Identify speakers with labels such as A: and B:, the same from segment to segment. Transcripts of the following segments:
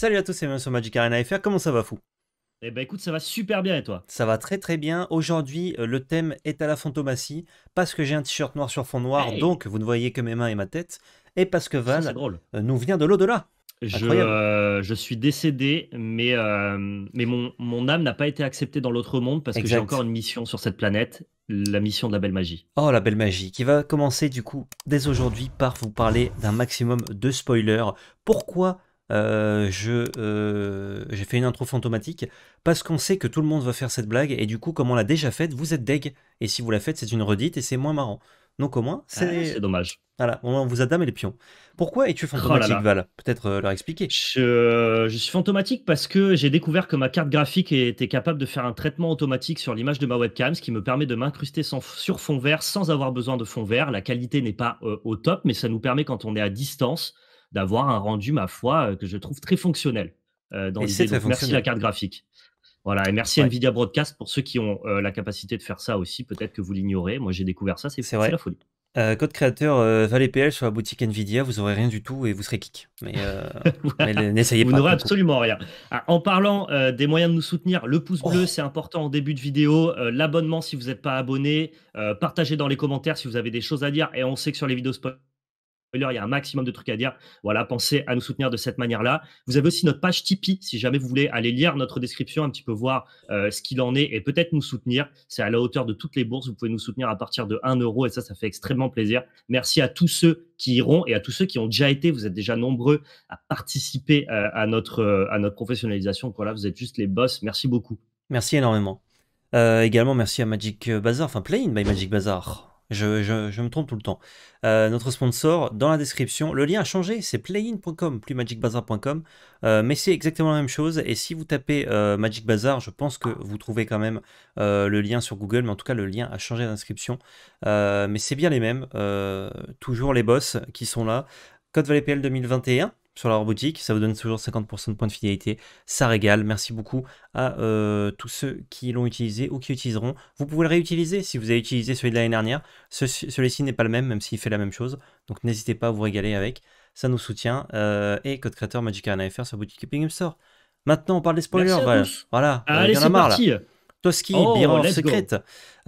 A: Salut à tous et bienvenue sur Magic Arena FR, comment ça va fou Eh ben écoute, ça va super bien et toi Ça va très très bien. Aujourd'hui, euh, le thème est à la fantomatie, parce que j'ai un t-shirt noir sur fond noir, donc vous ne voyez que mes mains et ma tête, et parce que Val euh, nous vient de l'au-delà. Je, euh, je, suis décédé, mais, mais
B: mon, âme n'a pas été acceptée dans l'autre monde parce que j'ai encore une mission
A: sur cette planète, la mission de la belle magie. Oh, la belle magie, qui va commencer du coup dès aujourd'hui par vous parler d'un maximum de spoilers. Pourquoi euh, euh, j'ai fait une intro fantomatique, parce qu'on sait que tout le monde va faire cette blague, et du coup, comme on l'a déjà faite, vous êtes deg. Et si vous la faites, c'est une redite, et c'est moins marrant. Donc au moins, ah, c'est... dommage. Voilà, on vous a damé les pions. Pourquoi es-tu oh fantomatique, Val Peut-être euh, leur expliquer. Euh, je, suis fantomatique parce que j'ai découvert que ma carte
B: graphique était capable de faire un traitement automatique sur l'image de ma webcam, ce qui me permet de m'incruster sur fond vert sans avoir besoin de fond vert. La qualité n'est pas au top, mais ça nous permet, quand on est à distance, d'avoir un rendu, ma foi, euh, que je trouve très fonctionnel euh, dans Merci la carte graphique. Voilà, et merci Nvidia Broadcast pour ceux qui ont euh, la capacité de faire ça aussi. Peut-être que vous l'ignorez. Moi, j'ai
A: découvert ça, c'est la folie. code créateur euh, ValetPL sur la boutique Nvidia, vous aurez rien du tout et vous serez kick. Mais, n'essayez pas. Vous n'aurez absolument rien. Ah, en parlant des moyens de
B: nous soutenir, le pouce bleu, oh. c'est important en début de vidéo. L'abonnement si vous n'êtes pas abonné. partagez dans les commentaires si vous avez des choses à dire. Et on sait que sur les vidéos spots il y a un maximum de trucs à dire. Voilà, pensez à nous soutenir de cette manière-là. Vous avez aussi notre page Tipeee, si jamais vous voulez aller lire notre description, un petit peu voir euh, ce qu'il en est et peut-être nous soutenir. C'est à la hauteur de toutes les bourses. Vous pouvez nous soutenir à partir de 1 euro et ça, ça fait extrêmement plaisir. Merci à tous ceux qui iront et à tous ceux qui ont déjà été. Vous êtes déjà nombreux à participer euh, à, notre, euh, à notre professionnalisation. Voilà, vous êtes juste les boss.
A: Merci beaucoup. Merci énormément. également, merci à Magic Bazaar, enfin Plain by Magic Bazaar. Je, me trompe tout le temps. Euh, notre sponsor, dans la description, le lien a changé, c'est playin.com, plus magicbazaar.com, euh, mais c'est exactement la même chose. Et si vous tapez euh, Magic Bazaar, je pense que vous trouvez quand même le lien sur Google, mais en tout cas, le lien a changé d'inscription. mais c'est bien les mêmes, toujours les boss qui sont là. Code Valley 2021, sur leur boutique. Ça vous donne toujours 50% de points de fidélité. Ça régale. Merci beaucoup à euh, tous ceux qui l'ont utilisé ou qui utiliseront. Vous pouvez le réutiliser si vous avez utilisé celui de l'année dernière. Ce, Celui-ci n'est pas le même, même s'il fait la même chose. Donc n'hésitez pas à vous régaler avec. Ça nous soutient. Euh, et code créateur Magic Arena FR sur boutique Epic Store. Maintenant, on parle des spoilers. Voilà. Allez, c'est parti. Toski, oh, Secrète.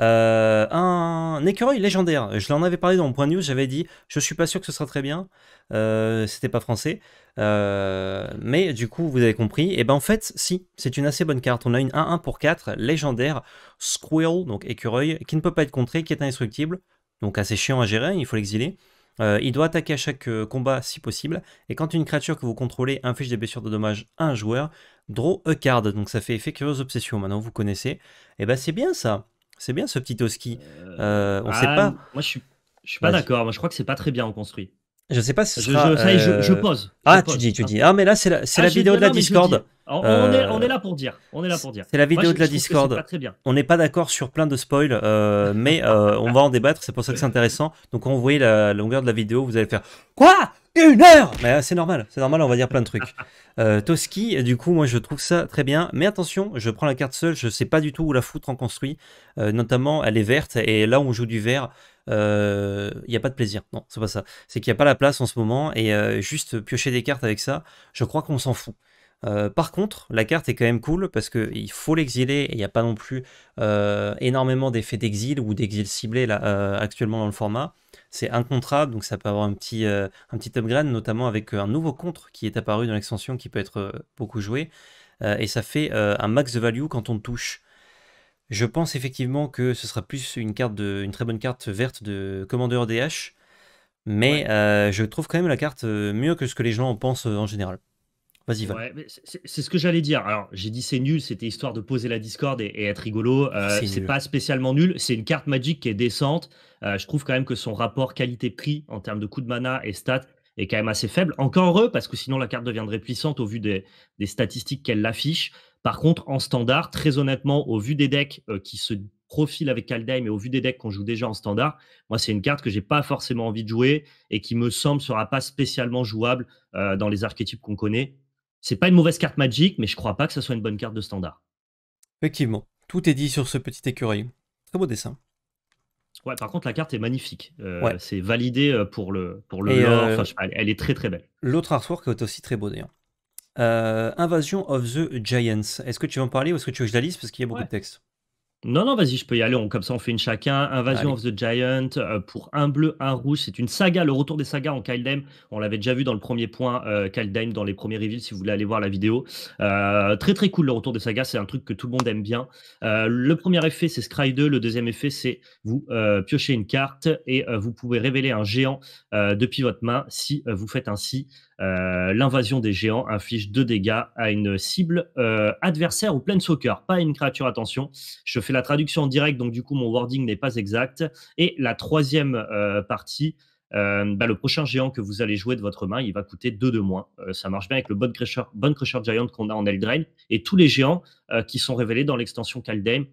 A: Euh, un... écureuil légendaire. Je l'en avais parlé dans mon point de news, j'avais dit, je suis pas sûr que ce sera très bien. Euh, C'était pas français. Euh, mais du coup, vous avez compris. Et eh ben en fait, si, c'est une assez bonne carte. On a une 1-1 pour 4, légendaire, Squirrel, donc écureuil, qui ne peut pas être contré, qui est indestructible, donc assez chiant à gérer, il faut l'exiler. Euh, il doit attaquer à chaque euh, combat si possible, et quand une créature que vous contrôlez inflige des blessures de dommages à un joueur, draw a card, donc ça fait effet curieuse obsession, maintenant vous connaissez. Et eh ben c'est bien ça, c'est bien ce petit Oski. on ah, sait pas. Moi je
B: suis, suis pas d'accord,
A: moi je crois que c'est pas très bien construit. Je sais pas si ce sera, je, euh, pose. Ah, tu dis, tu ah. dis. Ah, mais là, c'est la, ah, vidéo de la Discord. Euh, on, est,
B: là pour dire. On est là pour dire. C'est la vidéo de la Discord. Pas très bien.
A: On n'est pas d'accord sur plein de spoils, euh, mais on va en débattre. C'est pour ça que c'est intéressant. Donc, quand vous voyez la longueur de la vidéo, vous allez faire quoi une heure mais bah, C'est normal, c'est normal, on va dire plein de trucs. Euh, Toski, du coup, moi je trouve ça très bien, mais attention, je prends la carte seule, je sais pas du tout où la foutre en construit, euh, notamment elle est verte, et là où on joue du vert, euh, il n'y a pas de plaisir, non, c'est pas ça. C'est qu'il n'y a pas la place en ce moment, et juste piocher des cartes avec ça, je crois qu'on s'en fout. par contre, la carte est quand même cool parce qu'il faut l'exiler et il n'y a pas non plus énormément d'effets d'exil ou d'exil ciblé là, actuellement dans le format. C'est un contrat, donc ça peut avoir un petit, euh, un petit upgrade, notamment avec euh, un nouveau contre qui est apparu dans l'extension qui peut être euh, beaucoup joué. et ça fait un max de value quand on touche. Je pense effectivement que ce sera plus une, carte de, une très bonne carte verte de Commander DH, mais je trouve quand même la carte mieux que ce que les gens en pensent en général y c'est ce que j'allais dire. Alors, j'ai dit c'est nul, c'était
B: histoire de poser la discorde et, être rigolo. Euh, c'est pas spécialement nul. C'est une carte magique qui est décente. Euh, je trouve quand même que son rapport qualité-prix en termes de coût de mana et stats est quand même assez faible. Encore heureux, parce que sinon la carte deviendrait puissante au vu des, statistiques qu'elle affiche. Par contre, en standard, très honnêtement, au vu des decks euh, qui se profilent avec Kaldheim et au vu des decks qu'on joue déjà en standard, moi, c'est une carte que j'ai pas forcément envie de jouer et qui me semble sera pas spécialement jouable dans les archétypes qu'on connaît. C'est pas une mauvaise carte magique, mais je crois pas que ce soit une bonne carte de standard.
A: Effectivement, tout est dit sur ce petit écureuil. Très beau dessin. Ouais, par contre, la
B: carte est magnifique. Euh,
A: c'est validé euh, pour le, pour le lore. Euh, elle, est très très belle. L'autre artwork est aussi très beau d'ailleurs. Invasion of the Giants. Est-ce que tu veux en parler ou est-ce que tu veux que je la lise Parce qu'il y a beaucoup de texte. Non, non, vas-y, je peux y aller. On, comme ça, on fait une chacun. Invasion of the
B: Giant euh, pour un bleu, un rouge. C'est une saga, le retour des sagas en Kaldheim. On l'avait déjà vu dans le premier point, euh, dans les premiers reveals, si vous voulez aller voir la vidéo. Euh, très, très cool, le retour des sagas. C'est un truc que tout le monde aime bien. Euh, le premier effet, c'est Scry 2. Le deuxième effet, c'est vous piochez une carte et vous pouvez révéler un géant depuis votre main si vous faites ainsi. Euh, l'invasion des géants inflige 2 dégâts à une cible euh, adversaire ou pleine soccer, pas à une créature, attention. Je fais la traduction en direct, donc du coup mon wording n'est pas exact. Et la troisième euh, partie, bah, le prochain géant que vous allez jouer de votre main, il va coûter 2 de moins. ça marche bien avec le Bone Crusher, Giant qu'on a en Eldraine et tous les géants qui sont révélés dans l'extension Kaldheim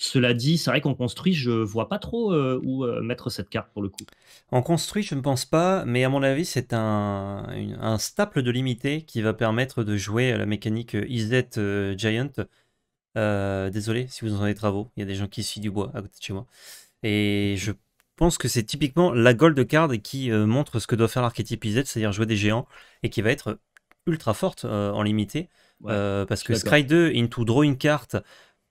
B: cela dit, c'est vrai qu'en construit, je vois pas trop euh, où
A: euh, mettre cette carte pour le coup. En construit, je ne pense pas, mais à mon avis, c'est un, staple de limité qui va permettre de jouer à la mécanique Islet euh, Giant. désolé si vous en avez travaux, il y a des gens qui suivent du bois à côté de chez moi. Et je pense que c'est typiquement la gold card qui montre ce que doit faire l'archétype Izet, c'est-à-dire jouer des géants, et qui va être ultra forte en limité. parce que Sky 2, into draw une carte,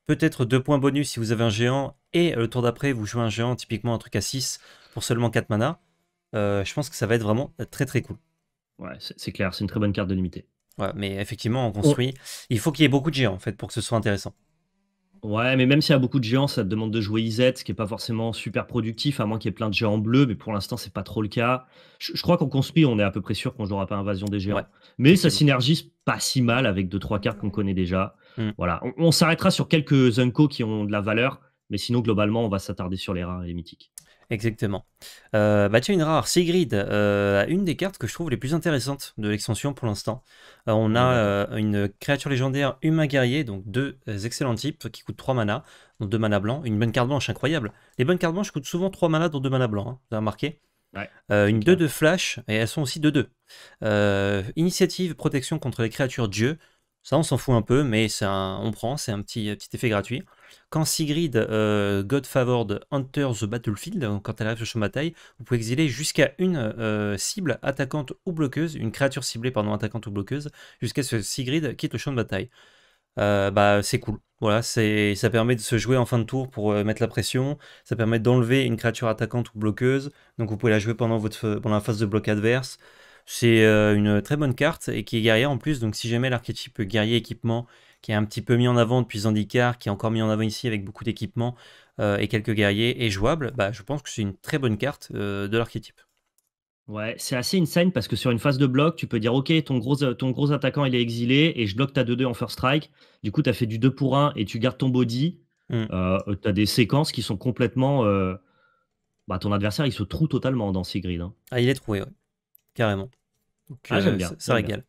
A: peut-être deux points bonus si vous avez un géant, et euh, le tour d'après, vous jouez un géant, typiquement un truc à 6 pour seulement 4 mana. Euh, je pense que ça va être vraiment très très cool. Ouais, c'est clair, c'est une très bonne carte de limiter. Ouais, mais effectivement, on construit. Il faut qu'il y ait beaucoup de géants en fait pour que ce soit
B: intéressant. Ouais, mais même s'il y a beaucoup de géants, ça te demande de jouer IZ, ce qui n'est pas forcément super productif, à moins qu'il y ait plein de géants bleus, mais pour l'instant, c'est pas trop le cas. Je, crois qu'on construit, on est à peu près sûr qu'on jouera pas invasion des géants. Mais ça synergise pas si mal avec deux trois cartes qu'on connaît déjà. Mm. Voilà. On, s'arrêtera sur quelques Unco qui ont de la valeur, mais sinon, globalement, on va s'attarder sur les rares et les mythiques.
A: Exactement. Euh, bah tiens, une rare, Sigrid, euh, une des cartes que je trouve les plus intéressantes de l'extension pour l'instant. Euh, on a une créature légendaire humain guerrier, donc deux excellents types qui coûtent 3 mana, donc 2 mana blancs, une bonne carte blanche incroyable. Les bonnes cartes blanches coûtent souvent 3 manas, dans 2 mana blancs, hein. vous remarqué une 2 de flash, et elles sont aussi 2-2. initiative, protection contre les créatures dieux, ça, on s'en fout un peu, mais on prend, c'est un petit, effet gratuit. Quand Sigrid euh, Godfavored enter the battlefield, quand elle arrive sur le champ de bataille, vous pouvez exiler jusqu'à une euh, cible attaquante ou bloqueuse, une créature ciblée, pardon, attaquante ou bloqueuse, jusqu'à ce que Sigrid quitte le champ de bataille. Euh, bah, c'est cool. Voilà, ça permet de se jouer en fin de tour pour mettre la pression. Ça permet d'enlever une créature attaquante ou bloqueuse. Donc vous pouvez la jouer pendant, votre, pendant la phase de bloc adverse. C'est euh, une très bonne carte et qui est guerrière en plus. Donc si jamais l'archétype guerrier équipement qui est un petit peu mis en avant depuis Zandikar, qui est encore mis en avant ici avec beaucoup d'équipements euh, et quelques guerriers et jouable, bah, je pense que c'est une très bonne carte euh, de l'archétype.
B: Ouais, c'est assez insane parce que sur une phase de bloc, tu peux dire Ok, ton gros, ton gros attaquant il est exilé et je bloque ta 2-2 en first strike. Du coup, tu as fait du 2 pour 1 et tu gardes ton body. Hmm. tu as des séquences qui sont complètement. Bah, ton adversaire il se trouve totalement dans ces Hein.
A: Ah, il est troué, ouais. carrément.
B: Ah, euh, j'aime bien. Ça, régale.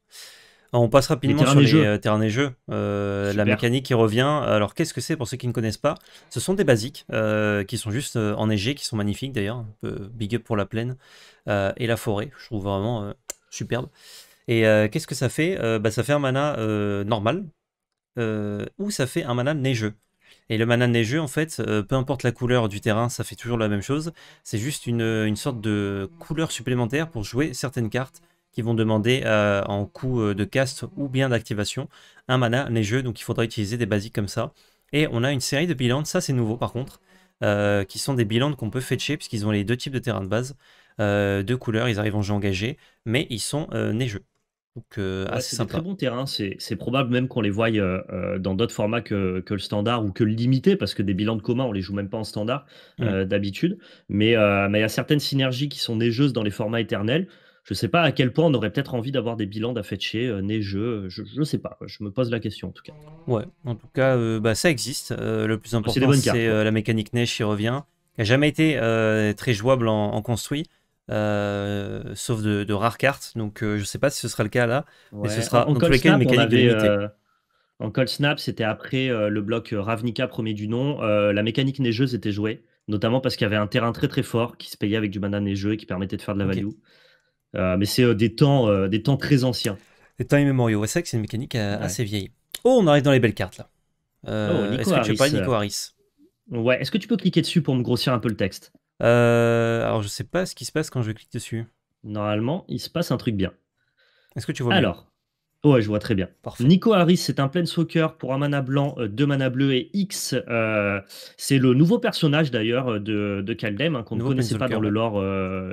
A: On passe rapidement sur les euh, terrains neigeux euh, la mécanique qui revient. Alors, qu'est-ce que c'est pour ceux qui ne connaissent pas Ce sont des basiques qui sont juste en enneigées, qui sont magnifiques d'ailleurs. big up pour la plaine et la forêt. Je trouve vraiment superbe. Et qu'est-ce que ça fait bah, Ça fait un mana normal ou ça fait un mana neigeux. Et le mana neigeux, en fait, peu importe la couleur du terrain, ça fait toujours la même chose. C'est juste une sorte de couleur supplémentaire pour jouer certaines cartes qui vont demander euh, en coût euh, de cast ou bien d'activation un mana neigeux, donc il faudra utiliser des basiques comme ça. Et on a une série de bilans, ça c'est nouveau par contre, euh, qui sont des bilans qu'on peut fetcher puisqu'ils ont les deux types de terrains de base, euh, deux couleurs, ils arrivent en jeu engagé, mais ils sont neigeux. Donc assez sympa. C'est très
B: bon terrain, c'est probable même qu'on les voie dans d'autres formats que, le standard ou que le limité, parce que des bilans de commun, on les joue même pas en standard mm. d'habitude. Mais il y a certaines synergies qui sont neigeuses dans les formats éternels je ne sais pas à quel point on aurait peut-être envie d'avoir des bilans d'affetché, euh, neigeux, euh, je ne sais pas. Je me pose la question en tout cas.
A: Ouais, en tout cas, euh, bah, ça existe. Euh, le plus bah, important, c'est la mécanique neige qui revient, qui n'a jamais été très jouable en, construit. sauf de, rares cartes, donc je ne sais pas si ce sera le cas là, mais ce sera en, en mécanique
B: En Cold Snap, c'était après le bloc Ravnica, premier du nom, la mécanique neigeuse était jouée, notamment parce qu'il y avait un terrain très très fort qui se payait avec du mana neigeux et qui permettait de faire de la value. Euh, mais c'est euh, des, temps, euh, des temps
A: très anciens. Des temps immémoriaux. C'est vrai que c'est une mécanique assez vieille. Oh, on arrive dans les belles cartes là. Oh, est-ce que tu Nico Ouais, est-ce que tu peux cliquer dessus pour me grossir un peu le texte
B: Alors, je sais pas ce qui se passe quand je clique dessus. Normalement, il se passe un truc bien. Est-ce que tu vois Alors, Ouais, je vois très bien. Nico Harris, c'est un plein soccer pour un mana blanc, euh, deux mana bleus et X. Euh, c'est le nouveau personnage d'ailleurs euh, de, de Kaldem, hein, qu'on ne connaissait pas dans le lore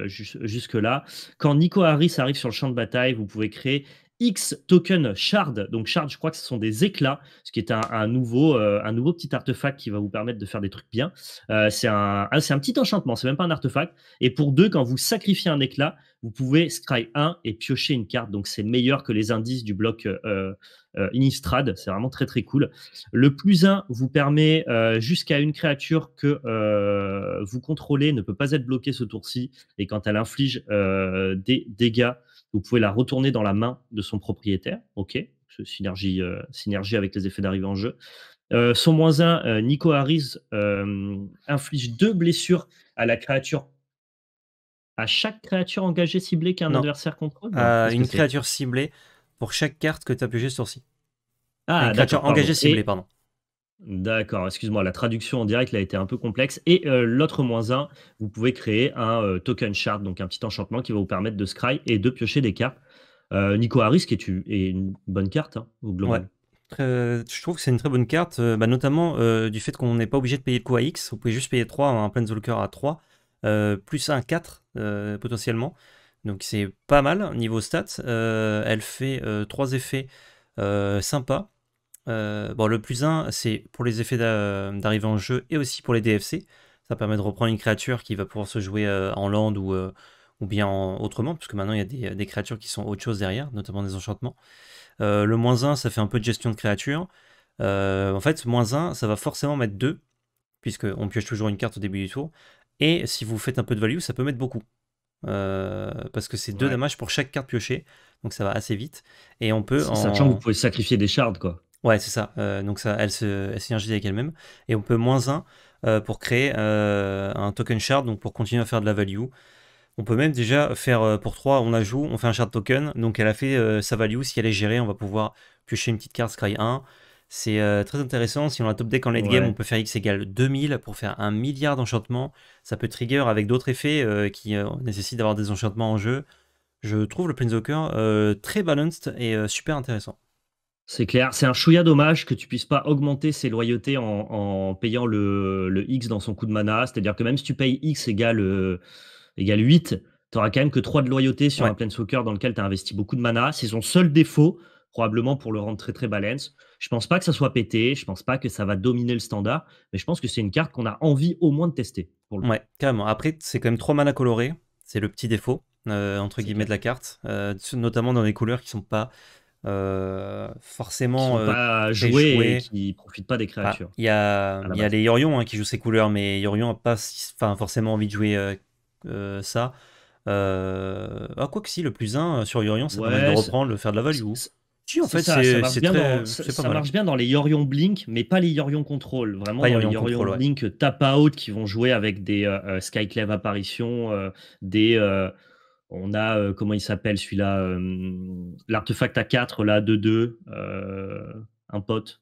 B: jusque-là. Quand Nico Harris arrive sur le champ de bataille, vous pouvez créer X token shard. Donc shard, je crois que ce sont des éclats, ce qui est un, nouveau, euh, un nouveau petit artefact qui va vous permettre de faire des trucs bien. Euh, c'est un, petit enchantement, c'est même pas un artefact. Et pour deux, quand vous sacrifiez un éclat, vous pouvez scry 1 et piocher une carte. Donc c'est meilleur que les indices du bloc euh, euh Innistrad. C'est vraiment très très cool. Le plus 1 vous permet jusqu'à une créature que vous contrôlez ne peut pas être bloquée ce tour-ci. Et quand elle inflige des dégâts, vous pouvez la retourner dans la main de son propriétaire. OK, synergie, euh, synergie avec les effets d'arrivée en jeu. Euh, son moins 1, euh, Nico Harris inflige deux blessures à la créature. À chaque créature engagée ciblée qu'un adversaire contrôle une créature
A: ciblée pour chaque carte que tu as piochée sur ci. Ah, engagée ciblée, pardon.
B: D'accord, excuse-moi, la traduction en direct a été un peu complexe. Et euh, l'autre moins 1, vous pouvez créer un euh, token shard, donc un petit enchantement qui va vous permettre de scry et de piocher des cartes. Euh, Nico Harris, qui est, une, une bonne carte, hein, au global.
A: je trouve que c'est une très bonne carte, bah, notamment du fait qu'on n'est pas obligé de payer le coût à X, vous pouvez juste payer 3, un Planeswalker à 3, plus un 4 potentiellement. Donc c'est pas mal niveau stats. elle fait 3 effets sympas. Euh, bon, le plus 1, c'est pour les effets d'arrivée en jeu et aussi pour les DFC Ça permet de reprendre une créature qui va pouvoir se jouer euh, en land ou, euh, ou bien autrement, puisque maintenant il y a des, créatures qui sont autre chose derrière, notamment des enchantements. le moins 1, ça fait un peu de gestion de créatures. en fait, moins 1, ça va forcément mettre 2, puisqu'on pioche toujours une carte au début du tour. Et si vous faites un peu de value, ça peut mettre beaucoup. parce que c'est 2 dommages pour chaque carte piochée, donc ça va assez vite. Et on peut. en... Sachant que vous pouvez
B: sacrifier des shards, quoi.
A: Ouais, c'est ça. Euh, donc ça, elle, se, avec elle-même. Et on peut moins 1 euh, pour créer euh, un token shard, donc pour continuer à faire de la value. On peut même déjà faire pour 3, on la joue, on fait un shard token. Donc elle a fait sa value. Si elle est gérée, on va pouvoir piocher une petite carte Scry 1. C'est très intéressant. Si on a top deck en late game, on peut faire X égale 2000 pour faire un milliard d'enchantements. Ça peut trigger avec d'autres effets qui nécessitent d'avoir des enchantements en jeu. Je trouve le Planeswalker très balanced et super intéressant. C'est clair, c'est un chouïa dommage que tu puisses pas augmenter ses
B: loyautés en, payant le, X dans son coup de mana. C'est-à-dire que même si tu payes X égale, 8, tu n'auras quand même que 3 de loyauté sur un un Planeswalker dans lequel tu as investi beaucoup de mana. C'est son seul défaut, probablement pour le rendre très très balance. Je pense pas que ça soit pété, je pense pas que ça
A: va dominer le standard, mais je pense que c'est une carte qu'on a envie au moins de tester. Pour le ouais, carrément. Après, c'est quand même 3 mana coloré. c'est le petit défaut, euh, entre guillemets, de la carte, euh, notamment dans les couleurs qui sont pas euh, forcément qui pas profite qui pas des ah, créatures. Il y a, y a les Yorion hein, qui jouent ces couleurs, mais Yorion n'a pas forcément envie de jouer euh, euh, ça. à ah, quoi que si, le plus 1 sur Yorion, ça ouais, de reprendre, de faire de la value. Si, en fait, ça, marche, bien, dans, les Yorion Blink, mais pas les
B: Yorion Control. Vraiment, pas les Yorion Blink tap out qui vont jouer avec des sky Skyclave apparitions, des. On a, euh, comment il s'appelle celui-là euh, L'artefact à 4, là, 2-2, euh, un pote.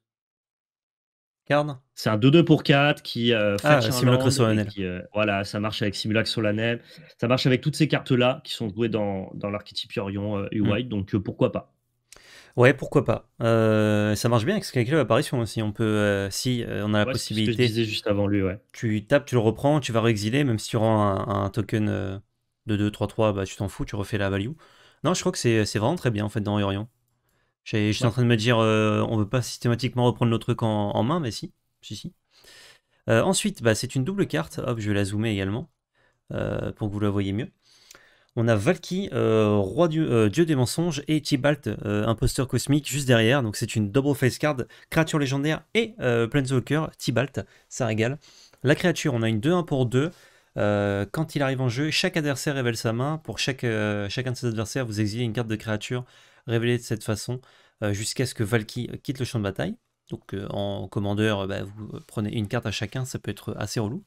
B: Carne C'est un 2-2 pour 4 qui fait ah, Simulacre Solennel. voilà, ça marche avec Simulacre Solennel. Ça marche avec toutes ces cartes-là qui sont jouées dans, dans l'archétype Orion et mm. White, donc pourquoi
A: pas Ouais, pourquoi pas. ça marche bien avec à Apparition aussi. On peut, si on a la possibilité. Ce juste avant lui, ouais. Tu tapes, tu le reprends, tu vas réexiler, même si tu rends un token 2, 2, 3, 3, bah, tu t'en fous, tu refais la value. Non, je crois que c'est vraiment très bien en fait dans Orion. J'étais en train de me dire, euh, on veut pas systématiquement reprendre le truc en, main, mais si, si, si. Euh, ensuite, bah, c'est une double carte. Hop, je vais la zoomer également euh, pour que vous la voyez mieux. On a Valky, roi dieu des mensonges, et Tibalt, imposteur cosmique, juste derrière. Donc c'est une double face card, créature légendaire et Planeswalker, Tibalt, ça régale. La créature, on a une 2-1 pour 2, euh, quand il arrive en jeu, chaque adversaire révèle sa main. Pour chaque, euh, chacun de ses adversaires, vous exilez une carte de créature révélée de cette façon euh, jusqu'à ce que Valky quitte le champ de bataille. Donc en commandeur, bah, vous prenez une carte à chacun, ça peut être assez relou.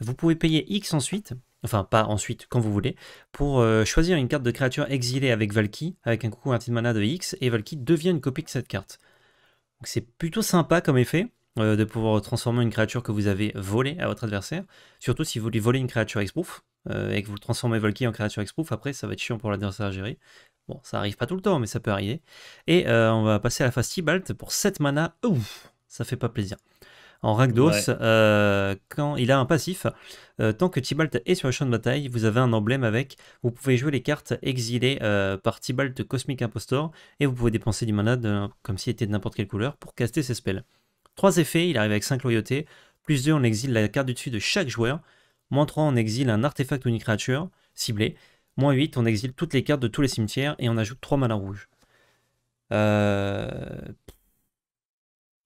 A: Vous pouvez payer X ensuite, enfin pas ensuite, quand vous voulez, pour choisir une carte de créature exilée avec Valky, avec un coup un petit mana de X, et Valkyrie devient une copie de cette carte. Donc c'est plutôt sympa comme effet. Euh, de pouvoir transformer une créature que vous avez volée à votre adversaire. Surtout si vous lui volez une créature exproof euh, et que vous le transformez Volky en créature exproof, après ça va être chiant pour l'adversaire à gérer. Bon, ça arrive pas tout le temps, mais ça peut arriver. Et euh, on va passer à la phase Tibalt pour 7 mana. Ouf, ça fait pas plaisir. En ragdos euh, quand il a un passif, tant que Tibalt est sur le champ de bataille, vous avez un emblème avec. Vous pouvez jouer les cartes exilées par Tibalt Cosmic Impostor et vous pouvez dépenser du mana comme s'il était de n'importe quelle couleur pour caster ses spells. 3 effets, il arrive avec 5 loyautés. Plus 2, on exile la carte du dessus de chaque joueur. Moins 3, on exile un artefact ou une créature ciblée. Moins 8, on exile toutes les cartes de tous les cimetières et on ajoute 3 malins rouges. Euh,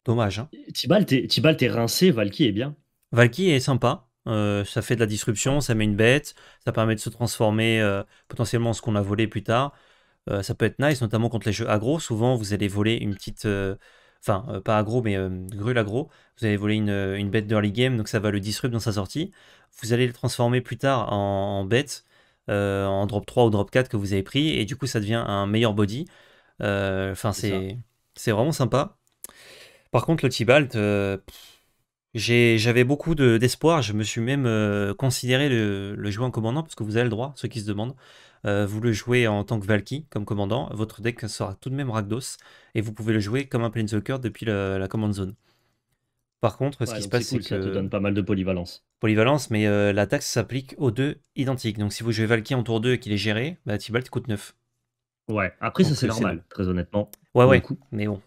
A: dommage. Hein. Tibal, t'es rincé, Valky est bien. Valky est sympa. Euh, ça fait de la disruption, ça met une bête, ça permet de se transformer potentiellement euh, potentiellement ce qu'on a volé plus tard. ça peut être nice, notamment contre les jeux aggro. Souvent, vous allez voler une petite enfin euh, pas agro mais gru euh, grul agro, vous avez volé une, euh, une bête d'early game, donc ça va le disrupt dans sa sortie, vous allez le transformer plus tard en, bête, en drop 3 ou drop 4 que vous avez pris, et du coup ça devient un meilleur body. Enfin c'est vraiment sympa. Par contre le Tibalt, j'avais beaucoup d'espoir, je me suis même considéré le, le, jouer en commandant, parce que vous avez le droit, ceux qui se demandent. Euh, vous le jouez en tant que Valky, comme commandant, votre deck sera tout de même ragdos et vous pouvez le jouer comme un Planeswalker depuis la, command zone. Par contre, ce qui se passe, c'est Ça te donne
B: pas mal de polyvalence.
A: Polyvalence, mais euh, la taxe s'applique aux deux identiques. Donc si vous jouez Valky en tour 2 et qu'il est géré, bah, Tibalt coûte 9. Ouais, après ça euh, c'est normal, très honnêtement. Ouais, ouais, mais bon.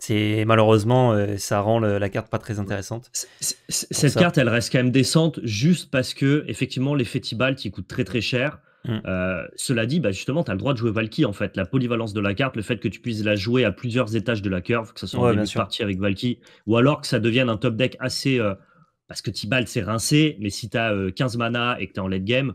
A: C'est malheureusement, ça rend la carte pas très intéressante. cette carte, elle reste quand même décente, juste parce que effectivement l'effet
B: Tibalt, il coûte très très cher. Mm. Euh, cela dit, bah, justement, tu as le droit de jouer Valky en fait. La polyvalence de la carte, le fait que tu puisses la jouer à plusieurs étages de la curve, que ce soit une partie avec Valky, ou alors que ça devienne un top deck assez. Euh, parce que Tibalt c'est rincé, mais si tu as 15 mana et que tu es en late game,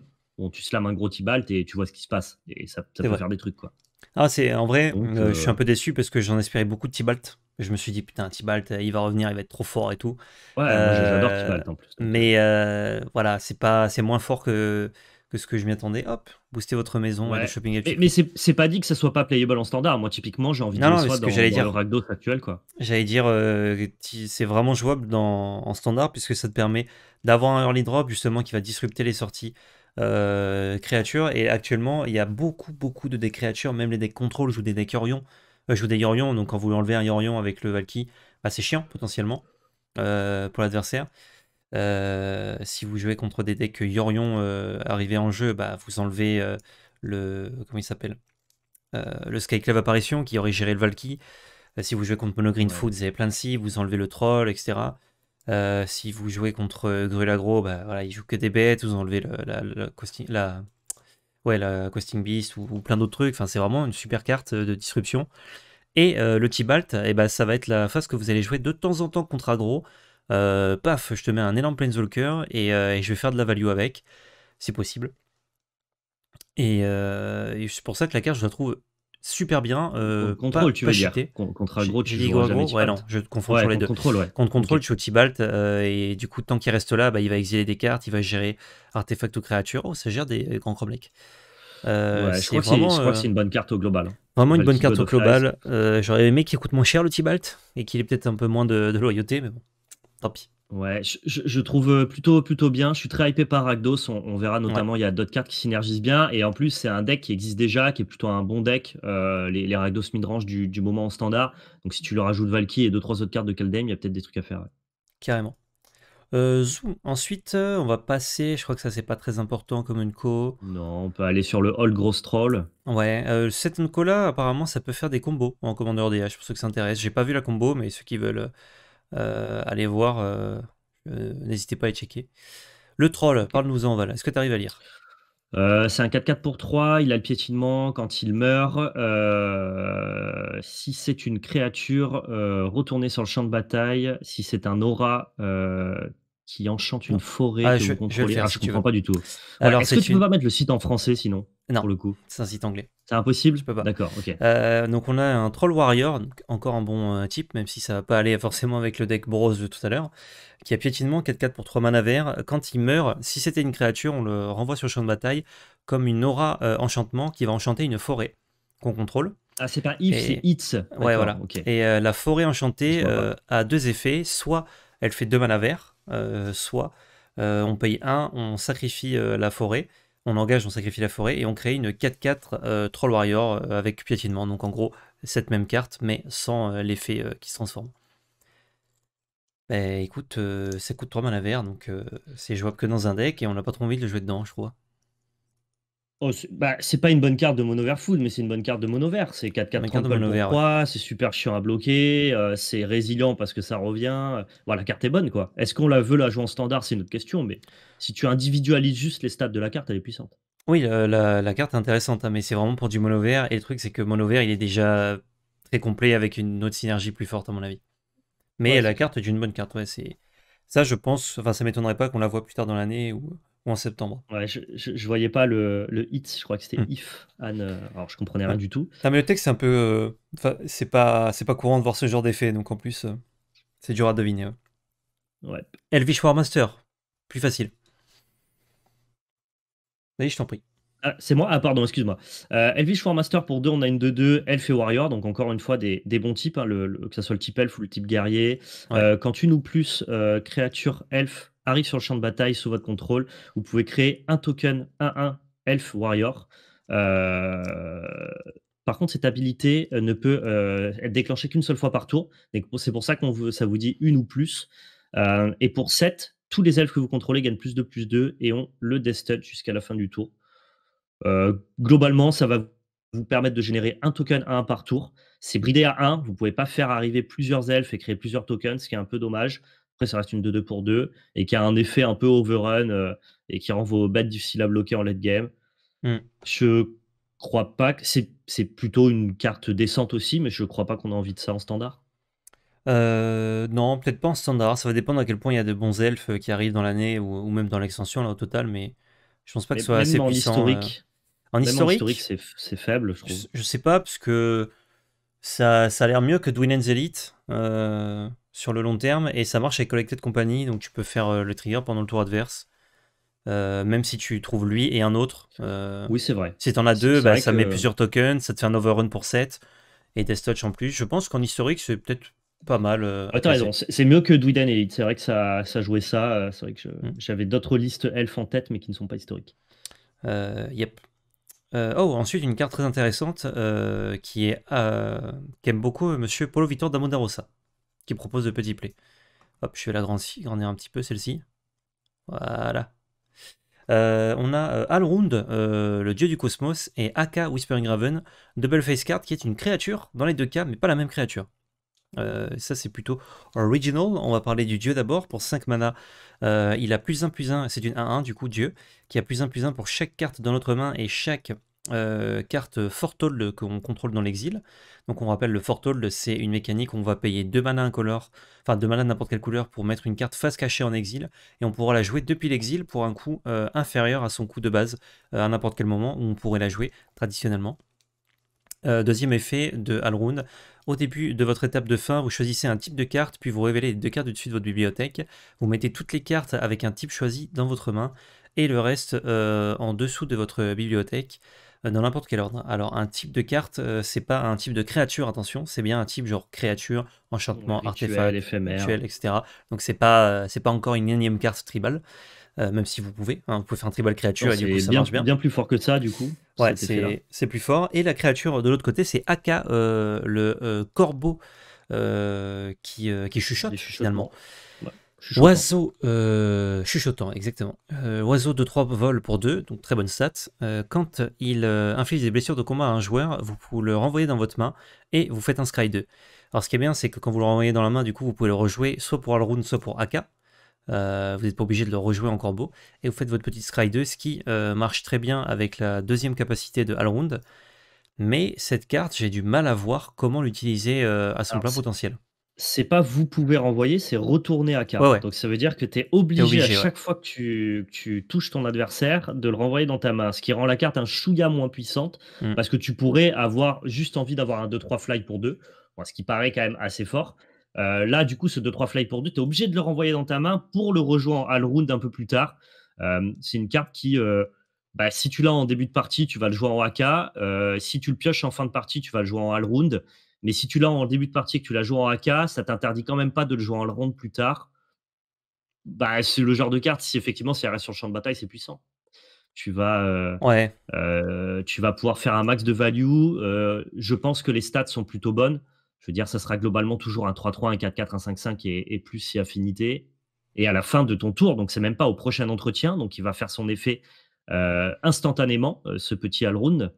B: tu slams un gros Tibalt et tu vois ce qui se passe. Et ça, peut faire des trucs quoi.
A: Ah, c'est en vrai, euh, je suis un peu déçu parce que j'en espérais beaucoup de Tibalt. Je me suis dit, putain, Tibalt, il va revenir, il va être trop fort et tout. Ouais, j'adore Tibalt en plus. Mais voilà, c'est pas... moins fort que ce que je m'y attendais. Hop, booster votre maison, shopping Mais,
B: mais c'est pas dit que ça soit pas playable en standard. Moi, typiquement, j'ai envie de le soit dans, le actuel.
A: quoi. J'allais dire, euh, c'est vraiment jouable dans, en standard puisque ça te permet d'avoir un early drop justement qui va disrupter les sorties. Euh, créatures et actuellement il y a beaucoup beaucoup de des créatures même les decks contrôle jouent des decks Orion euh, jouent des Yorion donc quand vous enlevez un Yorion avec le Valky bah, c'est chiant potentiellement euh, pour l'adversaire euh, si vous jouez contre des decks Yorion euh, arrivés en jeu, bah, vous enlevez euh, le. Comment il s'appelle Le Skyclave Apparition qui aurait géré le Valky. si vous jouez contre Mono green Food, vous avez plein de cibles, vous enlevez le Troll, etc. si vous jouez contre Grulagro, bah, voilà, il joue que des bêtes, vous enlevez le, la, la, ouais, la Costing Beast ou, plein d'autres trucs. Enfin, c'est vraiment une super carte de disruption. Et le Tibalt, et eh ben, bah, ça va être la phase que vous allez jouer de temps en temps contre Agro. Euh, paf, je te mets un énorme Planeswalker et, euh, et, je vais faire de la value avec, c'est possible. Et, euh, et c'est pour ça que la carte, je la trouve super bien. contrôle, tu pas dire Contre aggro, tu joues jamais non, je sur Contre contrôle, tu joues Tibalt, et du coup, tant qu'il reste là, bah, il va exiler des cartes, il va gérer artefacts ou créatures. Oh, ça gère des grands chrome Euh, je, crois que c'est une bonne carte au global. Hein. Vraiment une bonne carte au global. J'aurais aimé qu'il coûte moins cher le Tibalt et qu'il ait peut-être un peu moins de loyauté, mais bon tant pis.
B: Ouais, je, trouve euh, plutôt, plutôt bien. Je suis très hypé par Rakdos. On, verra notamment, il y a d'autres cartes qui synergisent bien. Et en plus, c'est un deck qui existe déjà, qui est plutôt un bon deck. Euh, les, les, Rakdos midrange du, moment en standard. Donc si tu leur rajoutes Valkyrie et deux, trois autres cartes de Kaldheim, il y a peut-être des trucs à faire.
A: Carrément. Euh, zoom. Ensuite, on va passer. Je crois que ça, c'est pas très important comme une co.
B: Non, on peut aller sur le Old Gross Troll.
A: Ouais, cette co là, apparemment, ça peut faire des combos en commandeur DH pour ceux qui s'intéressent. J'ai pas vu la combo, mais ceux qui veulent euh, allez voir, euh, euh, n'hésitez pas à y checker. Le troll, parle-nous-en, Val. Est-ce que tu arrives à lire c'est un 4-4 pour 3, il a le piétinement quand il meurt.
B: si c'est une créature, retournée sur le champ de bataille. Si c'est un aura qui enchante une ah, forêt, ah, je, ne ah, comprends pas du tout. Alors, Est-ce que tu peux pas mettre le site en français sinon non, le coup. C'est un site anglais. C'est impossible Je peux pas. D'accord, ok.
A: Euh, donc on a un Troll Warrior, encore un bon euh, type, même si ça va pas aller forcément avec le deck Bros de tout à l'heure, qui a piétinement 4-4 pour 3 mana vert. Quand il meurt, si c'était une créature, on le renvoie sur le champ de bataille comme une aura euh, enchantement qui va enchanter une forêt qu'on contrôle. Ah, c'est
B: pas if, c'est it's. Ouais, voilà.
A: OK. Et la forêt enchantée a deux effets. Soit elle fait 2 mana vert, soit on paye 1, on sacrifie la forêt on engage, on sacrifie la forêt et on crée une 4-4 euh, Troll Warrior euh, avec piétinement. Donc en gros, cette même carte, mais sans euh, l'effet qui se transforme. Bah écoute, ça coûte 3 mana vert, donc c'est jouable que dans un deck et on n'a pas trop envie de le jouer dedans, je crois.
B: Oh, bah, c'est pas une bonne carte de mono-vert food mais c'est une bonne carte de mono-vert. C'est 4-4 c'est super chiant à bloquer, euh, c'est résilient parce que ça revient. Voilà, la carte est bonne, quoi. Est-ce qu'on la veut la jouer en standard C'est une autre question, mais si tu individualises juste les stats de la carte,
A: elle est puissante. Oui, la, carte est intéressante, hein, mais c'est vraiment pour du mono-vert. Et le truc, c'est que mono-vert, il est déjà très complet avec une autre synergie plus forte, à mon avis. Mais la carte est d'une bonne carte, ouais. Ça, je pense, enfin, ça m'étonnerait pas qu'on la voit plus tard dans l'année ou en septembre.
B: Ouais, je, voyais pas le, le hit, je crois que c'était hmm. if Anne. Euh, alors je comprenais rien du tout.
A: ça mais le texte c'est un peu, euh, c'est pas c'est pas courant de voir ce genre d'effet, donc en plus euh, c'est dur à deviner. Ouais. Elvish War Master, plus facile.
B: vas je t'en prie. Ah, c'est moi Ah, pardon, excuse-moi. Euh, Elvish Master pour deux on a une de deux Elf et Warrior, donc encore une fois des, des bons types, hein, le, que ce soit le type Elf ou le type guerrier. quand une ou plus créature créatures Elf arrive sur le champ de bataille sous votre contrôle. Vous pouvez créer un token 1-1 Elf Warrior. Euh, par contre, cette habilité euh, ne peut euh, être déclenchée qu'une seule fois par tour. C'est pour ça que ça vous dit une ou plus. et pour 7, tous les elfes que vous contrôlez gagnent plus de plus 2 et ont le Death jusqu'à la fin du tour. globalement, ça va vous permettre de générer un token à 1 par tour. C'est bridé à 1, vous ne pouvez pas faire arriver plusieurs elfes et créer plusieurs tokens, ce qui est un peu dommage. Après, ça reste une 2-2 pour 2 et qui a un effet un peu overrun euh, et qui rend vos bêtes difficiles à bloquer en late game. Mmh. Je crois pas que c'est plutôt une carte décente aussi, mais je crois pas qu'on a envie de ça en standard.
A: Euh, non, peut-être pas en standard. Ça va dépendre à quel point il y a de bons elfes euh, qui arrivent dans l'année ou, même dans l'extension là au total, mais je pense pas que ce soit assez puissant. Historique, en, historique, en historique, c'est
B: faible, je trouve.
A: Je, sais pas parce que ça, ça a l'air mieux que Dwinen's Elite sur le long terme et ça marche avec Collected Company, donc tu peux faire euh, le trigger pendant le tour adverse. Euh, même si tu trouves lui et un autre. Euh, oui, c'est vrai. Si t'en as deux, bah, ça met plusieurs tokens, ça te fait un overrun pour 7 et des Touch en plus. Je pense qu'en historique, c'est peut-être pas mal. Ah, t'as raison, c'est
B: mieux que Dwidan Elite. C'est vrai que ça, ça jouait ça. C'est vrai que mm. j'avais d'autres listes elfes en tête, mais qui ne sont pas historiques.
A: yep. oh, ensuite, une carte très intéressante qui est qu'aime beaucoup monsieur Paulo Victor Damodarosa propose de petits plaies Hop, je vais la grandir un petit peu celle-ci. Voilà. Euh, on a euh, Alrund, euh, le dieu du cosmos, et Aka Whispering Raven, Double Face Card, qui est une créature, dans les deux cas, mais pas la même créature. Euh, ça c'est plutôt original, on va parler du dieu d'abord, pour 5 mana, il a plus un plus un c'est une 1-1 du coup dieu, qui a plus un plus un pour chaque carte dans notre main et chaque euh, carte Fortold qu'on contrôle dans l'exil. Donc on rappelle, le Fortold, c'est une mécanique où on va payer deux mana incolore, enfin deux mana n'importe quelle couleur pour mettre une carte face cachée en exil, et on pourra la jouer depuis l'exil pour un coût euh, inférieur à son coût de base euh, à n'importe quel moment où on pourrait la jouer traditionnellement. deuxième effet de Alrun, au début de votre étape de fin, vous choisissez un type de carte, puis vous révélez les deux cartes du dessus de votre bibliothèque. Vous mettez toutes les cartes avec un type choisi dans votre main et le reste en dessous de votre bibliothèque. Euh, dans n'importe quel ordre. Alors un type de carte, euh, c'est pas un type de créature, attention, c'est bien un type genre créature, enchantement, artefact, éphémère. etc. Donc c'est pas euh, c'est pas encore une énième carte tribale. même si vous pouvez. Hein, vous pouvez faire un tribal créature et bien, plus fort que ça, du coup. Ouais, c'est plus fort. Et la créature de l'autre côté, c'est Aka, le corbeau qui, qui chuchote, finalement. Oiseau euh, chuchotant, exactement. Euh, oiseau de 3 vols pour 2, donc très bonne stat. Euh, quand il inflige des blessures de combat à un joueur, vous le renvoyer dans votre main et vous faites un Scry 2. Alors ce qui est bien, c'est que quand vous le renvoyez dans la main, du coup, vous pouvez le rejouer soit pour Alrund, soit pour AK. vous n'êtes pas obligé de le rejouer en corbeau. Et vous faites votre petit Scry 2, ce qui marche très bien avec la deuxième capacité de Alrund. Mais cette carte, j'ai du mal à voir comment l'utiliser à son plein potentiel c'est pas vous pouvez renvoyer, c'est retourner à
B: carte. Donc ça veut dire que tu es obligé, à chaque fois que tu, touches ton adversaire de le renvoyer dans ta main, ce qui rend la carte un chouïa moins puissante mm. parce que tu pourrais avoir juste envie d'avoir un 2-3 fly pour 2, ce qui paraît quand même assez fort. Euh, là, du coup, ce 2-3 fly pour deux, tu es obligé de le renvoyer dans ta main pour le rejoindre à le round un peu plus tard. Euh, c'est une carte qui, euh, bah, si tu l'as en début de partie, tu vas le jouer en AK. si tu le pioches en fin de partie, tu vas le jouer en all round. Mais si tu l'as en début de partie et que tu la joues en AK, ça t'interdit quand même pas de le jouer en round plus tard. Bah, c'est le genre de carte, si effectivement elle reste sur le champ de bataille, c'est puissant. Tu vas, euh, euh, tu vas pouvoir faire un max de value. Euh, je pense que les stats sont plutôt bonnes. Je veux dire, ça sera globalement toujours un 3-3, un 4-4, un 5-5 et, plus si affinité. Et à la fin de ton tour, donc c'est même pas au prochain entretien, donc il va faire son effet instantanément, ce petit Alround.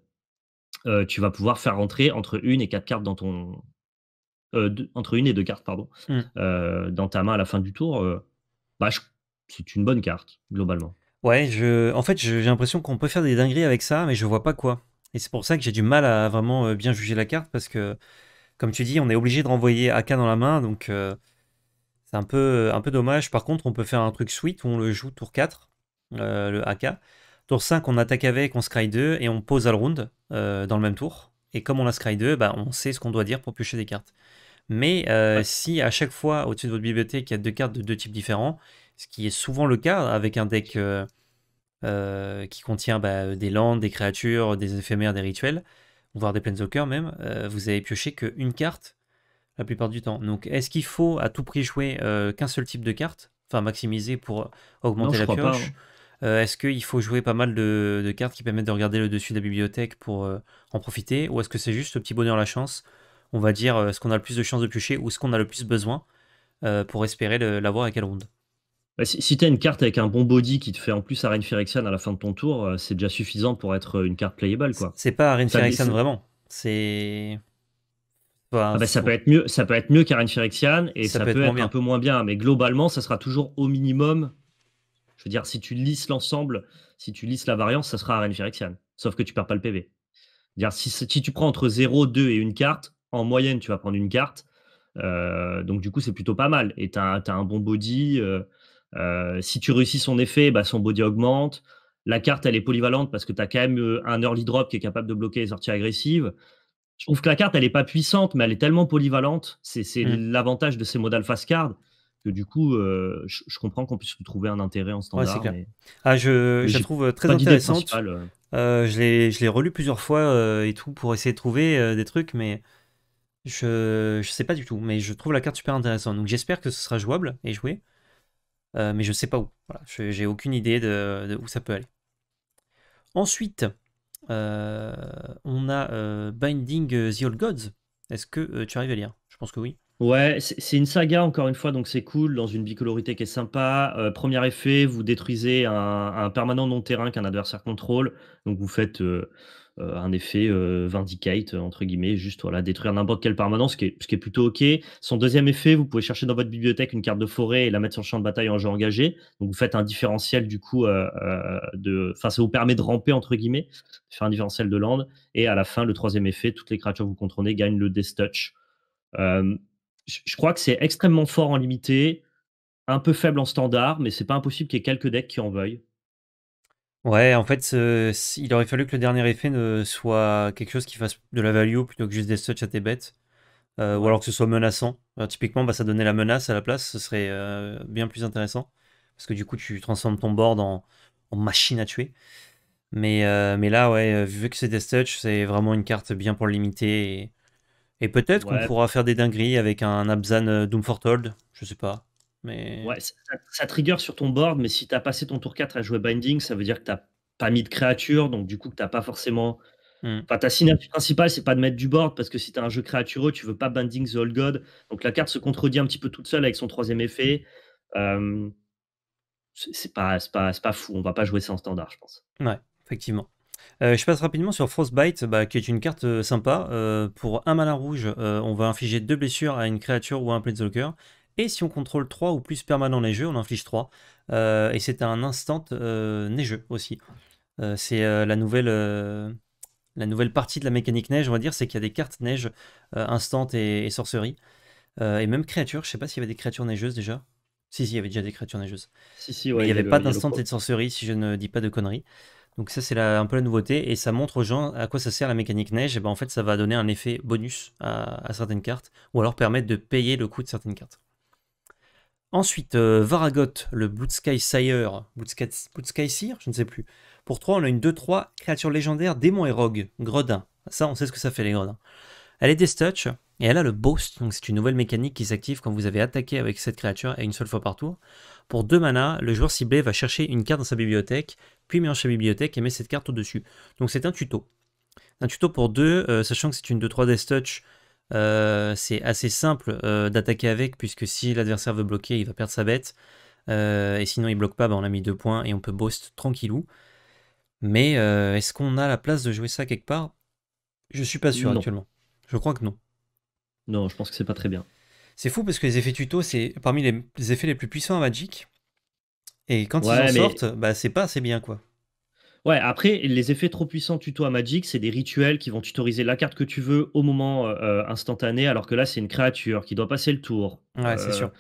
B: Euh, tu vas pouvoir faire rentrer entre une et quatre cartes dans ton. Euh, entre une et deux cartes, pardon, mmh. euh, dans ta main à la fin du tour, bah, c'est une bonne carte, globalement.
A: Ouais, en fait, j'ai l'impression qu'on peut faire des dingueries avec ça, mais je vois pas quoi. Et c'est pour ça que j'ai du mal à vraiment bien juger la carte, parce que, comme tu dis, on est obligé de renvoyer AK dans la main, donc c'est un peu, un peu dommage. Par contre, on peut faire un truc sweet, on le joue tour 4, le AK. Tour 5, on attaque avec, on scry 2 et on pose à le round euh, dans le même tour. Et comme on a scry 2, bah, on sait ce qu'on doit dire pour piocher des cartes. Mais euh, si à chaque fois au-dessus de votre bibliothèque il y a deux cartes de deux types différents, ce qui est souvent le cas avec un deck euh, qui contient bah, des landes, des créatures, des éphémères, des rituels, voire des cœur même, vous avez pioché qu'une carte la plupart du temps. Donc est-ce qu'il faut à tout prix jouer qu'un seul type de carte Enfin maximiser pour augmenter la pioche hein. Euh, est-ce qu'il faut jouer pas mal de, cartes qui permettent de regarder le dessus de la bibliothèque pour euh, en profiter Ou est-ce que c'est juste le petit bonheur, la chance On va dire euh, ce qu'on a le plus de chances de piocher ou ce qu'on a le plus besoin pour espérer l'avoir à quelle ronde
B: bah, Si, tu as une carte avec un bon body qui te fait en plus Arène Phyrexian à la fin de ton tour, c'est déjà suffisant pour être une carte playable. quoi. C'est pas Arène Phyrexian vraiment. C'est. Ah bah, ça, peut être mieux, ça peut être mieux et ça, peut, être un peu moins bien, mais globalement, ça sera toujours au minimum je veux dire, si tu lisses l'ensemble, si tu lisses la variance, ça sera Arène Phyrexian. Sauf que tu perds pas le PV. Dire, si, tu prends entre 0, 2 et une carte, en moyenne, tu vas prendre une carte. Euh, donc, du coup, c'est plutôt pas mal. Et tu as, un bon body. Euh, euh, si tu réussis son effet, bah, son body augmente. La carte, elle est polyvalente parce que tu as quand même un early drop qui est capable de bloquer les sorties agressives. Je trouve que la carte, elle n'est pas puissante, mais elle est tellement polyvalente. C'est mmh. l'avantage de ces modal fast card que du coup,
A: euh, je, comprends
B: qu'on puisse trouver un intérêt en ce temps Ah, je, la trouve euh, très intéressante.
A: Euh. je l'ai relu plusieurs fois et tout pour essayer de trouver des trucs, mais je, ne sais pas du tout. Mais je trouve la carte super intéressante. Donc j'espère que ce sera jouable et joué. mais je ne sais pas où. Voilà, J'ai aucune idée de, de, où ça peut aller. Ensuite, on a Binding the Old Gods. Est-ce que tu arrives à lire Je pense que oui. Ouais, c'est
B: une saga encore une fois, donc c'est cool dans une bicolorité qui est sympa. Euh, premier effet, vous détruisez un, permanent non terrain qu'un adversaire contrôle, donc vous faites euh, euh, un effet vindicate entre guillemets, juste voilà détruire n'importe quel permanent, ce qui, est, plutôt ok. Son deuxième effet, vous pouvez chercher dans votre bibliothèque une carte de forêt et la mettre sur le champ de bataille en jeu engagé, donc vous faites un différentiel du coup de, enfin ça vous permet de ramper entre guillemets, faire un différentiel de land. Et à la fin, le troisième effet, toutes les créatures que vous contrôlez gagnent le death touch je crois que c'est extrêmement fort en limité, un peu faible en standard, mais c'est pas impossible qu'il y ait quelques decks qui en veuillent.
A: Ouais, en fait, il aurait fallu que le dernier effet ne soit quelque chose qui fasse de la value plutôt que juste des touches à tes bêtes. Euh, ou alors que ce soit menaçant. typiquement, bah, ça donnait la menace à la place, ce serait euh, bien plus intéressant. Parce que du coup, tu transformes ton board en, machine à tuer. Mais, euh, là, ouais, vu que c'est des Touch, c'est vraiment une carte bien pour le limiter. Et et peut-être qu'on pourra faire des dingueries avec un Abzan euh, Doom je sais pas. Mais...
B: Ouais, ça, ça, trigger sur ton board, mais si tu as passé ton tour 4 à jouer Binding, ça veut dire que tu pas mis de créature, donc du coup que tu pas forcément... Hmm. Enfin, ta synergie principale, c'est pas de mettre du board, parce que si tu as un jeu créatureux, tu veux pas Binding the Old God, donc la carte se contredit un petit peu toute seule avec son troisième effet. Euh, c'est pas, pas fou, on va pas jouer ça en standard, je pense.
A: Ouais, effectivement. Euh, je passe rapidement sur Frostbite, bah, qui est une carte euh, sympa. Euh, pour un malin rouge, on va infliger deux blessures à une créature ou à un playzoker. Et si on contrôle 3 ou plus permanents neigeux, on inflige 3. et c'est un instant neigeux aussi. c'est la nouvelle la nouvelle partie de la mécanique neige, on va dire, c'est qu'il y a des cartes neige instant et, sorcerie. et même créatures, je sais pas s'il y avait des créatures neigeuses déjà. Si, si, il y avait déjà des créatures neigeuses. Si, si, il n'y avait, avait, pas d'instant et de sorcerie, si je ne dis pas de conneries. Donc ça, c'est un peu la nouveauté, et ça montre aux gens à quoi ça sert la mécanique neige. Et ben en fait, ça va donner un effet bonus à, certaines cartes, ou alors permettre de payer le coût de certaines cartes. Ensuite, euh, Varagoth, le Boot Sky Sire, Blue Sky, je ne sais plus. Pour 3, on a une 2-3, créature légendaire, démon et rogue, gredin. Ça, on sait ce que ça fait les gredins. Elle est des touch, et elle a le boost, donc c'est une nouvelle mécanique qui s'active quand vous avez attaqué avec cette créature et une seule fois par tour. Pour 2 mana, le joueur ciblé va chercher une carte dans sa bibliothèque, puis mélange sa bibliothèque et met cette carte au-dessus. Donc c'est un tuto. Un tuto pour deux. Euh, sachant que c'est une 2-3 Death Touch, euh, c'est assez simple euh, d'attaquer avec, puisque si l'adversaire veut bloquer, il va perdre sa bête. et sinon il bloque pas, bah, on a mis deux points et on peut boost tranquillou. Mais est-ce qu'on a la place de jouer ça quelque part Je suis pas sûr actuellement. Je crois que non. Non, je pense que c'est pas très bien. C'est fou parce que les effets tuto, c'est parmi les, effets les plus puissants à Magic. Et quand ils en sortent, bah, c'est pas assez bien, quoi. Ouais, après,
B: les effets trop puissants tuto à Magic, c'est des rituels qui vont tutoriser la carte que tu veux au moment euh, instantané, alors que là, c'est une créature qui doit passer le tour. Ouais, c'est euh, sûr.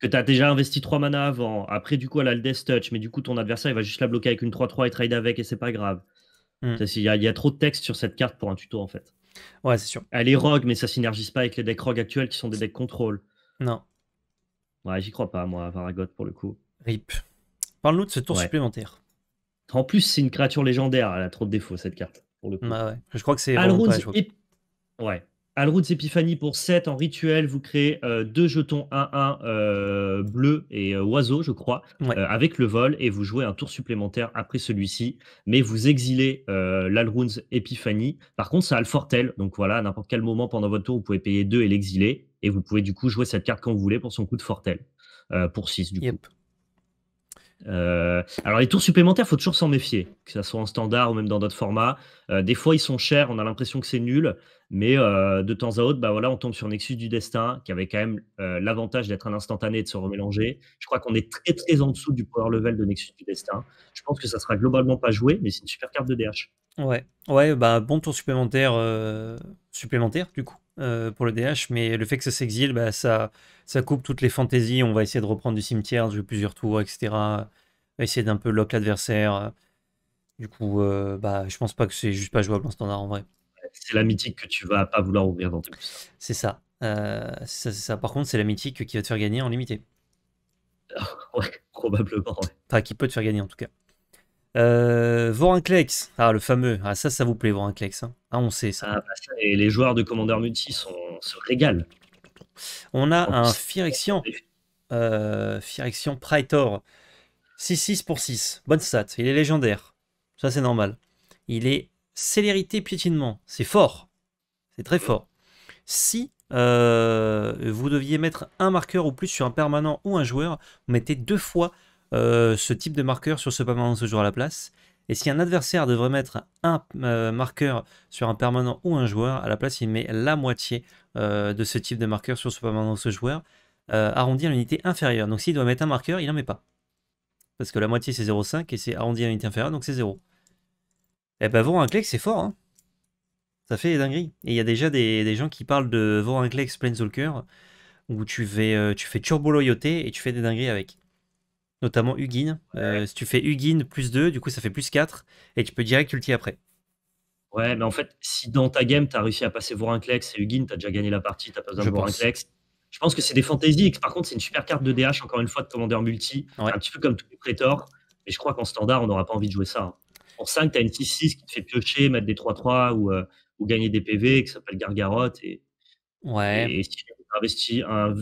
B: Que tu as déjà investi 3 mana avant. Après, du coup, elle a le Death Touch, mais du coup, ton adversaire, il va juste la bloquer avec une 3-3 et trade avec, et c'est pas grave. Hmm. Il y, a trop de texte sur cette carte pour un tuto, en fait. Ouais, c'est sûr. Elle est rogue, mais ça synergise pas avec les decks rogue actuels qui sont des decks contrôle. Non. Ouais, j'y crois pas, moi, à Varagot, pour le coup. Rip. Parle-nous de ce tour
A: supplémentaire.
B: En plus, c'est une créature légendaire, elle a trop de défauts, cette carte, pour le coup. Bah ouais, je crois que c'est. ouais. Alruns Epiphany pour 7 en rituel, vous créez 2 euh, deux jetons 1-1 euh, bleu et euh, oiseau, je crois, avec le vol, et vous jouez un tour supplémentaire après celui-ci, mais vous exilez l'Alruns Epiphany. Par contre, ça a le Fortel, donc voilà, à n'importe quel moment pendant votre tour, vous pouvez payer 2 et l'exiler, et vous pouvez du coup jouer cette carte quand vous voulez pour son coup de Fortel, pour 6 du coup. Euh, alors les tours supplémentaires, faut toujours s'en méfier, que ça soit en standard ou même dans d'autres formats. Euh, des fois ils sont chers, on a l'impression que c'est nul, mais euh, de temps à autre, bah voilà, on tombe sur Nexus du destin qui avait quand même l'avantage d'être un instantané et de se remélanger. Je crois qu'on est très très en dessous du power level de Nexus du destin. Je pense que ça sera globalement pas joué, mais c'est une super carte de DH.
A: Ouais, ouais, bah bon tour supplémentaire supplémentaire du coup pour le DH, mais le fait que ça s'exile, bah ça ça coupe toutes les fantaisies. On va essayer de reprendre du cimetière, jouer plusieurs tours, etc. On va essayer d'un peu lock l'adversaire. Du coup, euh, bah, je pense pas que c'est juste pas jouable en standard en vrai. C'est la mythique
B: que tu vas pas vouloir ouvrir dans tes
A: C'est ça. Euh, ça, Par contre, c'est la mythique qui va te faire gagner en limité. ouais, probablement. Enfin, qui peut te faire gagner en tout cas. Euh, Vorinclex, ah le fameux, ah ça ça vous plaît Vorinclex, hein ah on sait ça. Ah, bah, ça. les joueurs de Commander Multi se régalent. On a un Phyrexian, euh, Phyrexian Praetor. 6-6 pour 6. Bonne stat. Il est légendaire. Ça, c'est normal. Il est célérité piétinement. C'est fort. C'est très fort. Si euh, vous deviez mettre un marqueur ou plus sur un permanent ou un joueur, vous mettez deux fois euh, ce type de marqueur sur ce permanent ce joueur à la place. Et si un adversaire devrait mettre un euh, marqueur sur un permanent ou un joueur, à la place il met la moitié euh, de ce type de marqueur sur ce permanent ou ce joueur, euh, arrondi à l'unité inférieure. Donc s'il doit mettre un marqueur, il n'en met pas. Parce que la moitié c'est 0,5 et c'est arrondi à l'unité inférieure, donc c'est 0. Et un clic, c'est fort, hein ça fait des dingueries. Et il y a déjà des, gens qui parlent de un Vorinclex Planeswalker, où tu fais, tu fais loyauté et tu fais des dingueries avec notamment Hugin. Euh, si tu fais Hugin plus 2, du coup ça fait plus 4, et tu peux direct ulti après.
B: Ouais, mais en fait, si dans ta game, tu as réussi à passer voir
A: un Clex et Hugin, tu as déjà gagné
B: la partie, tu pas besoin de voir un Je pense que c'est des fantaisies. Par contre, c'est une super carte de DH, encore une fois, de commandeur multi. Un petit peu comme tous les Prétors. Mais je crois qu'en standard, on n'aura pas envie de jouer ça. Hein. pour En 5, tu as une 6-6 qui te fait piocher, mettre des 3-3 ou, euh, ou, gagner des PV qui s'appelle Gargarotte. Et, ouais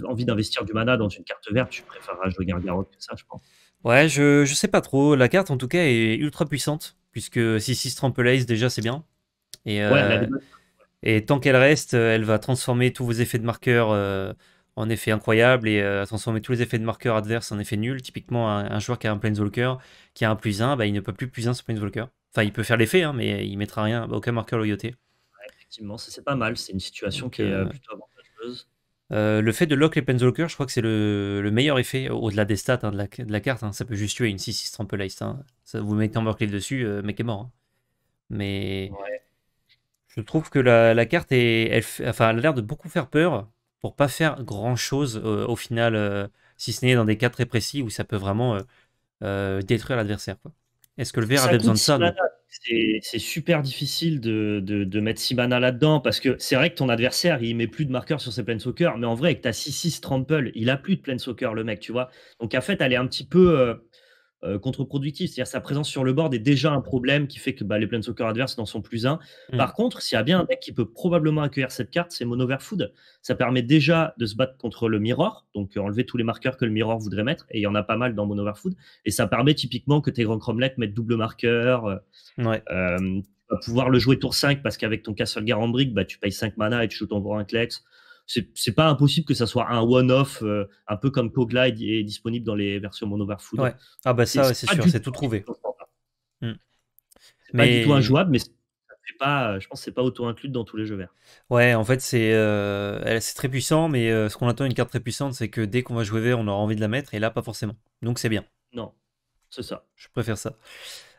B: envie d'investir du mana dans une carte verte, tu préféreras jouer Gargaroth que ça, je pense.
A: Ouais, je, je sais pas trop. La carte, en tout cas, est ultra puissante, puisque si 6 Ace déjà, c'est bien. Et, euh, et tant qu'elle reste, elle va transformer tous vos effets de marqueur euh, en effets incroyables et euh, transformer tous les effets de marqueur adverses en effets nuls. Typiquement, un, joueur qui a un Planeswalker, qui a un plus 1, bah, il ne peut plus plus 1 sur Planeswalker. Enfin, il peut faire l'effet, hein, mais il mettra rien, aucun marqueur loyauté.
B: effectivement, c'est pas mal. C'est une situation qui est plutôt avantageuse.
A: Euh, le fait de lock les Penzolker, je crois que c'est le, meilleur effet au-delà des stats hein, de, la, carte. Hein. ça peut juste tuer une 6-6 hein. Ça, vous mettez un Burkle dessus, euh, mec est mort. Mais je trouve que la, carte elle, a l'air de beaucoup faire peur pour pas faire grand-chose euh, au final, si ce n'est dans des cas très précis où ça peut vraiment détruire l'adversaire. Est-ce que le verre avait besoin de ça
B: c'est super difficile de, de, de mettre Sibana là-dedans parce que c'est vrai que ton adversaire, il met plus de marqueurs sur ses plaines soccer, mais en vrai, avec ta 6-6 trample, il a plus de plaines soccer, le mec, tu vois. Donc, en fait, elle est un petit peu. Euh, euh, contre-productif. C'est-à-dire sa présence sur le board est déjà un problème qui fait que bah, les plein soccer adverses n'en sont plus un. Mm. Par contre, s'il y a bien un deck qui peut probablement accueillir cette carte, c'est Mono Food. Ça permet déjà de se battre contre le Mirror, donc euh, enlever tous les marqueurs que le Mirror voudrait mettre, et il y en a pas mal dans Mono Food. Et ça permet typiquement que tes grands cromlets mettent double marqueur. Euh, pouvoir le jouer tour 5 parce qu'avec ton Castle guerre en brique, bah, tu payes 5 mana et tu joues ton clex c'est pas impossible que ça soit un one-off, euh, un peu comme Coglide est disponible dans les
A: versions mono Food. Ah bah ça, c'est sûr, c'est tout trouvé. mais... Hmm. pas du tout injouable, mais
B: pas, euh, je pense que c'est pas auto-inclus dans tous les jeux verts.
A: Ouais, en fait, c'est euh, très puissant, mais ce qu'on attend une carte très puissante, c'est que dès qu'on va jouer vert, on aura envie de la mettre, et là, pas forcément. Donc c'est bien.
B: Non, c'est ça.
A: Je préfère ça.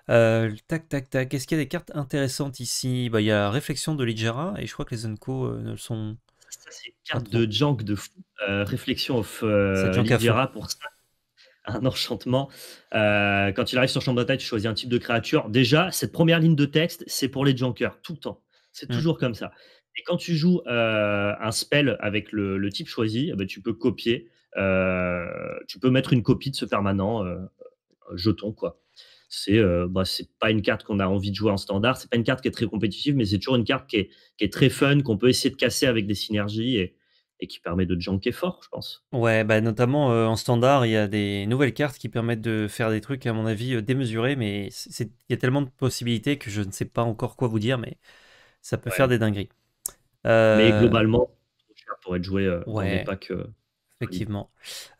A: tac, tac, tac. Est-ce qu'il y a des cartes intéressantes ici bah, Il y a Réflexion de Ligera, et je crois que les Unco ne sont ça c'est une
B: carte de Jank de fou. Euh, réflexion of Oliveira euh, pour ça un enchantement. Euh, quand il arrive sur champ de bataille, tu choisis un type de créature. Déjà, cette première ligne de texte, c'est pour les junkers, tout le temps. C'est hmm. toujours comme ça. Et quand tu joues un spell avec le, type choisi, eh ben, tu peux copier, tu peux mettre une copie de ce permanent jeton, quoi c'est euh, bah, c'est pas une carte qu'on a envie de jouer en standard, c'est pas une carte qui est très compétitive, mais c'est toujours une carte qui est, très fun, qu'on peut essayer de casser avec des synergies et, et qui permet de junker fort, je pense.
A: Ouais, bah notamment euh, en standard, il y a des nouvelles cartes qui permettent de faire des trucs, à mon avis, euh, démesurés, mais il y a tellement de possibilités que je ne sais pas encore quoi vous dire, mais ça peut faire des dingueries. Mais globalement, pour être joué ouais. dans effectivement.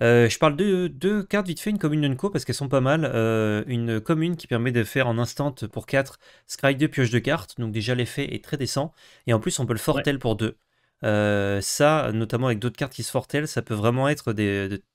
A: Euh, je parle de deux cartes vite fait, une commune, de co, parce qu'elles sont pas mal. Euh, une commune qui permet de faire en instant pour 4 Scry 2 pioche de cartes, donc déjà l'effet est très décent. Et en plus, on peut le Fortel pour 2. Euh, ça, notamment avec d'autres cartes qui se Fortel, ça peut vraiment être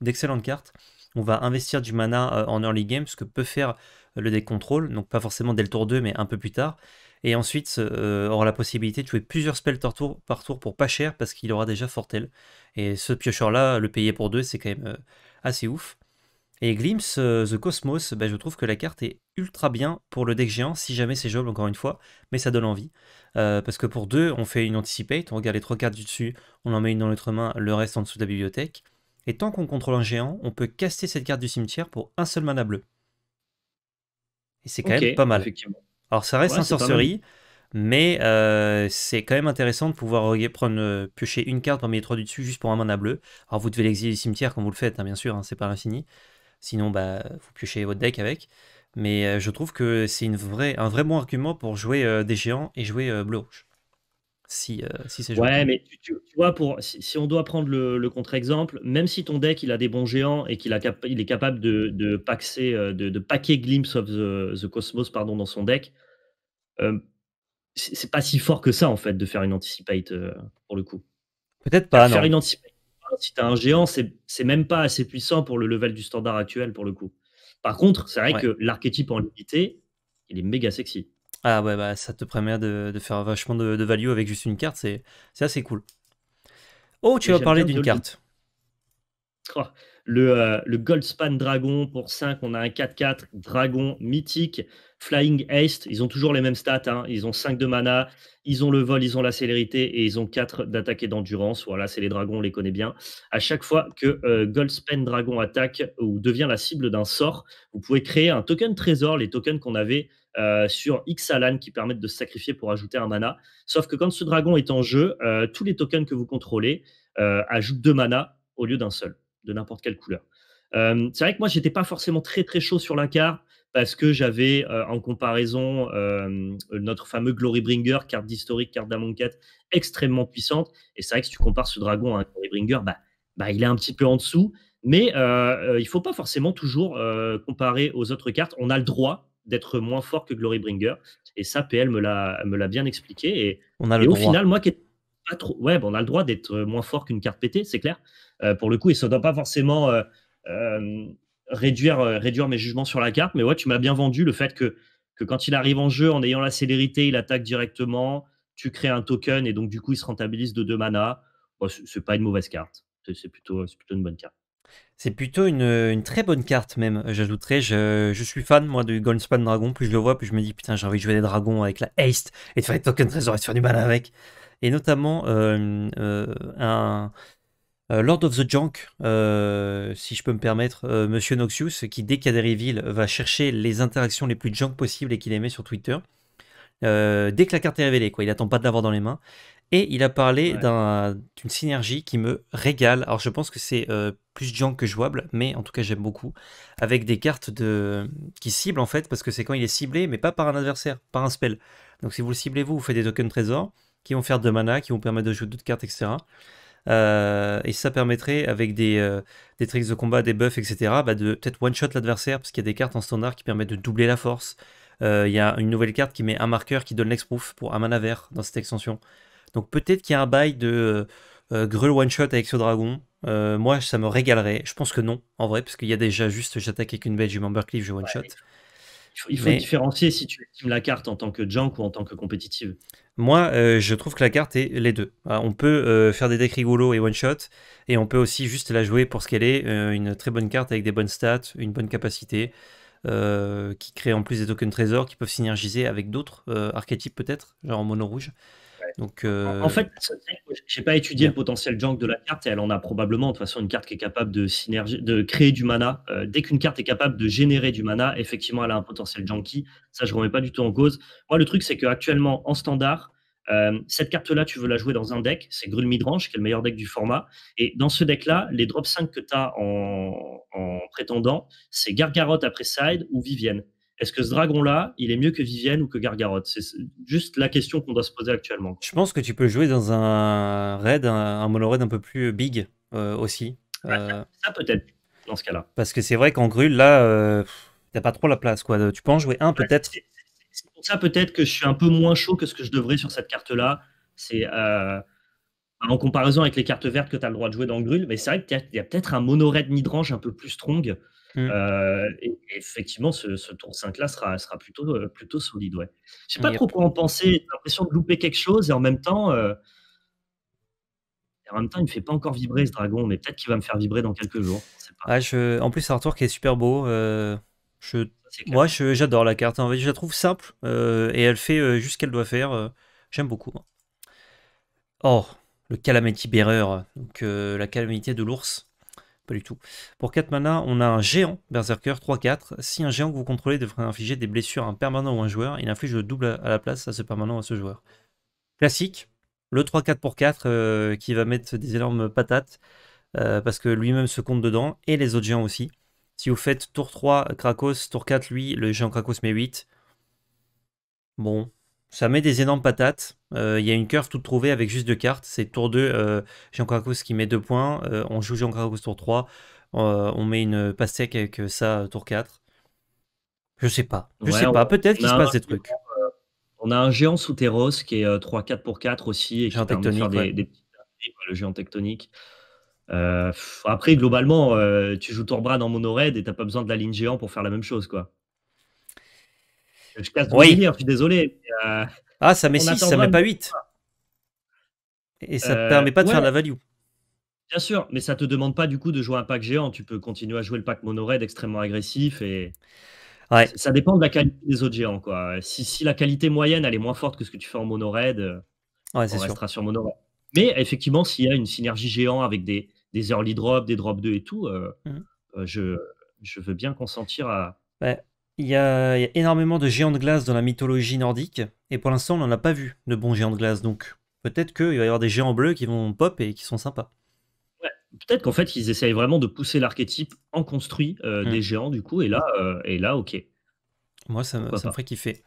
A: d'excellentes cartes. On va investir du mana en early game, ce que peut faire le deck contrôle, donc pas forcément dès le tour 2, mais un peu plus tard. Et ensuite, euh, aura la possibilité de jouer plusieurs spells par tour, pour pas cher parce qu'il aura déjà Fortel. Et ce piocheur-là, le payer pour deux, c'est quand même euh, assez ouf. Et Glimpse euh, The Cosmos, bah, je trouve que la carte est ultra bien pour le deck géant, si jamais c'est jouable encore une fois, mais ça donne envie. parce que pour deux, on fait une Anticipate, on regarde les trois cartes du dessus, on en met une dans l'autre main, le reste en dessous de la bibliothèque. Et tant qu'on contrôle un géant, on peut caster cette carte du cimetière pour un seul mana bleu. Et c'est quand même pas mal. Effectivement. Alors ça reste un mais euh, c'est quand même intéressant de pouvoir prendre, euh, piocher une carte parmi les trois du dessus juste pour un mana bleu. Alors vous devez l'exiler du cimetière quand vous le faites, hein, bien sûr, hein, c'est pas l'infini. Sinon, bah, vous piochez votre deck avec. Mais euh, je trouve que c'est un vrai bon argument pour jouer des géants et jouer bleu-rouge. Euh, si, c'est Ouais, mais
B: tu, vois, pour, si, on doit prendre le, contre-exemple, même si ton deck il a des bons géants et qu'il est capable de, euh, de, de, paquer Glimpse of the, Cosmos pardon, dans son deck, euh, c'est pas si fort que ça en fait de faire une anticipate pour le coup. Peut-être pas, faire Une si tu un géant, c'est même pas assez puissant pour le level du standard actuel pour le coup. Par contre, c'est vrai que l'archétype en limité, il est méga sexy.
A: Ah ouais, bah ça te permet de, faire vachement de, de, value avec juste une carte, c'est assez cool. Oh, tu vas parler d'une carte. Euh, le, Goldspan Dragon
B: pour 5, on a un 4-4 Dragon mythique, Flying Haste, ils ont toujours les mêmes stats, hein. ils ont 5 de mana, ils ont le vol, ils ont la célérité et ils ont 4 d'attaque et d'endurance. Voilà, c'est les dragons, on les connaît bien. À chaque fois que euh, Goldspan Dragon attaque ou devient la cible d'un sort, vous pouvez créer un token trésor, les tokens qu'on avait euh, sur Xalan qui permettent de se sacrifier pour ajouter un mana. Sauf que quand ce dragon est en jeu, tous les tokens que vous contrôlez ajoutent 2 mana au lieu d'un seul n'importe quelle couleur. Euh, c'est vrai que moi, j'étais pas forcément très très chaud sur la carte parce que j'avais euh, en comparaison euh, notre fameux Glory Bringer, carte d'historique, carte d'amont extrêmement puissante. Et c'est vrai que si tu compares ce dragon à un Glory Bringer, bah, bah, il est un petit peu en dessous. Mais il faut pas forcément toujours comparer aux autres cartes. On a le droit d'être moins fort que Glory Bringer. Et ça, PL me l'a bien expliqué. Et, on au final, moi qui est pas trop. Ouais, bah, on a le droit d'être moins fort qu'une carte pétée, c'est clair. Euh, pour le coup, et ça ne doit pas forcément euh, euh, réduire, réduire mes jugements sur la carte. Mais ouais, tu m'as bien vendu le fait que, quand il arrive en jeu, en ayant la célérité, il attaque directement, tu crées un token et donc du coup, il se rentabilise de deux mana. Ce c'est pas une mauvaise carte. C'est plutôt, plutôt une bonne carte.
A: C'est plutôt une, très bonne carte même, j'ajouterais. Je, suis fan, moi, du Goldspan Dragon. Plus je le vois, plus je me dis, putain, j'ai envie de jouer des dragons avec la haste et de faire des tokens trésor et de faire du mal avec. Et notamment, un, euh, Lord of the Junk, euh, si je peux me permettre, euh, Monsieur Noxius, qui dès qu'il y a des reveals va chercher les interactions les plus junk possibles et qu'il émet sur Twitter. dès que la carte est révélée, quoi, il n'attend pas de l'avoir dans les mains. Et il a parlé d'une synergie qui me régale. Alors je pense que c'est plus junk que jouable, mais en tout cas j'aime beaucoup. Avec des cartes de... qui ciblent en fait, parce que c'est quand il est ciblé, mais pas par un adversaire, par un spell. Donc si vous le ciblez vous, vous faites des tokens trésors qui vont faire de mana, qui vont permettre de jouer d'autres cartes, etc. Euh, et ça permettrait, avec des, euh, des, tricks de combat, des buffs, etc., bah, de peut-être one-shot l'adversaire, parce qu'il y a des cartes en standard qui permettent de doubler la force. Euh, il y a une nouvelle carte qui met un marqueur qui donne l'exproof pour un mana vert dans cette extension. Donc peut-être qu'il y a un bail de grel one-shot avec ce dragon. moi, ça me régalerait. Je pense que non, en vrai, parce qu'il y a déjà juste j'attaque avec une bête, j'ai Membercliff, je one-shot. il faut, différencier
B: si tu estimes la carte en tant que junk ou en tant que compétitive.
A: Moi, euh, je trouve que la carte est les deux. Ah, on peut euh, faire des decks rigolos et one-shot, et on peut aussi juste la jouer pour ce qu'elle est, euh, une très bonne carte avec des bonnes stats, une bonne capacité, qui crée en plus des tokens trésors qui peuvent synergiser avec d'autres archétypes peut-être, genre en mono rouge. Donc, En euh, fait, j'ai pas étudié le potentiel
B: junk de la carte et elle en a probablement de toute façon une carte qui est capable de de créer du mana. Euh, dès qu'une carte est capable de générer du mana, effectivement, elle a un potentiel janky. Ça, je remets pas du tout en cause. Moi, le truc, c'est qu'actuellement, en standard, euh, cette carte-là, tu veux la jouer dans un deck, c'est Grul Midrange, qui est le meilleur deck du format. Et dans ce deck-là, les drops 5 que tu as en, en prétendant, c'est Gargaroth après side ou Vivienne. Est-ce que ce dragon-là, il est mieux que Vivienne ou que Gargaroth C'est juste la question qu'on doit se poser actuellement.
A: Je pense que tu peux jouer dans un raid, un, mono raid un peu plus euh, big euh, aussi. Bah, euh. Ça peut-être, dans ce cas-là. Parce que c'est vrai qu'en grul, là, t'as pas trop la place. quoi. Tu peux en jouer un peut-être. C'est pour ça peut-être que je suis
B: un peu moins chaud que ce que je devrais sur cette carte-là. C'est bah, en comparaison avec les cartes vertes que tu as le droit de jouer dans grul. Mais c'est vrai qu'il y a, peut-être un mono-raid midrange un peu plus strong. Mmh. Euh, effectivement, ce, tour 5-là sera, sera plutôt, euh, plutôt solide. Ouais. Je sais pas mmh, trop quoi en penser. J'ai l'impression de louper quelque chose et en même temps, euh, en même temps il me fait pas encore vibrer ce dragon, mais peut-être qu'il va
A: me faire vibrer dans quelques jours. Ah, je... En plus, c'est un qui est super beau. Moi, j'adore la carte. En fait, je la trouve simple et elle fait juste ce qu'elle doit faire. J'aime beaucoup. or le Calamity Bearer, donc la calamité de l'ours. Pas du tout. Pour 4 mana, on a un géant, Berserker 3-4. Si un géant que vous contrôlez devrait infliger des blessures à un permanent ou un joueur, il inflige le double à la place à ce permanent ou à ce joueur. Classique, le 3-4 pour 4 euh, qui va mettre des énormes patates euh, parce que lui-même se compte dedans et les autres géants aussi. Si vous faites tour 3 Krakos, tour 4 lui, le géant Krakos met 8. Bon, ça met des énormes patates. Euh, il y a une curve toute trouvée avec juste deux cartes. C'est tour 2, Jean Krakos qui met deux points. Euh, on joue Jean Krakos tour 3. Euh, on met une pastèque avec ça tour 4. Je sais pas. Je sais pas. Peut-être qu'il se passe des trucs.
B: On a un géant sous Terros qui est 3-4 pour 4 aussi. géant tectonique. le géant tectonique. après, globalement, tu joues bras en mono-raid et t'as pas besoin de la ligne géant pour faire la même chose. quoi. Je casse oui. je suis désolé. Euh, ah, ça met 6, ça met pas
A: 8. Et ça ne te permet pas de euh, faire la value.
B: Bien sûr, mais ça ne te demande pas du coup de jouer un pack géant. Tu peux continuer à jouer le pack mono extrêmement agressif et. Ça dépend de la qualité des autres géants. Quoi. Si, la qualité moyenne elle est moins forte que ce que tu fais en mono-red, euh, on restera sur mono Mais effectivement, s'il y a une synergie géant avec des, des early drops, des drops 2 et tout, mmh. je, veux bien consentir à,
A: ouais. Il y, a, énormément de géants de glace dans la mythologie nordique, et pour l'instant, on n'en a pas vu de bons géants de glace, donc peut-être qu'il va y avoir des géants bleus qui vont pop et qui sont sympas.
B: peut-être qu'en fait, ils essayent vraiment de pousser l'archétype en construit euh, hmm. des géants, du coup, et là, euh, et là ok.
A: Moi, ça, me, ça me ferait kiffer.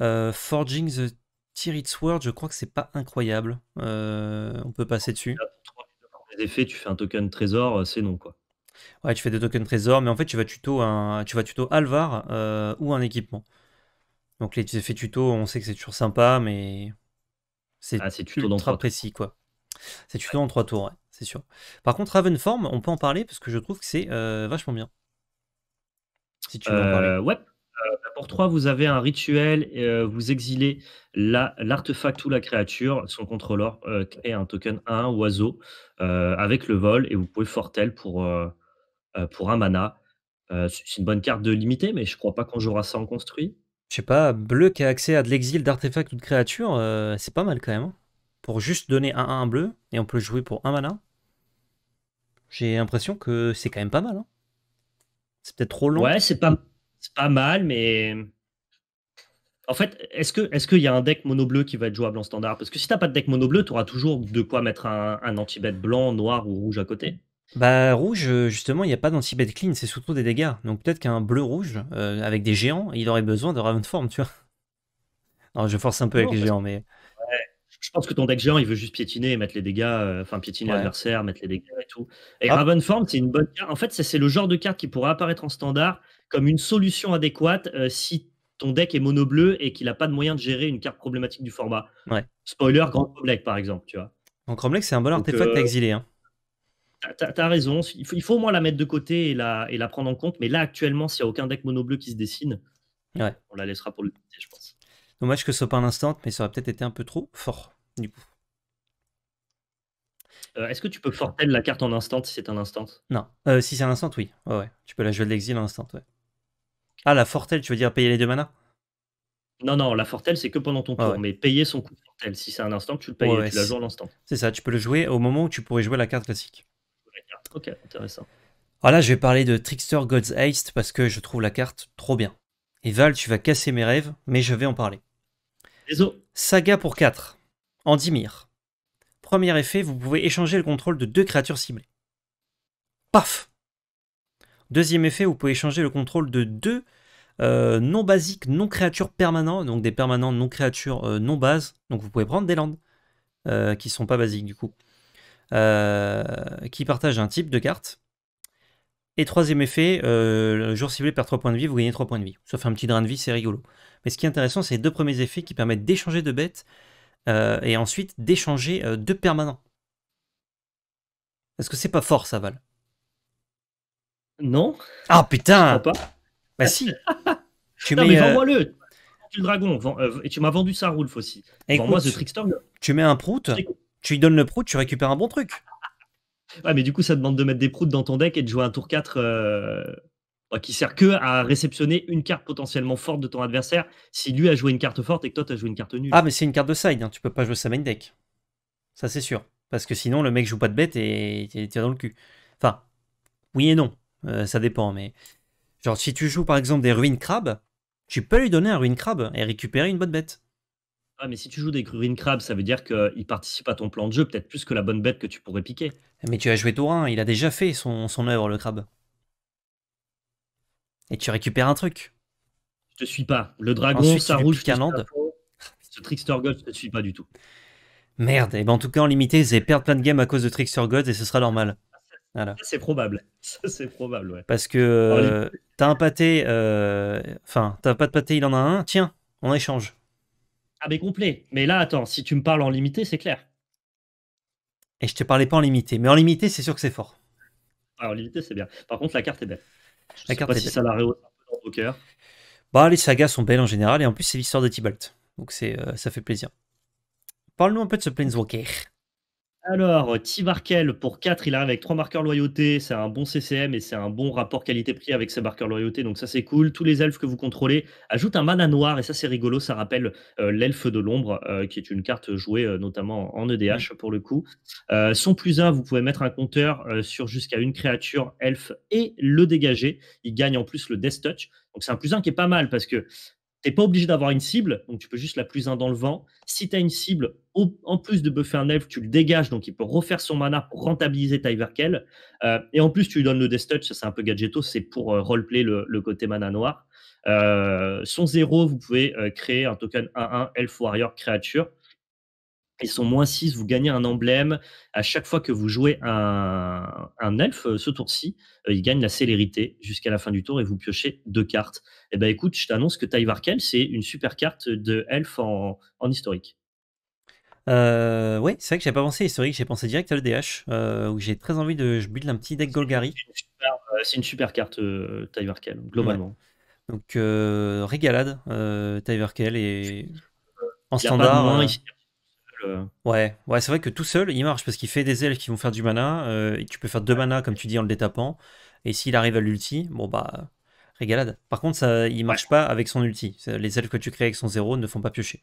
A: Euh, Forging the Tirit World, je crois que c'est pas incroyable. on peut passer dessus. Là, pour
B: tu fais un token trésor, c'est non, quoi.
A: Ouais, tu fais des tokens trésor, mais en fait, tu vas tuto, un, tu vas tuto Alvar euh, ou un équipement. Donc, les effets tuto, on sait que c'est toujours sympa, mais c'est ah, ultra précis, quoi. C'est tuto en trois tours, c'est sûr. Par contre, Ravenform, on peut en parler parce que je trouve que c'est euh, vachement bien. Si tu veux en parler. Euh, ouais. Pour 3, vous avez un rituel, euh, vous exilez
B: l'artefact ou la créature, son contrôleur et un token 1 oiseau avec le vol et vous pouvez fortel pour, euh, pour un mana. Euh,
A: c'est une bonne carte de limité, mais je crois pas qu'on jouera ça en construit. Je sais pas, bleu qui a accès à de l'exil d'artefacts ou de créatures, euh, c'est pas mal quand même. Hein. Pour juste donner un 1 bleu, et on peut le jouer pour un mana. J'ai l'impression que c'est quand même pas mal. Hein. C'est peut-être trop long. Ouais, c'est pas, pas mal, mais. En fait, est-ce que est-ce
B: qu'il y a un deck mono bleu qui va être jouable en standard Parce que si t'as pas de deck mono bleu, tu auras toujours de quoi mettre un, un anti-bet
A: blanc, noir ou rouge à côté. Bah rouge, euh, justement, il n'y a pas d'anti-bet clean, c'est surtout des dégâts. Donc peut-être qu'un bleu-rouge, euh, avec des géants, il aurait besoin de Ravenform, tu vois. Non, je force un peu avec les géants, mais...
B: Je pense que ton deck géant, il veut juste piétiner et mettre les dégâts, euh, enfin piétiner l'adversaire, mettre les dégâts et tout. Et ah. Ravenform, c'est une bonne carte. En fait, c'est le genre de carte qui pourrait apparaître en standard comme une solution adéquate si ton deck est mono-bleu et qu'il n'a pas de moyen de gérer une carte problématique du format.
A: Spoiler, Grand
B: black par exemple, tu vois.
A: Donc c'est un bon artefact à hein.
B: T'as raison. Il faut, au moins la mettre de côté et la, prendre en compte. Mais là, actuellement, s'il n'y a aucun deck mono bleu qui se dessine, on la laissera pour le je pense.
A: Dommage que ce soit pas un instant, mais ça aurait peut-être été un peu trop fort, du coup.
B: Euh, est-ce que tu peux fortel la carte en instant si c'est un instant
A: Non. Euh, si c'est un instant, oui. Ouais, Tu peux la jouer de l'exil en instant, ouais. Ah, la fortel, tu veux dire payer les deux manas
B: Non, non, la fortel, c'est que pendant ton ah tour, mais payer son coup de fortel. Si c'est un instant, tu le payes, et tu la joues en instant.
A: C'est ça, tu peux le jouer au moment où tu pourrais jouer la carte classique.
B: Ok, intéressant.
A: Voilà, ah, je vais parler de Trickster God's Haste parce que je trouve la carte trop bien. Et Val, tu vas casser mes rêves, mais je vais en parler. Réseau. Saga pour 4. Andimir. Premier effet, vous pouvez échanger le contrôle de deux créatures ciblées. Paf Deuxième effet, vous pouvez échanger le contrôle de deux euh, non basiques, non créatures permanents, donc des permanents non créatures euh, non bases. Donc vous pouvez prendre des landes qui euh, qui sont pas basiques du coup. Euh, qui partage un type de carte. Et troisième effet, euh, le jour ciblé perd 3 points de vie, vous gagnez 3 points de vie. Ça fait un petit drain de vie, c'est rigolo. Mais ce qui est intéressant, c'est les deux premiers effets qui permettent d'échanger de bêtes euh, et ensuite d'échanger de permanents. Est-ce que c'est pas fort, ça, Val Non. Ah putain pas. Bah si tu mais vends
B: le le dragon, et tu m'as vendu ça, Rulf, aussi. moi ce Trickstorm.
A: Tu mets un prout, tu lui donnes le prout, tu récupères un bon truc.
B: Ouais, mais du coup, ça demande de mettre des prouts dans ton deck et de jouer un tour 4 euh, qui sert que à réceptionner une carte potentiellement forte de ton adversaire si lui a joué une carte forte et que toi, tu as joué une carte nulle. Ah,
A: mais c'est une carte de side, hein. tu peux pas jouer sa main deck. Ça, c'est sûr. Parce que sinon, le mec joue pas de bête et tire dans le cul. Enfin, oui et non. Euh, ça dépend, mais. Genre, si tu joues par exemple des ruines crabes, tu peux lui donner un ruine crabe et récupérer une bonne bête.
B: Ah, mais si tu joues des Green Crab, ça veut dire qu'il participe à ton plan de jeu, peut-être plus que la bonne bête que tu pourrais
A: piquer. Mais tu as joué Taurin, il a déjà fait son, son œuvre, le crabe. Et tu récupères un truc. Je te suis pas. Le dragon, ça roule. Ce Trickster God, je te suis pas du tout. Merde, et eh ben en tout cas, en limité, c'est perdre plein de games à cause de Trickster God et ce sera normal. Voilà.
B: C'est probable. c'est probable, Parce que euh,
A: t'as un pâté, euh, enfin, t'as pas de pâté, il en a un. Tiens, on échange. Ah, mais complet. Mais là, attends, si tu me parles en limité, c'est clair. Et je te parlais pas en limité. Mais en limité, c'est sûr que c'est fort.
B: en limité, c'est bien. Par contre, la carte est belle.
A: Je la sais pas si ça la un
B: peu
A: Bah, les sagas sont belles en général. Et en plus, c'est l'histoire de Tibalt. Donc, c'est, euh, ça fait plaisir. Parle-nous un peu de ce Planeswalker.
B: Alors, euh, Tibarkel, pour 4, il arrive avec 3 marqueurs loyauté. C'est un bon CCM et c'est un bon rapport qualité-prix avec ses marqueurs loyauté. Donc, ça, c'est cool. Tous les elfes que vous contrôlez ajoutent un mana noir. Et ça, c'est rigolo. Ça rappelle euh, l'elfe de l'ombre, euh, qui est une carte jouée notamment en EDH pour le coup. son plus 1, vous pouvez mettre un compteur sur jusqu'à une créature elfe et le dégager. Il gagne en plus le Death Touch. Donc, c'est un plus 1 qui est pas mal parce que tu n'es pas obligé d'avoir une cible, donc tu peux juste la plus 1 dans le vent. Si tu as une cible, en plus de buffer un elf, tu le dégages, donc il peut refaire son mana pour rentabiliser ta euh, et en plus, tu lui donnes le Death Touch, ça c'est un peu gadgeto, c'est pour euh, roleplay le, côté mana noir. Euh, son 0, vous pouvez créer un token 1-1 Elf Warrior créature. Ils sont moins 6, vous gagnez un emblème. À chaque fois que vous jouez un, Elf, euh, ce tour-ci, euh, il gagne la célérité jusqu'à la fin du tour et vous piochez deux cartes. Eh ben écoute, je t'annonce que Tyvarkel c'est une super carte de elfe en, historique.
A: Euh, oui, c'est vrai que j'ai pas pensé historique, j'ai pensé direct à l'EDH, DH où j'ai très envie de je build un petit deck Golgari. C'est une, super carte, euh, globalement. Donc, régalade, Tyvarkel et en standard. Pas de euh. Ouais, ouais c'est vrai que tout seul, il marche parce qu'il fait des elfes qui vont faire du mana. Euh, et tu peux faire deux mana, comme tu dis, en le détapant. Et s'il arrive à l'ulti, bon bah, régalade. Par contre, ça, il marche pas avec son ulti. Les elfes que tu crées avec son zéro ne font pas piocher.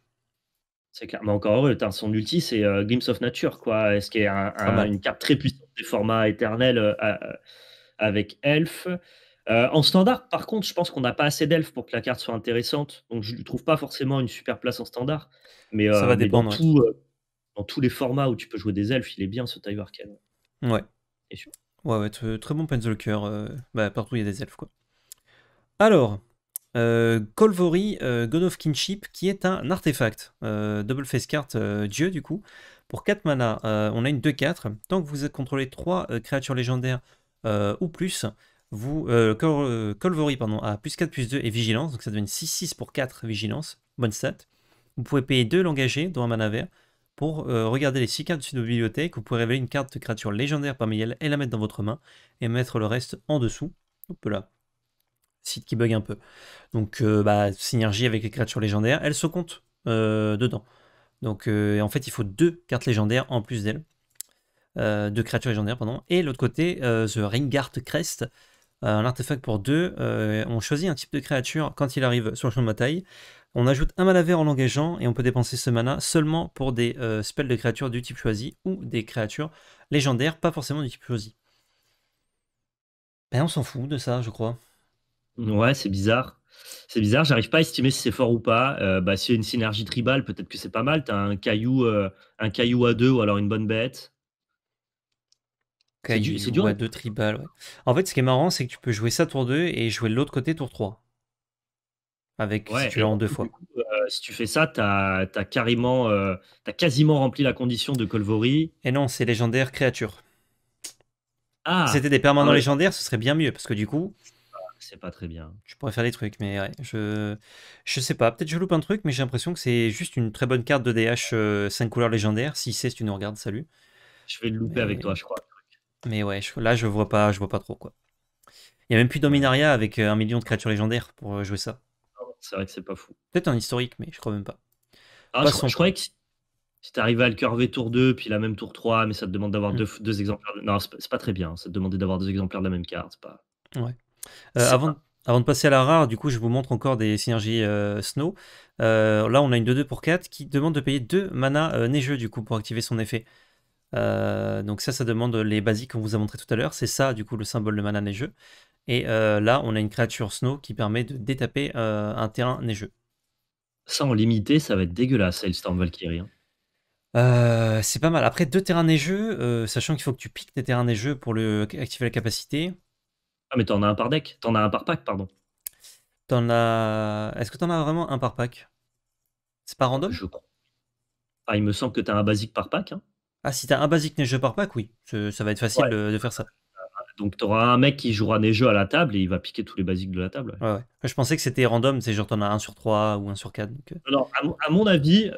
B: C'est clair. Mais encore heureux, son ulti, c'est euh, Glimpse of Nature, quoi. Est Ce qui est un, une carte très puissante des formats éternels avec elfes en standard, par contre, je pense qu'on n'a pas assez d'elfes pour que la carte soit intéressante. Donc, je ne trouve pas forcément une super place en standard. Mais, ça va dépendre. tout, dans tous les formats où tu peux jouer des elfes, il est bien ce type Arcane.
A: Ouais. Ouais, ouais, très, bon Penzolker. Euh, bah, partout il y a des elfes, quoi. Alors, euh, Colvory, euh, God of Kinship, qui est un artefact. Euh, double face card, dieu, du coup. Pour 4 mana, on a une 2-4. Tant que vous êtes contrôlé 3 créatures légendaires ou plus, vous, Colvory pardon, a plus 4, plus 2 et vigilance. Donc ça devient 6-6 pour 4 vigilance. Bonne stat. Vous pouvez payer 2 l'engager dans un mana vert pour euh, regarder les 6 cartes de votre bibliothèque. Vous pouvez révéler une carte de créature légendaire parmi elles et la mettre dans votre main et mettre le reste en dessous. Hop là, site qui bug un peu. Donc, euh, bah, synergie avec les créatures légendaires, elles se comptent euh, dedans. Donc, en fait, il faut deux cartes légendaires en plus d'elles. deux créatures légendaires, pardon. Et l'autre côté, The Ringard Crest, euh, un artefact pour deux. Euh, on choisit un type de créature quand il arrive sur le champ de bataille. On ajoute un mana vert en l'engageant et on peut dépenser ce mana seulement pour des euh, spells de créatures du type choisi ou des créatures légendaires, pas forcément du type choisi. Ben on s'en fout de ça, je crois.
B: Ouais, c'est bizarre. C'est bizarre, j'arrive pas à estimer si c'est fort ou pas. Si bah, y a une synergie tribale, peut-être que c'est pas mal. T'as un caillou, un caillou à deux ou alors une bonne bête
A: c'est dur, deux En fait, ce qui est marrant, c'est que tu peux jouer ça tour 2 et jouer de l'autre côté tour 3. Avec, si tu en deux fois.
B: Euh, si tu fais ça, t'as as, carrément, euh, T'as quasiment rempli la condition de Colvory. Et non, c'est légendaire créature.
A: Ah, C'était des permanents ah légendaires, ce serait bien mieux parce que du coup, c'est pas très bien. Je pourrais faire des trucs, mais je je sais pas. Peut-être je loupe un truc, mais j'ai l'impression que c'est juste une très bonne carte de DH 5 euh, couleurs légendaires. Si c'est, si tu nous regardes, salut. Je vais le louper avec toi, je crois. Mais ouais, là, je vois pas, je vois pas trop quoi. Il y a même plus Dominaria avec euh, un million de créatures légendaires pour euh, jouer ça. Ah c'est vrai que c'est pas fou. Peut-être un historique, mais je crois même pas. Ah, je, croyais que si
B: t'arrives à le curver tour 2, puis la même tour 3, mais ça te demande d'avoir mm. deux, exemplaires. Non, c'est pas très bien. Ça te demandait d'avoir deux exemplaires de la même carte. Pas... Euh,
A: avant, avant de passer à la rare, du coup, je vous montre encore des synergies Snow. là, on a une 2-2 pour 4 qui demande de payer 2 mana neigeux, du coup, pour activer son effet. Euh, donc ça, ça demande les basiques qu'on vous a montré tout à l'heure. C'est ça, du coup, le symbole de mana neigeux. Et euh, là, on a une créature snow qui permet de détaper euh, un terrain neigeux.
B: Sans limiter, ça va être dégueulasse, Hailstorm Valkyrie.
A: Hein. c'est pas mal. Après, deux terrains neigeux, sachant qu'il faut que tu piques des terrains neigeux pour le... activer la capacité. Ah, mais t'en as un par deck. T'en as un par pack, pardon. T'en as... Est-ce que t'en as vraiment un par pack C'est pas random Je crois. Ah, il me semble que t'as un basique par pack. Hein. Ah, si t'as un basique neigeux par pack, oui, ça va être facile de, faire ça. Donc t'auras un mec qui jouera neigeux à la table et il va piquer tous les basiques de la table. Ouais, Je pensais que c'était random, c'est genre t'en as un sur 3 ou un sur 4.
B: Alors, euh. à, mon avis,
A: euh,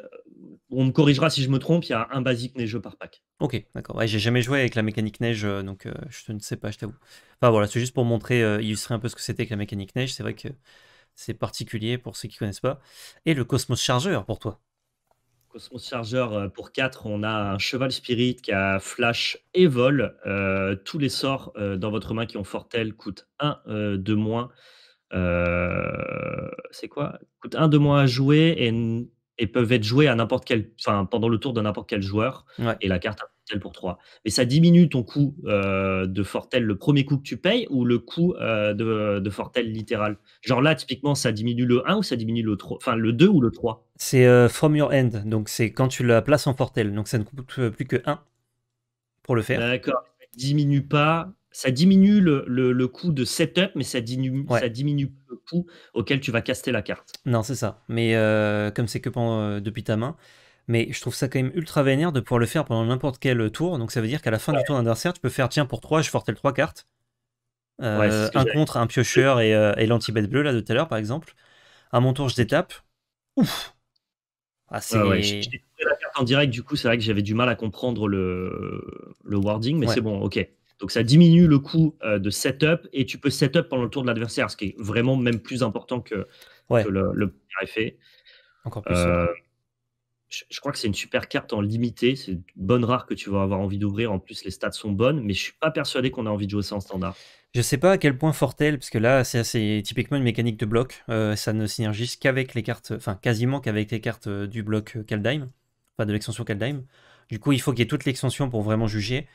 A: on me corrigera si je me trompe, il y a un basique neigeux par pack. Ok, d'accord. Ouais, J'ai jamais joué avec la mécanique neige, euh, donc je ne sais pas, je t'avoue. Enfin voilà, c'est juste pour montrer, illustrer un peu ce que c'était que la mécanique neige. C'est vrai que c'est particulier pour ceux qui connaissent pas. Et le Cosmos Chargeur pour toi
B: Cosmos Charger euh, pour 4, on a un cheval spirit qui a flash et vol. Euh, tous les sorts euh, dans votre main qui ont Fortel coûtent 1 de moins. c'est quoi Coûte 1 de moins à jouer et et peuvent être joués à n'importe quel, enfin pendant le tour de n'importe quel joueur. Et la carte a pour 3. Mais ça diminue ton coût euh, de Fortel, le premier coup que tu payes ou le coût euh, de, de, Fortel littéral. Genre là, typiquement, ça diminue le 1 ou ça diminue le 3, enfin le 2 ou le 3
A: C'est euh, from your end, donc c'est quand tu la places en Fortel, donc ça ne coûte plus que 1 pour le faire. D'accord, diminue pas ça diminue le, coût de setup, mais ça diminue,
B: le coût auquel tu vas caster la carte.
A: Non, c'est ça. Mais euh, comme c'est que pendant, euh, depuis ta main. Mais je trouve ça quand même ultra vénère de pouvoir le faire pendant n'importe quel tour. Donc ça veut dire qu'à la fin du tour d'adversaire, tu peux faire tiens pour 3, je fortelle 3 cartes. Euh, un contre, un piocheur et, et lanti bleu là de tout à l'heure par exemple. À mon tour, je détape. Ouf ah, c'est... la
B: carte en direct, du coup, c'est vrai que j'avais du mal à comprendre le, le wording, mais c'est bon, ok. Donc ça diminue le coût euh, de setup et tu peux setup pendant le tour de l'adversaire, ce qui est vraiment même plus important que, le, premier effet.
A: Encore plus. Euh,
B: je, crois que c'est une super carte en limité. C'est une bonne rare que tu vas avoir envie d'ouvrir. En plus, les stats sont bonnes, mais je suis pas persuadé qu'on a envie de jouer ça en standard.
A: Je sais pas à quel point Fortel, parce que là, c'est typiquement une mécanique de bloc. Euh, ça ne synergise qu'avec les cartes, enfin quasiment qu'avec les cartes du bloc Kaldheim, pas de l'extension Kaldheim. Du coup, il faut qu'il y ait toute l'extension pour vraiment juger.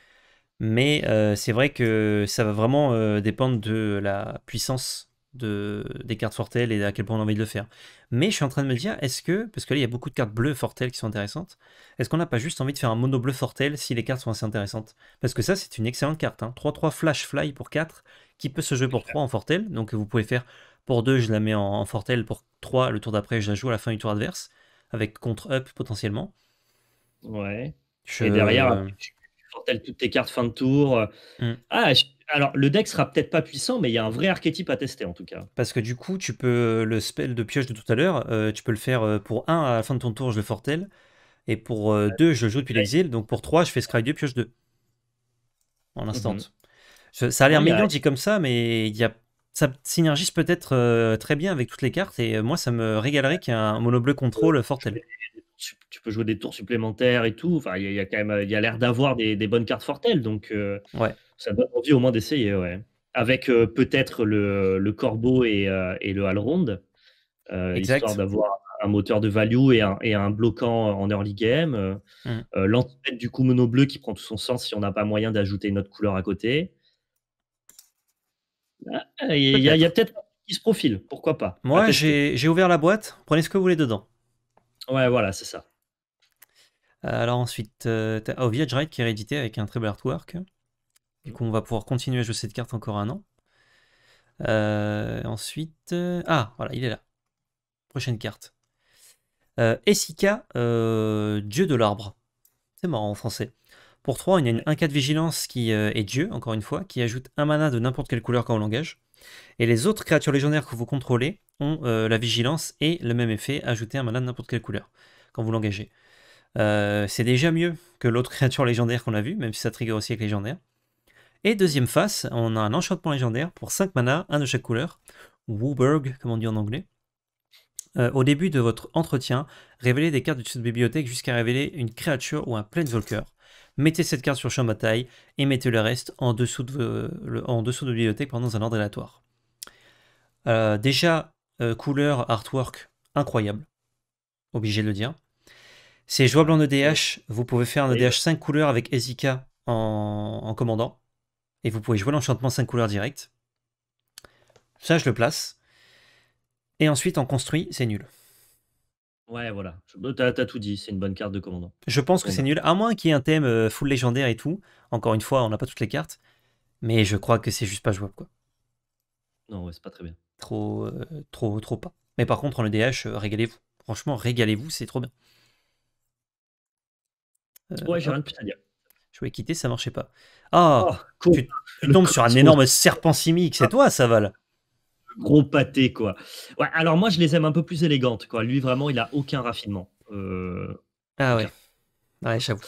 A: Mais euh, c'est vrai que ça va vraiment euh, dépendre de la puissance de, des cartes Fortel et à quel point on a envie de le faire. Mais je suis en train de me dire, est-ce que, parce que là il y a beaucoup de cartes bleues Fortel qui sont intéressantes, est-ce qu'on n'a pas juste envie de faire un mono bleu Fortel si les cartes sont assez intéressantes Parce que ça c'est une excellente carte, 3-3 hein. Flash Fly pour 4, qui peut se jouer pour 3 en Fortel, donc vous pouvez faire pour 2 je la mets en, Fortel, pour 3 le tour d'après je la joue à la fin du tour adverse, avec contre-up potentiellement.
B: Ouais. Et derrière, Fortel toutes tes cartes fin de tour. Euh. Mm. Ah, alors le deck sera peut-être pas puissant, mais il y a un vrai archétype à tester en tout cas.
A: Parce que du coup, tu peux le spell de pioche de tout à l'heure, euh, tu peux le faire euh, pour 1 à la fin de ton tour, je le fortel. Et pour 2, je le joue depuis l'exil. Donc pour 3, je fais Scry 2, pioche 2. En l'instant. Mhm. Ça a l'air ah ouais, mignon dit comme ça, mais il y a... ça synergise peut-être très bien avec toutes les cartes. Et moi, ça me régalerait qu'il y ait un mono bleu contrôle oh, fortel
B: tu, peux jouer des tours supplémentaires et tout. Enfin, il y, a quand même, il a l'air d'avoir des, bonnes cartes fortelles donc euh, ouais. ça donne envie au moins d'essayer, ouais. Avec euh, peut-être le, corbeau et, euh, et le Halrond, histoire d'avoir un moteur de value et un, bloquant en early game. Mm. l'entête du coup mono bleu qui prend tout son sens si on n'a pas moyen d'ajouter une autre couleur à côté. Ah, il y a, peut-être qui se profile, pourquoi pas. Moi,
A: j'ai ouvert la boîte, prenez ce que vous voulez dedans.
B: Ouais, voilà, c'est ça.
A: Euh, alors ensuite, euh, t'as Oviage qui est réédité avec un très bel artwork. Et qu'on va pouvoir continuer à jouer cette carte encore un an. Euh, ensuite, euh, ah, voilà, il est là. Prochaine carte. Essika, dieu de l'arbre. C'est marrant en français. Pour 3, il y a une 1-4 vigilance qui est dieu, encore une fois, qui ajoute un mana de n'importe quelle couleur quand on l'engage. Et les autres créatures légendaires que vous contrôlez ont euh, la vigilance et le même effet, ajouter un mana de n'importe quelle couleur quand vous l'engagez. Euh, c'est déjà mieux que l'autre créature légendaire qu'on a vue, même si ça trigger aussi avec légendaire. Et deuxième face, on a un enchantement légendaire pour 5 mana, un de chaque couleur, Wooburg, comme on dit en anglais. Euh, au début de votre entretien, révélez des cartes de cette bibliothèque jusqu'à révéler une créature ou un Planeswalker mettez cette carte sur champ bataille et mettez le reste en dessous de, euh, en dessous la bibliothèque pendant un ordre aléatoire. Euh, déjà, euh, couleur, artwork, incroyable. Obligé de le dire. C'est jouable en EDH. Vous pouvez faire un EDH e 5 couleurs avec Ezika en, en commandant. Et vous pouvez jouer l'enchantement 5 couleurs direct. Ça, je le place. Et ensuite, on construit, c'est nul.
B: Ouais, voilà. Bah, t'as tout dit, c'est une bonne carte de commandant. Je pense que c'est
A: nul, à moins qu'il y ait un thème euh, full légendaire et tout. Encore une fois, on n'a pas toutes les cartes, mais je crois que c'est juste pas jouable, quoi.
B: Non, ouais, c'est pas très bien.
A: Trop, euh, trop, trop pas. Mais par contre, en EDH, DH, euh, régalez-vous. Franchement, régalez-vous, c'est trop bien. Ouais, j'ai rien de plus à dire. je voulais quitter, ça marchait pas. Ah, Oh, tu, tombes sur un énorme serpent simique, c'est ah. toi, ça Saval gros
B: pâté, quoi. Ouais, alors moi, je les aime un peu plus élégantes, quoi. Lui, vraiment, il a aucun raffinement. Euh,
A: ah ouais. Ouais, j'avoue.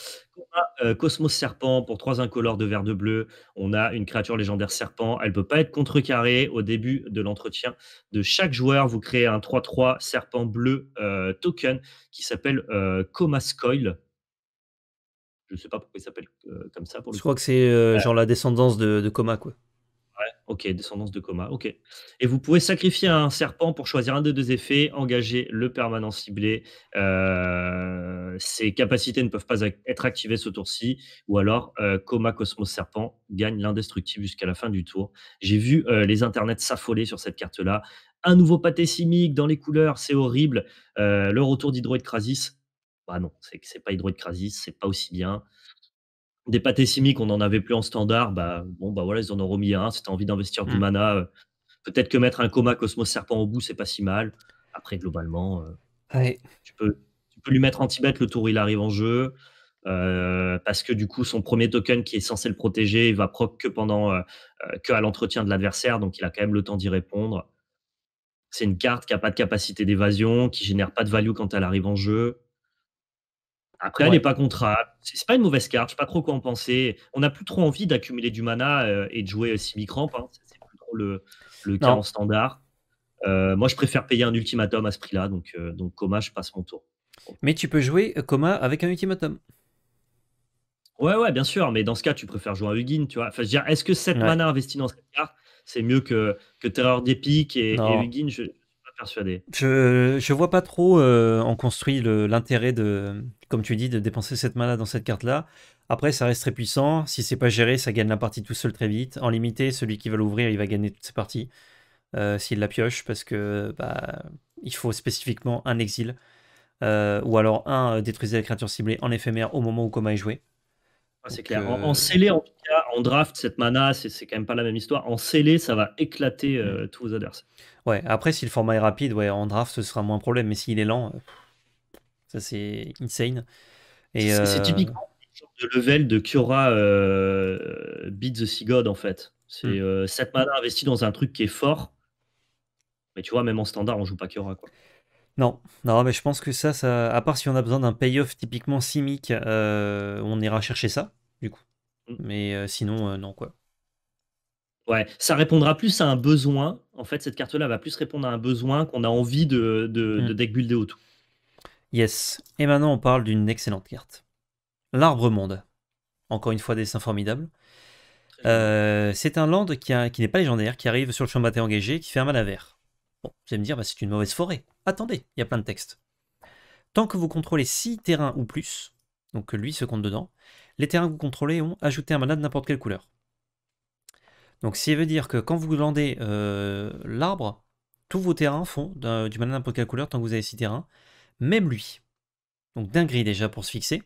B: Euh, Cosmos Serpent pour trois incolores de vert de bleu. On a une créature légendaire serpent. Elle ne peut pas être contrecarrée au début de l'entretien de chaque joueur. Vous créez un 3-3 serpent bleu euh, token qui s'appelle euh, Je ne sais pas pourquoi il s'appelle comme ça. Je crois que c'est genre
A: la descendance de Coma, quoi.
B: Ok, descendance de coma. Ok. Et vous pouvez sacrifier un serpent pour choisir un des deux effets, engager le permanent ciblé. Euh, ses capacités ne peuvent pas être activées ce tour-ci. Ou alors, euh, coma cosmos serpent gagne l'indestructible jusqu'à la fin du tour. J'ai vu euh, les internets s'affoler sur cette carte-là. Un nouveau pâté simique dans les couleurs, c'est horrible. le retour d'Hydroïde Crasis. Bah non, c'est pas Hydroïde Crasis, c'est pas aussi bien des pâtés chimiques, on n'en avait plus en standard, bah, bon, bah voilà, ils en ont remis un. Si tu as envie d'investir du mm. mana, euh, peut-être que mettre un coma Cosmos Serpent au bout, c'est pas si mal. Après, globalement, euh, tu, peux, lui mettre en le tour, il arrive en jeu. Euh, parce que du coup, son premier token qui est censé le protéger, il va proc que pendant que à l'entretien de l'adversaire, donc il a quand même le temps d'y répondre. C'est une carte qui n'a pas de capacité d'évasion, qui génère pas de value quand elle arrive en jeu. Après, elle n'est pas contrainte. C'est pas une mauvaise carte. Je sais pas trop quoi en penser. On n'a plus trop envie d'accumuler du mana euh, et de jouer 6 euh, cramp hein. C'est plus le, cas en standard. Euh, moi, je préfère payer un ultimatum à ce prix-là. Donc, donc, Coma, je passe mon tour. Mais tu peux jouer Coma avec un ultimatum. Ouais, ouais, bien sûr. Mais dans ce cas, tu préfères jouer un Hugin. Tu vois. Enfin, est-ce que cette mana investis dans cette carte, c'est mieux que, que Terreur d'épique et, et je, persuadé.
A: Je, je vois pas trop euh, en construit l'intérêt de, comme tu dis, de dépenser cette mana dans cette carte-là. Après, ça reste très puissant. Si c'est pas géré, ça gagne la partie tout seul très vite. En limité, celui qui va l'ouvrir, il va gagner toutes ses parties euh, s'il la pioche, parce que bah, il faut spécifiquement un exil. Euh, ou alors un détruisez la créature ciblée en éphémère au moment où coma est joué. Ah, c'est clair. En, en, scellé, en draft, cette mana, c'est
B: quand même pas la même histoire. En scellé, ça va éclater mm. tous vos adversaires
A: après, si le format est rapide, ouais, en draft, ce sera moins un problème. Mais s'il est lent, euh, ça, c'est insane. c'est euh, typiquement
B: hein, le level de Kiora euh, Beat the Sea God, en fait. C'est cette hmm. 7 investi dans un truc qui est fort. Mais tu vois, même en standard, on joue pas Kiora, quoi.
A: Non, non, mais je pense que ça, ça à part si on a besoin d'un payoff typiquement simique, on ira chercher ça, du coup. Hmm. Mais sinon, non, quoi.
B: Ouais, ça répondra plus à un besoin. En fait, cette carte-là va plus répondre à un besoin qu'on a envie de, de, mm. de
A: deck builder autour. Yes. Et maintenant, on parle d'une excellente carte. L'Arbre Monde. Encore une fois, dessin formidable. Euh, c'est un land qui, n'est pas légendaire, qui arrive sur le champ de engagé, qui fait un mal à vert. Bon, vous allez me dire, bah, c'est une mauvaise forêt. Attendez, il y a plein de textes. Tant que vous contrôlez 6 terrains ou plus, donc lui se compte dedans, les terrains que vous contrôlez ont ajouté un mana de n'importe quelle couleur. Donc, ça veut dire que quand vous landez euh, l'arbre, tous vos terrains font du mana n'importe quelle couleur tant que vous avez 6 terrains, même lui. Donc, dinguerie déjà pour se fixer.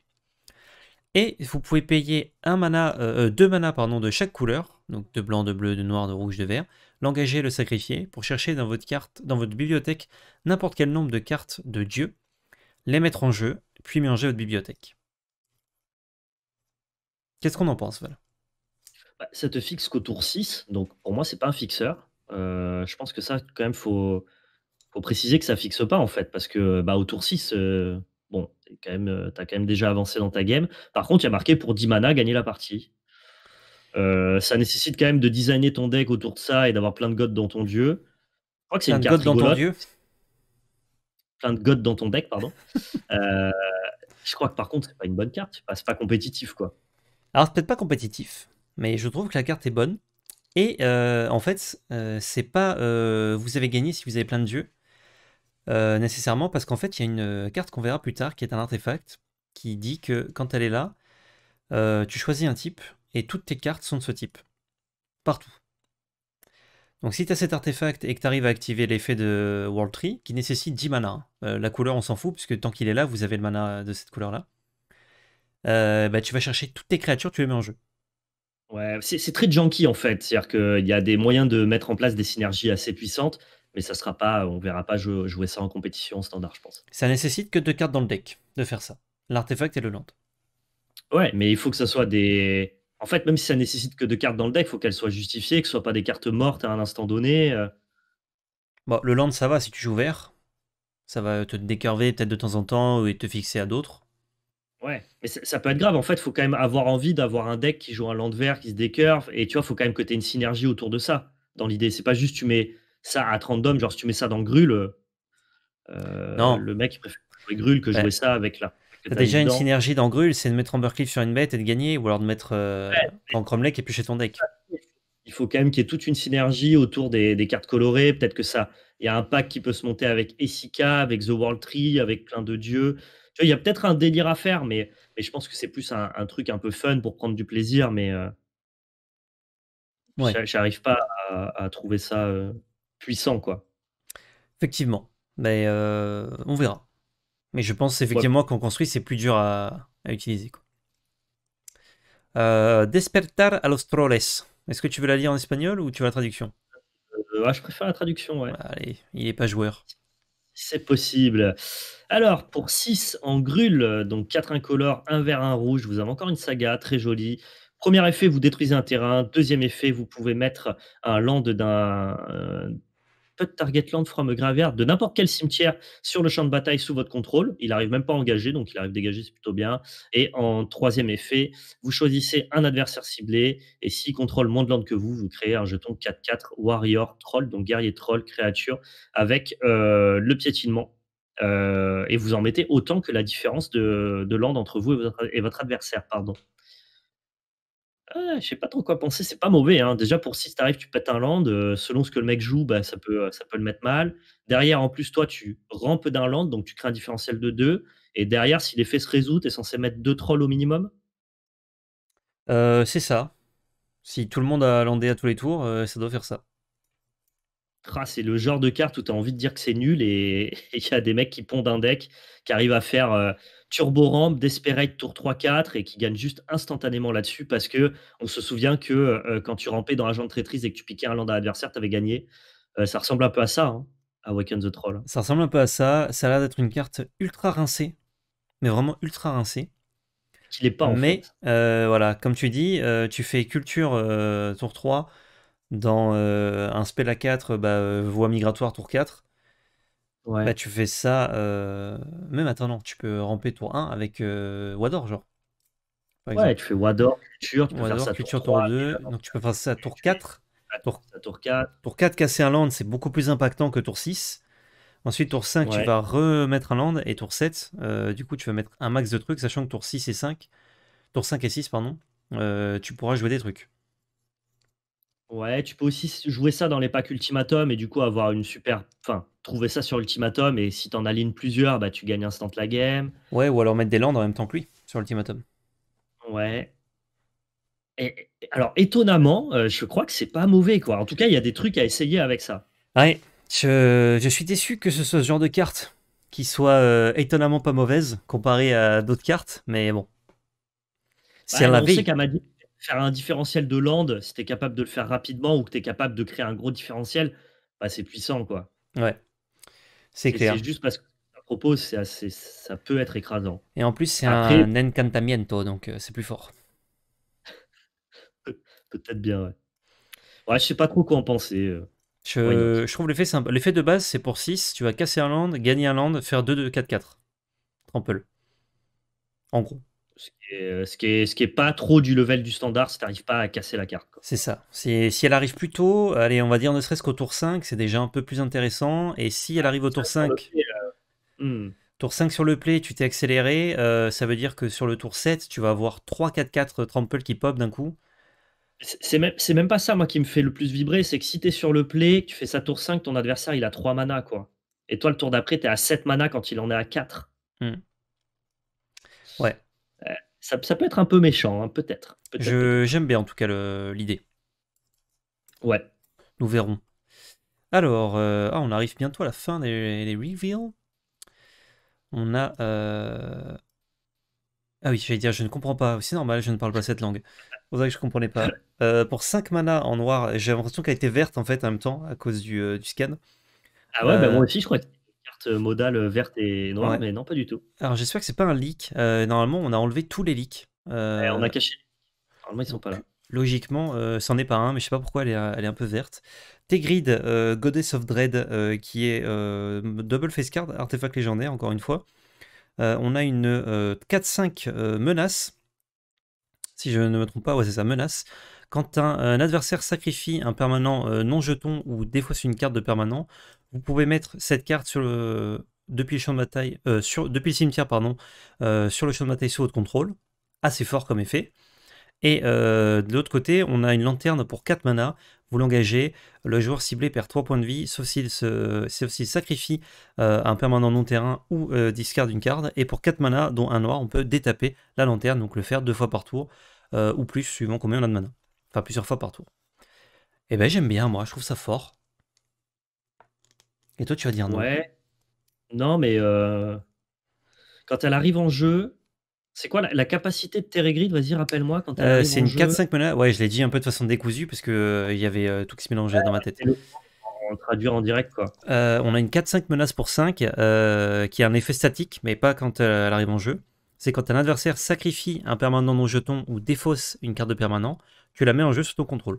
A: Et vous pouvez payer un mana, euh, euh, deux manas pardon, de chaque couleur, donc de blanc, de bleu, de noir, de rouge, de vert, l'engager, le sacrifier, pour chercher dans votre carte, dans votre bibliothèque, n'importe quel nombre de cartes de Dieu, les mettre en jeu, puis mélanger votre bibliothèque. Qu'est-ce qu'on en pense, voilà
B: bah, ça te fixe qu'au tour 6, donc pour moi, c'est pas un fixeur. Euh, je pense que ça, quand même, faut, faut préciser que ça fixe pas, en fait, parce que bah, au tour 6, euh, bon, tu quand, même, euh, as quand même déjà avancé dans ta game. Par contre, il y a marqué pour 10 mana gagner la partie. ça nécessite quand même de designer ton deck autour de ça et d'avoir plein de gods dans ton dieu. Je crois que c'est une carte dans ton dieu. Plein de gods dans ton deck, pardon. je crois que par contre, c'est pas une bonne carte. C'est pas, pas compétitif, quoi.
A: Alors, c'est peut-être pas compétitif mais je trouve que la carte est bonne. Et euh, en fait, euh, c'est pas euh, vous avez gagné si vous avez plein de dieux, nécessairement, parce qu'en fait, il y a une carte qu'on verra plus tard qui est un artefact qui dit que quand elle est là, tu choisis un type et toutes tes cartes sont de ce type. Partout. Donc si tu as cet artefact et que tu arrives à activer l'effet de World Tree, qui nécessite 10 mana, hein. la couleur on s'en fout, puisque tant qu'il est là, vous avez le mana de cette couleur-là, bah, tu vas chercher toutes tes créatures, tu les mets en jeu.
B: Ouais, c'est, très janky en fait. C'est-à-dire qu'il y a des moyens de mettre en place des synergies assez puissantes, mais ça sera pas, on verra pas jouer, ça en compétition standard, je pense.
A: Ça nécessite que deux cartes dans le deck de faire ça. L'artefact et le land.
B: Ouais, mais il faut que ça soit des. En fait, même si ça nécessite que deux cartes dans le deck, il faut qu'elles soient justifiées, que ce ne soient pas des cartes mortes à un instant donné. Euh.
A: le land, ça va si tu joues vert. Ça va te décurver peut-être de temps en temps et te fixer à d'autres.
B: Ouais, mais ça, peut être grave. En fait, il faut quand même avoir envie d'avoir un deck qui joue un land vert, qui se décurve. Et tu vois, il faut quand même que tu aies une synergie autour de ça. Dans l'idée, c'est pas juste tu mets ça à 30 d'hommes,
A: genre si tu mets ça dans Grul, euh, euh, non. le mec il préfère jouer Grul que ben, jouer ça avec là. as déjà une synergie dans Grul, c'est de mettre Ambercliff sur une bête et de gagner, ou alors de mettre euh, en Cromlech et piocher ton deck.
B: Il faut quand même qu'il y ait toute une synergie autour des, cartes colorées. Peut-être que ça, il y a un pack qui peut se monter avec Essica, avec The World Tree, avec plein de dieux il y a peut-être un délire à faire, mais, je pense que c'est plus un, truc un peu fun pour prendre du plaisir, mais euh, j'arrive pas à, trouver ça euh, puissant, quoi.
A: Effectivement, mais euh, on verra. Mais je pense effectivement qu'on construit, c'est plus dur à, utiliser. Quoi. Despertar a los troles. Est-ce que tu veux la lire en espagnol ou tu veux la traduction
B: ah, Je préfère la traduction, ouais. Allez, il n'est pas joueur c'est possible. Alors, pour 6 en grûle, donc 4 incolores, 1 vert, 1 rouge, vous avez encore une saga très jolie. Premier effet, vous détruisez un terrain. Deuxième effet, vous pouvez mettre un land d'un euh, target land from a graveyard de n'importe quel cimetière sur le champ de bataille sous votre contrôle. Il arrive même pas à engager donc il arrive dégager, c'est plutôt bien. Et en troisième effet, vous choisissez un adversaire ciblé et s'il contrôle moins de land que vous, vous créez un jeton 4-4 Warrior Troll, donc guerrier troll créature avec euh, le piétinement euh, et vous en mettez autant que la différence de, de land entre vous et votre adversaire. Pardon je sais pas trop quoi penser, c'est pas mauvais. Hein. Déjà, pour si tu tu pètes un land, euh, selon ce que le mec joue, bah, ça, peut, euh, ça peut le mettre mal. Derrière, en plus, toi, tu rampes d'un land, donc tu crées un différentiel de 2. Et derrière, si l'effet se résout, tu es censé mettre deux trolls au minimum euh, C'est ça.
A: Si tout le monde a landé à tous les tours, ça doit faire ça.
B: Ah, c'est le genre de carte où tu as envie de dire que c'est nul et il y a des mecs qui pondent un deck qui arrivent à faire euh, Turbo Ramp, Desperate Tour 3-4 et qui gagnent juste instantanément là-dessus parce que on se souvient que euh, quand tu rampais dans Agent de traîtrise et que tu piquais un land à l'adversaire, tu avais gagné. Euh, ça ressemble un peu à ça, hein, à Awaken the Troll. Ça
A: ressemble un peu à ça. Ça a l'air d'être une carte ultra rincée, mais vraiment ultra rincée. qui n'est pas en Mais voilà, comme tu dis, tu fais culture tour 3 dans euh, un spell à 4, bah, euh, voie migratoire tour 4. Ouais. Bah, tu fais ça. Euh... Même attends, non, tu peux ramper tour 1 avec euh, Wador, genre. ouais, tu fais Wador, culture, tu peux faire ça culture, tour, 2. Donc tu peux faire ça tour 4. Tour... 4. Tour 4, casser un land, c'est beaucoup plus impactant que tour 6. Ensuite, tour 5, tu vas remettre un land. Et tour 7, du coup, tu vas mettre un max de trucs, sachant que tour 6 et 5, tour 5 et 6, pardon, tu pourras jouer des trucs.
B: Ouais, tu peux aussi jouer ça dans les packs Ultimatum et du coup avoir une super. Enfin, trouver ça sur Ultimatum et si t'en alignes plusieurs, bah tu gagnes instant la game.
A: Ouais, ou alors mettre des landes en même temps que lui sur Ultimatum.
B: Ouais. Et, alors étonnamment, euh, je crois que c'est pas mauvais quoi. En tout cas, il y a des trucs à essayer avec ça. Ouais, je,
A: je suis déçu que ce soit ce genre de carte qui soit euh, étonnamment pas mauvaise comparée à d'autres cartes, mais bon. C'est un vie.
B: on faire un différentiel de land, si t'es capable de le faire rapidement ou que tu es capable de créer un gros différentiel, bah, c'est puissant. quoi.
A: Ouais, c'est clair. C'est
B: juste parce que propos, c'est assez, ça peut être écrasant. Et en plus, c'est un
A: encantamiento, donc euh, c'est plus fort.
B: Peut-être bien, ouais. Ouais, je sais pas trop quoi en penser. Euh. Je,
A: trouve l'effet simple. L'effet de base, c'est pour 6, tu vas casser un land, gagner un land, faire 2 2 4-4. Trample. En gros.
B: Euh, ce qui, est, pas trop du level du standard si n'arrives pas à casser la
A: carte. C'est ça. Si, elle arrive plus tôt, allez, on va dire ne serait-ce qu'au tour 5, c'est déjà un peu plus intéressant. Et si elle arrive au tour 5, euh, hmm. tour 5 sur le play, tu t'es accéléré, euh, ça veut dire que sur le tour 7, tu vas avoir 3-4-4 trample qui pop d'un coup.
B: C'est même, pas ça, moi, qui me fait le plus vibrer. C'est que si tu es sur le play, tu fais ça tour 5, ton adversaire, il a 3 mana, quoi. Et toi, le tour d'après, tu es à 7 mana quand il en est à 4.
A: Hmm. Ouais
B: ça, peut être un peu méchant, hein, peut-être.
A: J'aime bien en tout cas l'idée. Ouais. Nous verrons. Alors, euh, ah, on arrive bientôt à la fin des, des reveals. On a. Euh, ah oui, j'allais dire, je ne comprends pas. C'est normal, je ne parle pas cette langue. Vous savez que je ne comprenais pas. Euh, pour 5 manas en noir, j'ai l'impression qu'elle était verte en fait en même temps à cause du, du scan. Ah ouais, bah, moi aussi je crois modal modale verte et noire, mais non, pas du tout. Alors j'espère que c'est pas un leak. Euh, normalement, on a enlevé tous les leaks. Euh, eh, on a caché. Normalement, ils sont pas là. Logiquement, euh, c'en est pas un, mais je sais pas pourquoi elle est, un peu verte. Tegrid, Goddess of Dread, qui est double face card, artefact légendaire, encore une fois. on a une 4-5 menace. Si je ne me trompe pas, ouais, c'est ça, menace. Quand un, adversaire sacrifie un permanent non jeton ou des fois c'est une carte de permanent, vous pouvez mettre cette carte sur le, depuis, le champ de bataille, euh, sur, depuis le cimetière pardon, euh, sur le champ de bataille sous votre contrôle. Assez fort comme effet. Et euh, de l'autre côté, on a une lanterne pour 4 mana. Vous l'engagez, le joueur ciblé perd 3 points de vie, sauf s'il sacrifie un permanent non-terrain ou discarde une carte. Et pour 4 mana, dont un noir, on peut détaper la lanterne, donc le faire deux fois par tour, ou plus, suivant combien on a de mana. Enfin, plusieurs fois par tour. Et eh ben j'aime bien, moi, je trouve ça fort. Et toi, tu vas dire non. Ouais.
B: Non, mais euh, quand elle arrive en jeu, c'est quoi la, capacité de Teregrid Vas-y, rappelle-moi. quand euh, C'est une 4-5
A: menace. Ouais, je l'ai dit un peu de façon décousue parce qu'il euh, il y avait tout qui se mélangeait dans ma tête. Le... On traduire en direct quoi. on a une 4-5 menace pour 5 qui a un effet statique, mais pas quand elle arrive en jeu. C'est quand un adversaire sacrifie un permanent non jeton ou défausse une carte de permanent, tu la mets en jeu sous ton contrôle.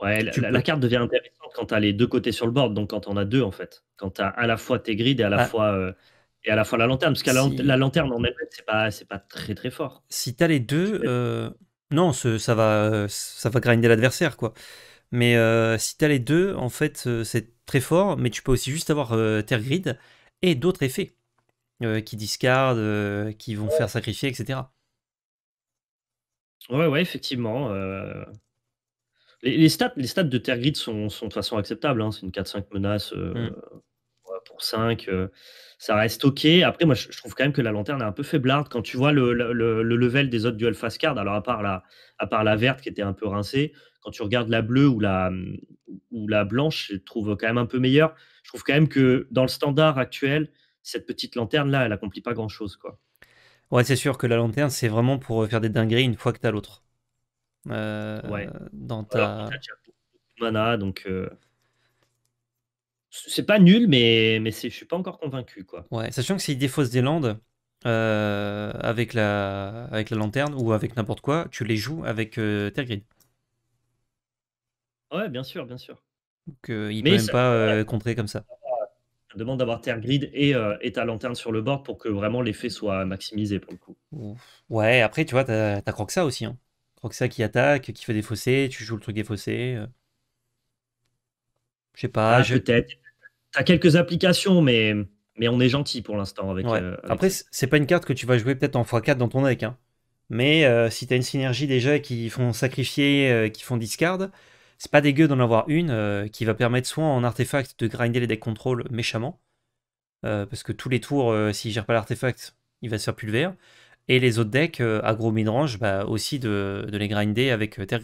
B: Ouais, la, carte devient intéressante quand tu les deux côtés sur le board, donc quand on a deux en fait. Quand tu à la fois tes grids et à la, ah. fois, euh, et à la fois la lanterne, parce que la, lanterne en elle-même, c'est pas, pas très très fort.
A: Si tu as les deux, euh, non, ça, va, ça va grinder l'adversaire quoi. Mais euh, si tu as les deux, en fait, c'est très fort, mais tu peux aussi juste avoir Terre Grid et d'autres effets qui discardent, qui vont faire sacrifier, etc. Ouais,
B: ouais, effectivement. Les, stats, les stats de Tergrid sont, sont de façon acceptable. Hein. C'est une 4-5 menace euh, mm. pour 5 euh, ça reste ok. Après, moi, je trouve quand même que la lanterne est un peu faiblarde quand tu vois le, level des autres duels face card. Alors, à part, la, à part la verte qui était un peu rincée, quand tu regardes la bleue ou la, ou la blanche, je trouve quand même un peu meilleure. Je trouve quand même que dans le standard actuel, cette petite lanterne-là, elle accomplit pas grand-chose. quoi.
A: Ouais, c'est sûr que la lanterne, c'est vraiment pour euh, faire des dingueries une fois que tu as l'autre. Euh, ouais. Dans ta.
B: mana, donc. Euh, c'est pas nul, mais, mais je suis pas encore convaincu. Quoi.
A: Ouais, sachant que s'il défausse des landes euh, avec, la, avec la lanterne ou avec n'importe quoi, tu les joues avec Tergrid.
B: Ouais, bien sûr, bien sûr.
A: Donc, il peut même pas contrer comme ça.
B: demande d'avoir Terre Grid et, et, ta lanterne sur le bord pour que vraiment l'effet soit maximisé pour le coup.
A: Ouais, après, tu vois, t'as croque ça aussi. Hein. Roxa qui attaque, qui fait des fossés, tu joues le truc des fossés. Euh. Je sais pas. Ah, peut-être. T'as quelques applications, mais, mais on est gentil pour l'instant avec, euh, Après, c'est pas une carte que tu vas jouer peut-être en x4 dans ton deck. Hein. Mais euh, si si as une synergie déjà qui font sacrifier, qui font discard, c'est pas dégueu d'en avoir une qui va permettre soit en artefact de grinder les decks contrôle méchamment. parce que tous les tours, s'il gère pas l'artefact, il va se faire pulvériser et les autres decks euh, agro midrange bah, aussi de, les grinder avec euh, Terre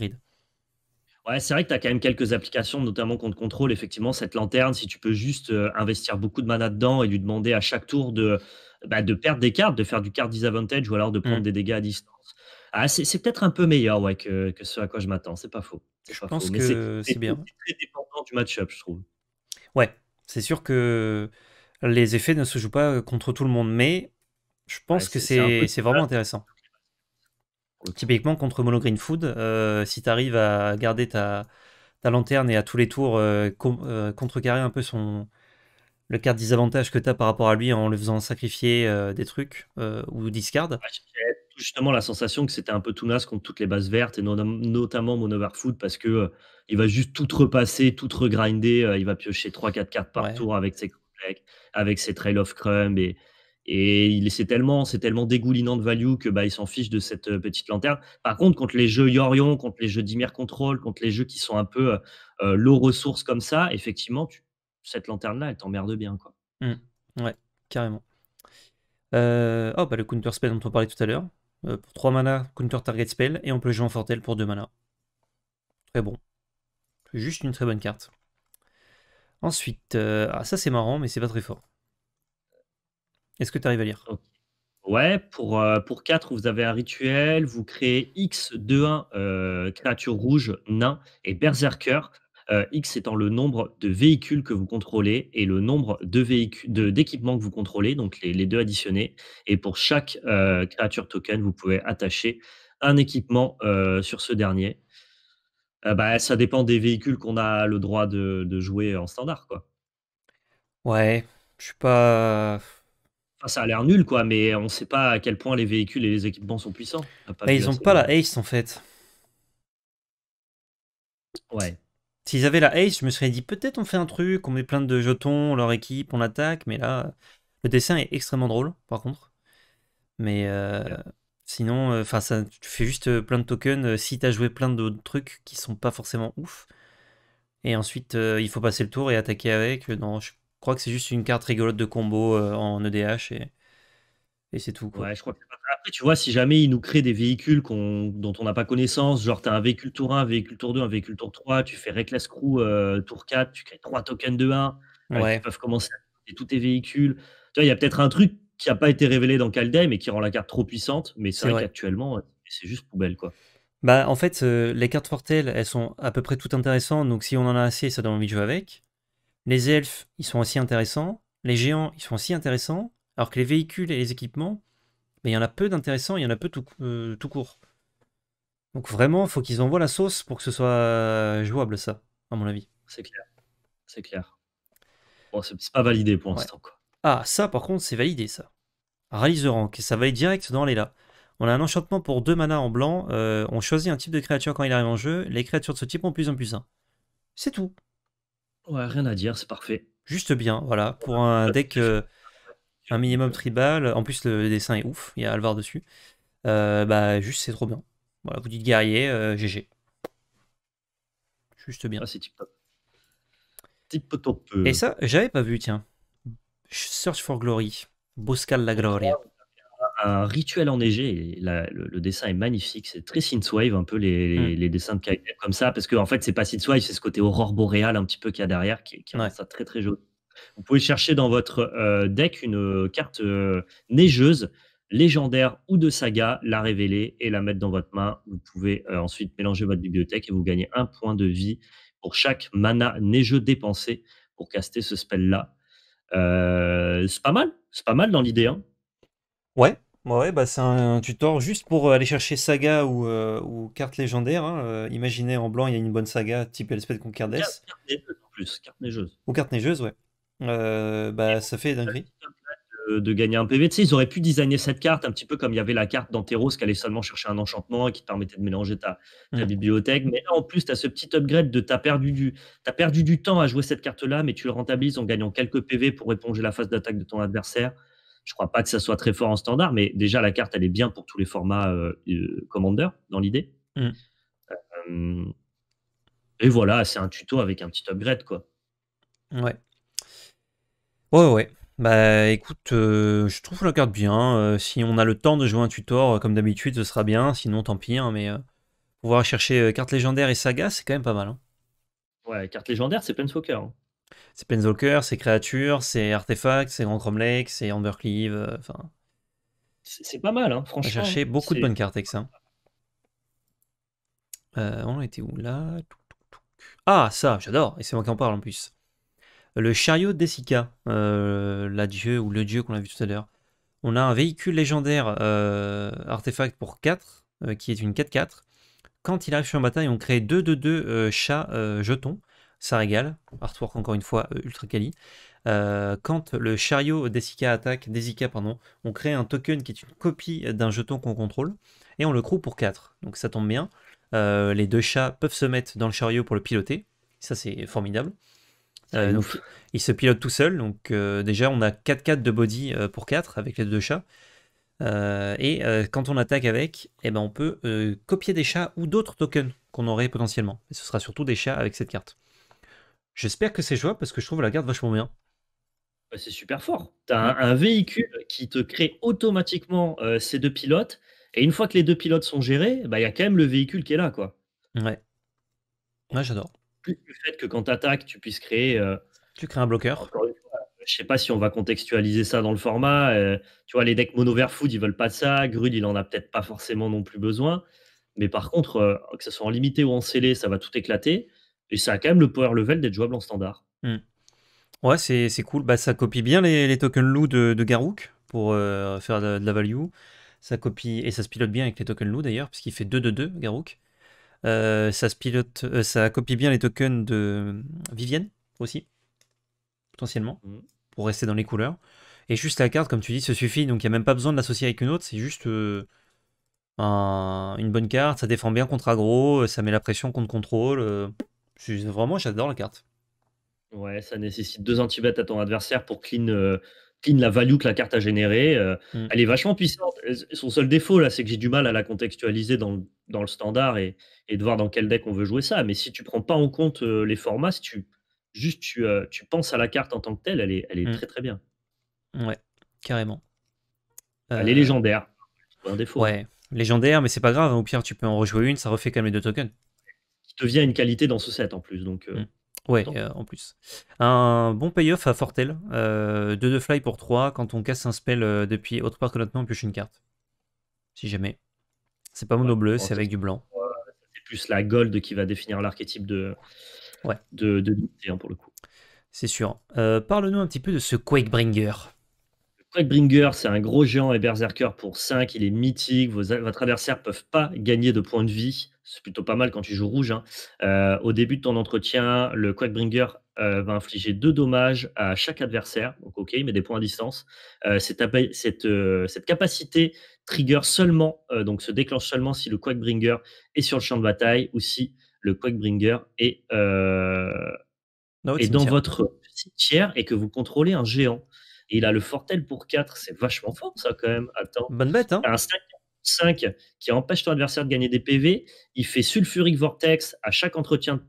B: Ouais, c'est vrai que tu as quand même quelques applications, notamment contre contrôle. Effectivement, cette lanterne, si tu peux juste euh, investir beaucoup de mana dedans et lui demander à chaque tour de, bah, de perdre des cartes, de faire du card disadvantage ou alors de prendre mm. des dégâts à distance. Ah, c'est peut-être un peu meilleur ouais, que, que, ce à quoi je m'attends. C'est pas faux. Je pense que c'est bien. C'est dépendant du match-up, je trouve.
A: Ouais, c'est sûr que les effets ne se jouent pas contre tout le monde, mais je pense que c'est, c'est vraiment intéressant. Typiquement contre Mono Green Food, euh, si tu arrives à garder ta, ta, lanterne et à tous les tours euh, euh, contrecarrer un peu son le quart disavantage que tu as par rapport à lui en le faisant sacrifier des trucs ou discard.
B: j'ai justement la sensation que c'était un peu tout contre toutes les bases vertes et notamment Mono Food parce que il va juste tout repasser, tout regrinder, il va piocher 3-4 cartes par tour avec ses avec ses Trail of Crumb et, et il c'est tellement, c'est tellement dégoulinant de value que bah, s'en fiche de cette euh, petite lanterne. Par contre, contre les jeux Yorion, contre les jeux d'Imir Control, contre les jeux qui sont un peu euh, euh, low ressources comme ça, effectivement, cette lanterne-là, elle t'emmerde bien. Quoi.
A: Mmh. ouais, carrément. oh, bah, le counter spell dont on parlait tout à l'heure. pour 3 mana, counter target spell, et on peut jouer en Fortel pour 2 mana. Très bon. Juste une très bonne carte. Ensuite, ah, ça c'est marrant, mais c'est pas très fort. Est-ce que tu arrives à lire
B: Ouais, pour, euh, pour 4, vous avez un rituel, vous créez X 2-1, euh, créature rouge, nain et berserker. Euh, X étant le nombre de véhicules que vous contrôlez et le nombre d'équipements que vous contrôlez, donc les, deux additionnés. Et pour chaque créature token, vous pouvez attacher un équipement sur ce dernier. Bah, ça dépend des véhicules qu'on a le droit de, de jouer en standard. Quoi.
A: Ouais, je suis pas ça a l'air
B: nul, quoi, mais on ne sait pas à quel point les véhicules et les équipements sont puissants. Bah, ils n'ont pas la
A: Ace en fait. Ouais. S'ils avaient la Ace, je me serais dit peut-être on fait un truc, on met plein de jetons, leur équipe, on attaque, mais là, le dessin est extrêmement drôle par contre. Mais euh, sinon, euh, enfin, tu fais juste euh, plein de tokens si tu as joué plein d'autres trucs qui sont pas forcément ouf. Et ensuite, il faut passer le tour et attaquer avec Non, je je crois que c'est juste une carte rigolote de combo euh, en EDH et, et c'est tout. Quoi. Ouais,
B: je crois Après, tu vois, si jamais ils nous créent des véhicules dont on n'a pas connaissance, genre tu as un véhicule tour 1, un véhicule tour 2, un véhicule tour 3, tu fais Reckless Crew euh, tour 4, tu crées 3 tokens de 1, euh, ils peuvent commencer à tous tes véhicules. Tu vois, il y a peut-être un truc qui n'a pas été révélé dans Kaldheim et qui rend la carte trop puissante, mais c'est vrai, qu'actuellement,
A: c'est juste poubelle quoi. Bah, en fait, les cartes Fortel, elles sont à peu près toutes intéressantes, donc si on en a assez, ça donne envie de jouer avec. Les elfes, ils sont aussi intéressants. Les géants, ils sont aussi intéressants. Alors que les véhicules et les équipements, mais ben, il y en a peu d'intéressants, il y en a peu tout, euh, court. Donc vraiment, il faut qu'ils envoient la sauce pour que ce soit euh, jouable, ça, à mon avis. C'est clair. C'est clair. pas validé pour l'instant. Ah, ça, par contre, c'est validé, ça. Rallye the Rank, ça va direct dans les là. On a un enchantement pour deux manas en blanc. Euh, on choisit un type de créature quand il arrive en jeu. Les créatures de ce type ont plus en plus un. C'est tout. Ouais, rien à dire, c'est parfait. Juste bien, voilà, pour un deck euh, un minimum tribal. En plus, le dessin est ouf, il y a Alvar dessus. Euh, bah, juste, c'est trop bien. Voilà, vous dites guerrier, GG. Euh, juste bien. Ah, c'est tip top. Tip top. Et ça, j'avais pas vu, tiens. Search for Glory. Boscal la
B: Gloria un rituel enneigé. Et le, dessin est magnifique. C'est très synthwave, un peu les, les- mm. dessins de comme ça. Parce que, en fait, c'est pas synthwave, c'est ce côté aurore boréale un petit peu qu'il y a derrière qui, qui ça très, très joli. Vous pouvez chercher dans votre euh, deck une euh, carte euh, neigeuse, légendaire ou de saga, la révéler et la mettre dans votre main. Vous pouvez ensuite mélanger votre bibliothèque et vous gagnez un point de vie pour chaque mana neigeux dépensé
A: pour caster ce spell-là. c'est pas mal, c'est pas mal dans l'idée. hein. Ouais, bah ouais, bah c'est un, tutor juste pour euh, aller chercher saga ou, euh, carte légendaire. Hein, euh, imaginez en blanc, il y a une bonne saga type Elspeth Conquer en plus, carte neigeuse. Ou carte neigeuse, ouais. Bah, ça fait dinguerie. De, gagner un PV. ils
B: auraient pu designer cette carte un petit peu comme il y avait la carte d'Anteros qui allait seulement chercher un enchantement et qui permettait de mélanger ta, mmh. bibliothèque. Mais en plus, tu as ce petit upgrade de tu as, perdu du temps à jouer cette carte-là, mais tu le rentabilises en gagnant quelques PV pour éponger la phase d'attaque de ton adversaire. Je ne crois pas que ça soit très fort en standard, mais déjà, la carte, elle est bien pour tous les formats euh, euh, Commander, dans l'idée. Mm. Euh, et voilà, c'est un tuto avec un petit upgrade, quoi.
A: Ouais. Ouais, ouais. Bah écoute, je trouve la carte bien. si on a le temps de jouer un tutor, comme d'habitude, ce sera bien. Sinon, tant pis. Hein, mais pouvoir chercher carte légendaire et saga, c'est quand même pas mal. Hein.
B: Ouais, carte légendaire, c'est de Hein.
A: C'est Penzoker, c'est Créature, c'est Artefact, c'est Grand Cromlech, c'est Ambercleave. Euh, enfin,
B: c'est pas mal, hein, franchement. J'ai cherché beaucoup de bonnes
A: cartes avec ça. Euh, on était où là Ah, ça, j'adore, et c'est moi qui en parle en plus. Le chariot d'Essica, l'adieu la dieu ou le dieu qu'on a vu tout à l'heure. On a un véhicule légendaire euh, artefact pour 4, qui est une 4-4. Quand il arrive sur un bataille, on crée 2-2-2 chats jetons ça régale. Artwork encore une fois euh, ultra quali. Euh, quand le chariot desica attaque, d'Esika pardon, on crée un token qui est une copie d'un jeton qu'on contrôle et on le croue pour 4. Donc ça tombe bien. Euh, les deux chats peuvent se mettre dans le chariot pour le piloter. Ça c'est formidable. il se pilote tout seul. Donc déjà on a 4-4 de body pour 4 avec les deux chats. et quand on attaque avec, eh ben, on peut copier des chats ou d'autres tokens qu'on aurait potentiellement. Et ce sera surtout des chats avec cette carte. J'espère que c'est jouable parce que je trouve la garde vachement bien.
B: Bah, c'est super fort.
A: Tu as un, véhicule
B: qui te crée automatiquement euh, ces deux pilotes. Et une fois que les deux pilotes sont gérés, bah, il y a quand même le véhicule qui est
A: là. Quoi. Ouais. j'adore.
B: Plus le fait que quand tu attaques, tu puisses créer. Euh,
A: tu crées un bloqueur.
B: Fois, euh, je sais pas si on va contextualiser ça dans le format. tu vois, les decks mono vert food, ils veulent pas de ça. Grud, il en a peut-être pas forcément non plus besoin. Mais par contre, que ce soit en limité ou en scellé, ça va tout éclater. Et ça a quand même le power level d'être jouable en standard.
A: Hmm. Ouais, c'est, cool. Bah, ça copie bien les, tokens loups de, Garouk pour euh, faire de, la value. Ça copie et ça se pilote bien avec les tokens loups d'ailleurs, puisqu'il fait 2 de 2 Garouk. Euh, ça, se pilote, euh, ça copie bien les tokens de Vivienne aussi, potentiellement, hmm. pour rester dans les couleurs. Et juste la carte, comme tu dis, se suffit, donc il n'y a même pas besoin de l'associer avec une autre, c'est juste une bonne carte, ça défend bien contre aggro, ça met la pression contre contrôle vraiment, j'adore la carte.
B: Ouais, ça nécessite deux anti à ton adversaire pour clean, euh, clean, la value que la carte a générée. Euh, mm. Elle est vachement puissante. Euh, son seul défaut, là, c'est que j'ai du mal à la contextualiser dans, le, standard et, de voir dans quel deck on veut jouer ça. Mais si tu prends pas en compte les formats, si tu juste tu, penses à la carte en tant que telle, elle est, elle est mm. très très bien.
A: Ouais, carrément.
B: Elle est légendaire. Un défaut. Ouais,
A: légendaire, mais c'est pas grave. Hein. Au pire, tu peux en rejouer une, ça refait quand même les deux tokens
B: devient une qualité dans ce set en plus. Donc, euh, mm.
A: ouais, euh, en plus. Un bon payoff à Fortel. 2 euh, de fly pour 3 quand on casse un spell depuis autre part que notre main on pioche une carte. Si jamais. C'est pas mono bleu, c'est avec du blanc.
B: C'est plus la gold qui va définir l'archétype de. Ouais. De, de, hein, pour le coup. C'est sûr. Parle-nous un petit peu de ce Quakebringer. Bringer, c'est un gros géant et berserker pour 5, il est mythique, vos, votre adversaire ne peuvent pas gagner de points de vie c'est plutôt pas mal quand tu joues rouge. Hein. Euh, au début de ton entretien, le Quackbringer euh, va infliger deux dommages à chaque adversaire. Donc, OK, il des points à distance. Euh, cette, capacité trigger seulement, donc se déclenche seulement si le Quackbringer est sur le champ de bataille ou si le Quackbringer est, dans votre cimetière et que vous contrôlez un géant. il a le Fortel pour 4, c'est vachement fort ça quand même. Attends. Bonne bête, hein 5 qui empêche ton adversaire de gagner des PV. Il fait sulfuric vortex à chaque, entretien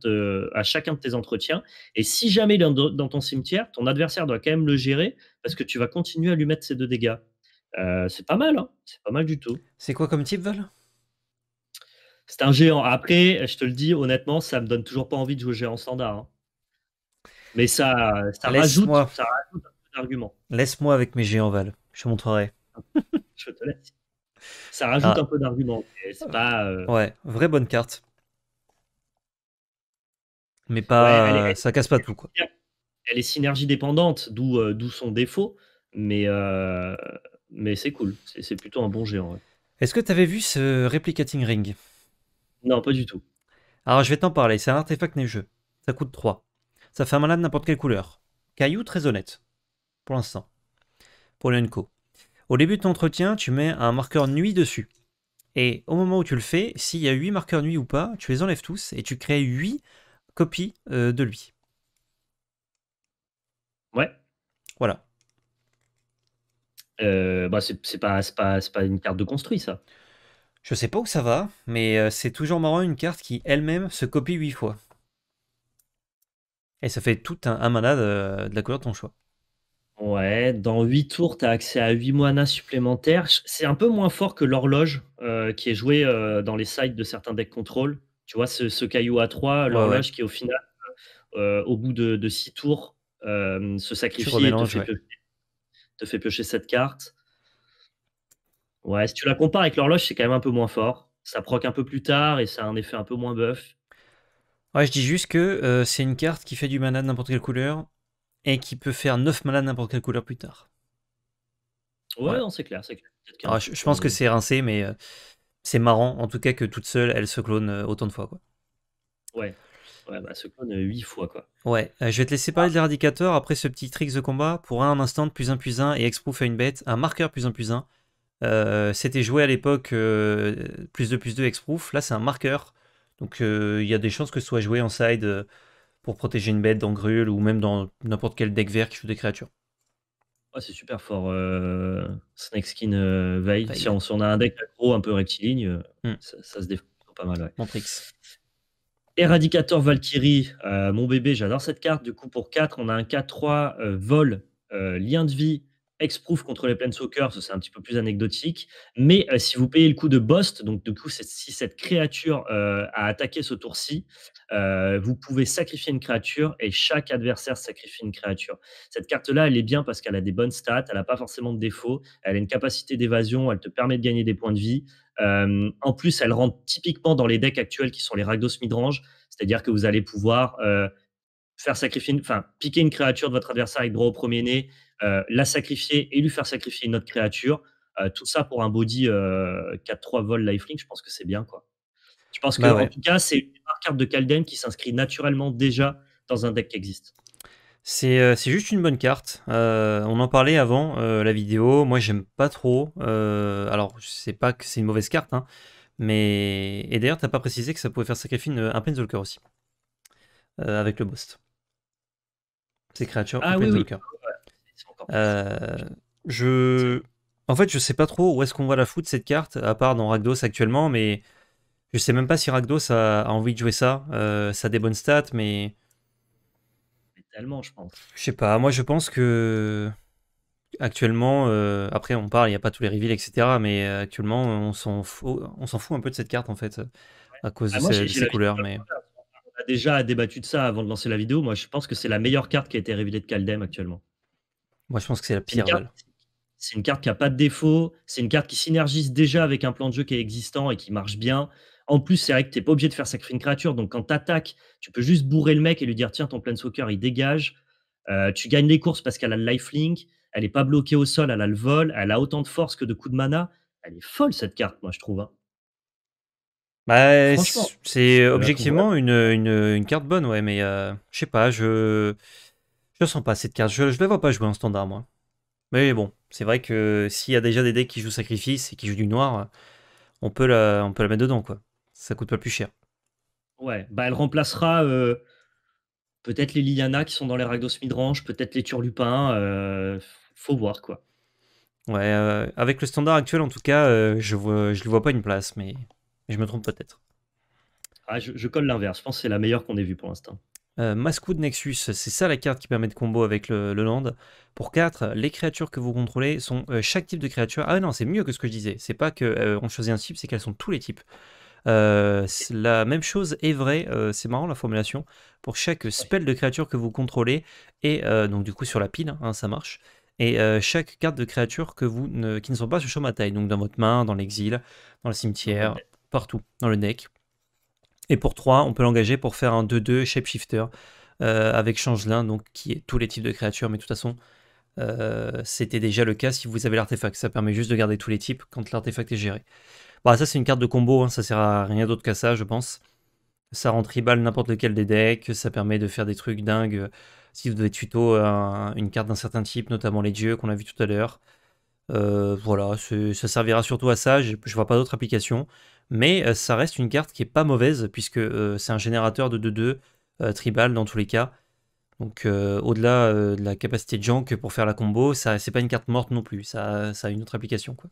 B: à chacun de tes entretiens. Et si jamais il est dans ton cimetière, ton adversaire doit quand même le gérer parce que tu vas continuer à lui mettre ses deux dégâts. Euh, c'est pas mal, hein. c'est pas mal du tout. C'est quoi comme type Val C'est un géant. Après, je te le dis honnêtement, ça me donne toujours pas envie de jouer géant standard. Hein. Mais ça, ça, rajoute, ça rajoute un argument.
A: Laisse-moi avec mes géants Val, je te montrerai.
B: je te laisse ça rajoute ah. un peu d'argument. Euh, ouais, vraie
A: bonne carte. Mais pas. ça casse pas tout, quoi.
B: Elle est synergie dépendante, d'où euh, son défaut. Mais, euh, mais c'est cool. C'est plutôt un bon géant.
A: Est-ce que tu avais vu ce Replicating Ring Non, pas du tout. Alors, je vais t'en parler. C'est un artefact neigeux. Ça coûte 3. Ça fait un malade n'importe quelle couleur. Caillou, très honnête. Pour l'instant. Pour NCO au début de ton entretien, tu mets un marqueur nuit dessus. Et au moment où tu le fais, s'il y a 8 marqueurs nuit ou pas, tu les enlèves tous et tu crées 8 copies euh, de lui. Ouais. Voilà. Euh, bah c'est pas, pas une carte de construit, ça. Je sais pas où ça va, mais euh, c'est toujours marrant une carte qui elle-même se copie 8 fois. Et ça fait tout un, malade de, de la couleur de ton choix. Ouais, dans 8 tours, tu as accès à 8 mana
B: supplémentaires. C'est un peu moins fort que l'horloge euh, qui est joué euh, dans les sites de certains decks contrôle. Tu vois, ce, caillou à 3, l'horloge qui, au final, euh, au bout de, 6 tours, se sacrifie et te fait, piocher, te fait, piocher, cette carte. Ouais, si tu la compares avec l'horloge, c'est quand même un peu moins fort. Ça proc un peu plus tard et ça a un effet un peu moins buff.
A: Ouais, je dis juste que c'est une carte qui fait du mana de n'importe quelle couleur et qui peut faire 9 malades n'importe quelle couleur plus tard.
B: Ouais, non, c'est clair.
A: Ah, je, pense que c'est euh, rincé, mais euh, c'est marrant en tout cas que toute seule, elle se clone euh, autant de fois. Quoi.
B: Ouais. Ouais, bah, se clone 8 fois quoi.
A: Ouais, je vais te laisser parler de l'éradicateur après ce petit trick de combat. Pour un instant, plus un plus 1 et exproof à une bête, un marqueur plus un plus 1. C'était joué à l'époque plus 2 plus 2 exproof. Là, c'est un marqueur. Donc il y a des chances que ce soit joué en side pour protéger une bête dans Gruul ou même dans n'importe quel deck vert qui joue des créatures.
B: Ah, c'est super fort. Euh, Snake Skin euh, Veil. Si on, a un deck gros un peu rectiligne, euh, hmm. ça, se défend pas mal. Mon tricks. Eradicator Valkyrie, mon bébé, j'adore cette carte. Du coup, pour 4, on a un 4-3 vol, lien de vie, ex contre les Planeswalkers. C'est un petit peu plus anecdotique. Mais si vous payez le coup de Bost, donc du coup, si cette créature a attaqué ce tour-ci, euh, vous pouvez sacrifier une créature et chaque adversaire sacrifie une créature. Cette carte-là, elle est bien parce qu'elle a des bonnes stats, elle n'a pas forcément de défauts, elle a une capacité d'évasion, elle te permet de gagner des points de vie. Euh, en plus, elle rentre typiquement dans les decks actuels qui sont les ragdos Midrange, c'est-à-dire que vous allez pouvoir euh, faire sacrifier, enfin, piquer une créature de votre adversaire avec droit au premier nez, la sacrifier et lui faire sacrifier une autre créature. tout ça pour un body 4-3 vol lifelink, je pense que c'est bien. quoi. Je pense bah que, en tout cas, c'est carte de Kalden qui s'inscrit naturellement déjà dans un deck qui existe.
A: C'est euh, juste une bonne carte. Euh, on en parlait avant euh, la vidéo. Moi, j'aime pas trop. Euh, alors, c'est pas que c'est une mauvaise carte, hein, mais et d'ailleurs, t'as pas précisé que ça pouvait faire sacrifier une, un Planeswalker aussi avec le boss. Ces créatures ah, oui, ah je, en fait, je sais pas trop où est-ce qu'on va la foutre cette carte, à part dans ragdos actuellement, mais je sais même pas si Ragdos a, envie de jouer ça. Euh, ça a des bonnes stats, mais. je pense. Je sais pas. Moi, je pense que. Actuellement, euh, après, on parle, il n'y a pas tous les reveals, etc. Mais euh, actuellement, on s'en fout, un peu de cette carte, en fait, à cause de, ses, ah, couleurs. Mais...
B: On a déjà débattu de ça avant de lancer la vidéo. Moi, je pense que c'est la meilleure carte qui a été révélée de Kaldem actuellement.
A: Moi, je pense que c'est la pire.
B: C'est une carte qui n'a pas de défaut. C'est une carte qui synergise déjà avec un plan de jeu qui est existant et qui marche bien. En plus, c'est vrai que tu n'es pas obligé de faire sacrifier une créature. Donc, quand tu attaques, tu peux juste bourrer le mec et lui dire Tiens, ton Planeswalker, il dégage. Euh, tu gagnes les courses parce qu'elle a le lifelink. Elle n'est pas bloquée au sol. Elle a le vol. Elle a autant de force que de coups de mana. Elle est folle, cette carte, moi, je trouve. Hein.
A: Bah, c'est objectivement une, carte bonne, ouais, mais euh, je sais pas, je. Je sens pas cette carte. Je, ne la vois pas jouer en standard, moi. Mais bon, c'est vrai que s'il y a déjà des decks qui jouent sacrifice et qui jouent du noir, on peut la, on peut la mettre dedans, quoi ça coûte pas plus cher.
B: Ouais, bah elle remplacera euh, peut-être les Liliana qui sont dans les Ragdos
A: Midrange, peut-être les Turlupins. Euh, faut voir quoi. Ouais, euh, avec le standard actuel en tout cas, euh, je vois, je lui vois pas une place, mais, je me trompe peut-être.
B: Ah, je, colle l'inverse. Je pense que c'est la meilleure qu'on ait vue pour l'instant.
A: de Nexus, c'est ça la carte qui permet de combo avec le, land. Pour 4, les créatures que vous contrôlez sont chaque type de créature. Ah non, c'est mieux que ce que je disais. C'est pas qu'on choisit un type, c'est qu'elles sont tous les types. Euh, la même chose est vraie, euh, c'est marrant la formulation, pour chaque spell de créature que vous contrôlez, et euh, donc du coup sur la pile, hein, ça marche, et chaque carte de créature que vous qui ne sont pas sur taille donc dans votre main, dans l'exil, dans le cimetière, partout, dans le deck. Et pour 3, on peut l'engager pour faire un 2-2 Shapeshifter avec Changelin, donc qui est tous les types de créatures, mais de toute façon, c'était déjà le cas si vous avez l'artefact, ça permet juste de garder tous les types quand l'artefact est géré. Bah, ça, c'est une carte de combo, hein. ça sert à rien d'autre qu'à ça, je pense. Ça rend tribal n'importe lequel des decks, ça permet de faire des trucs dingues. Si vous devez tuto une carte d'un certain type, notamment les dieux qu'on a vu tout à l'heure. Euh, voilà, ça servira surtout à ça, je, ne vois pas d'autres applications. Mais euh, ça reste une carte qui est pas mauvaise, puisque euh, c'est un générateur de 2-2 tribal dans tous les cas. Donc au-delà de la capacité de jank pour faire la combo, ça c'est pas une carte morte non plus, ça a une autre application quoi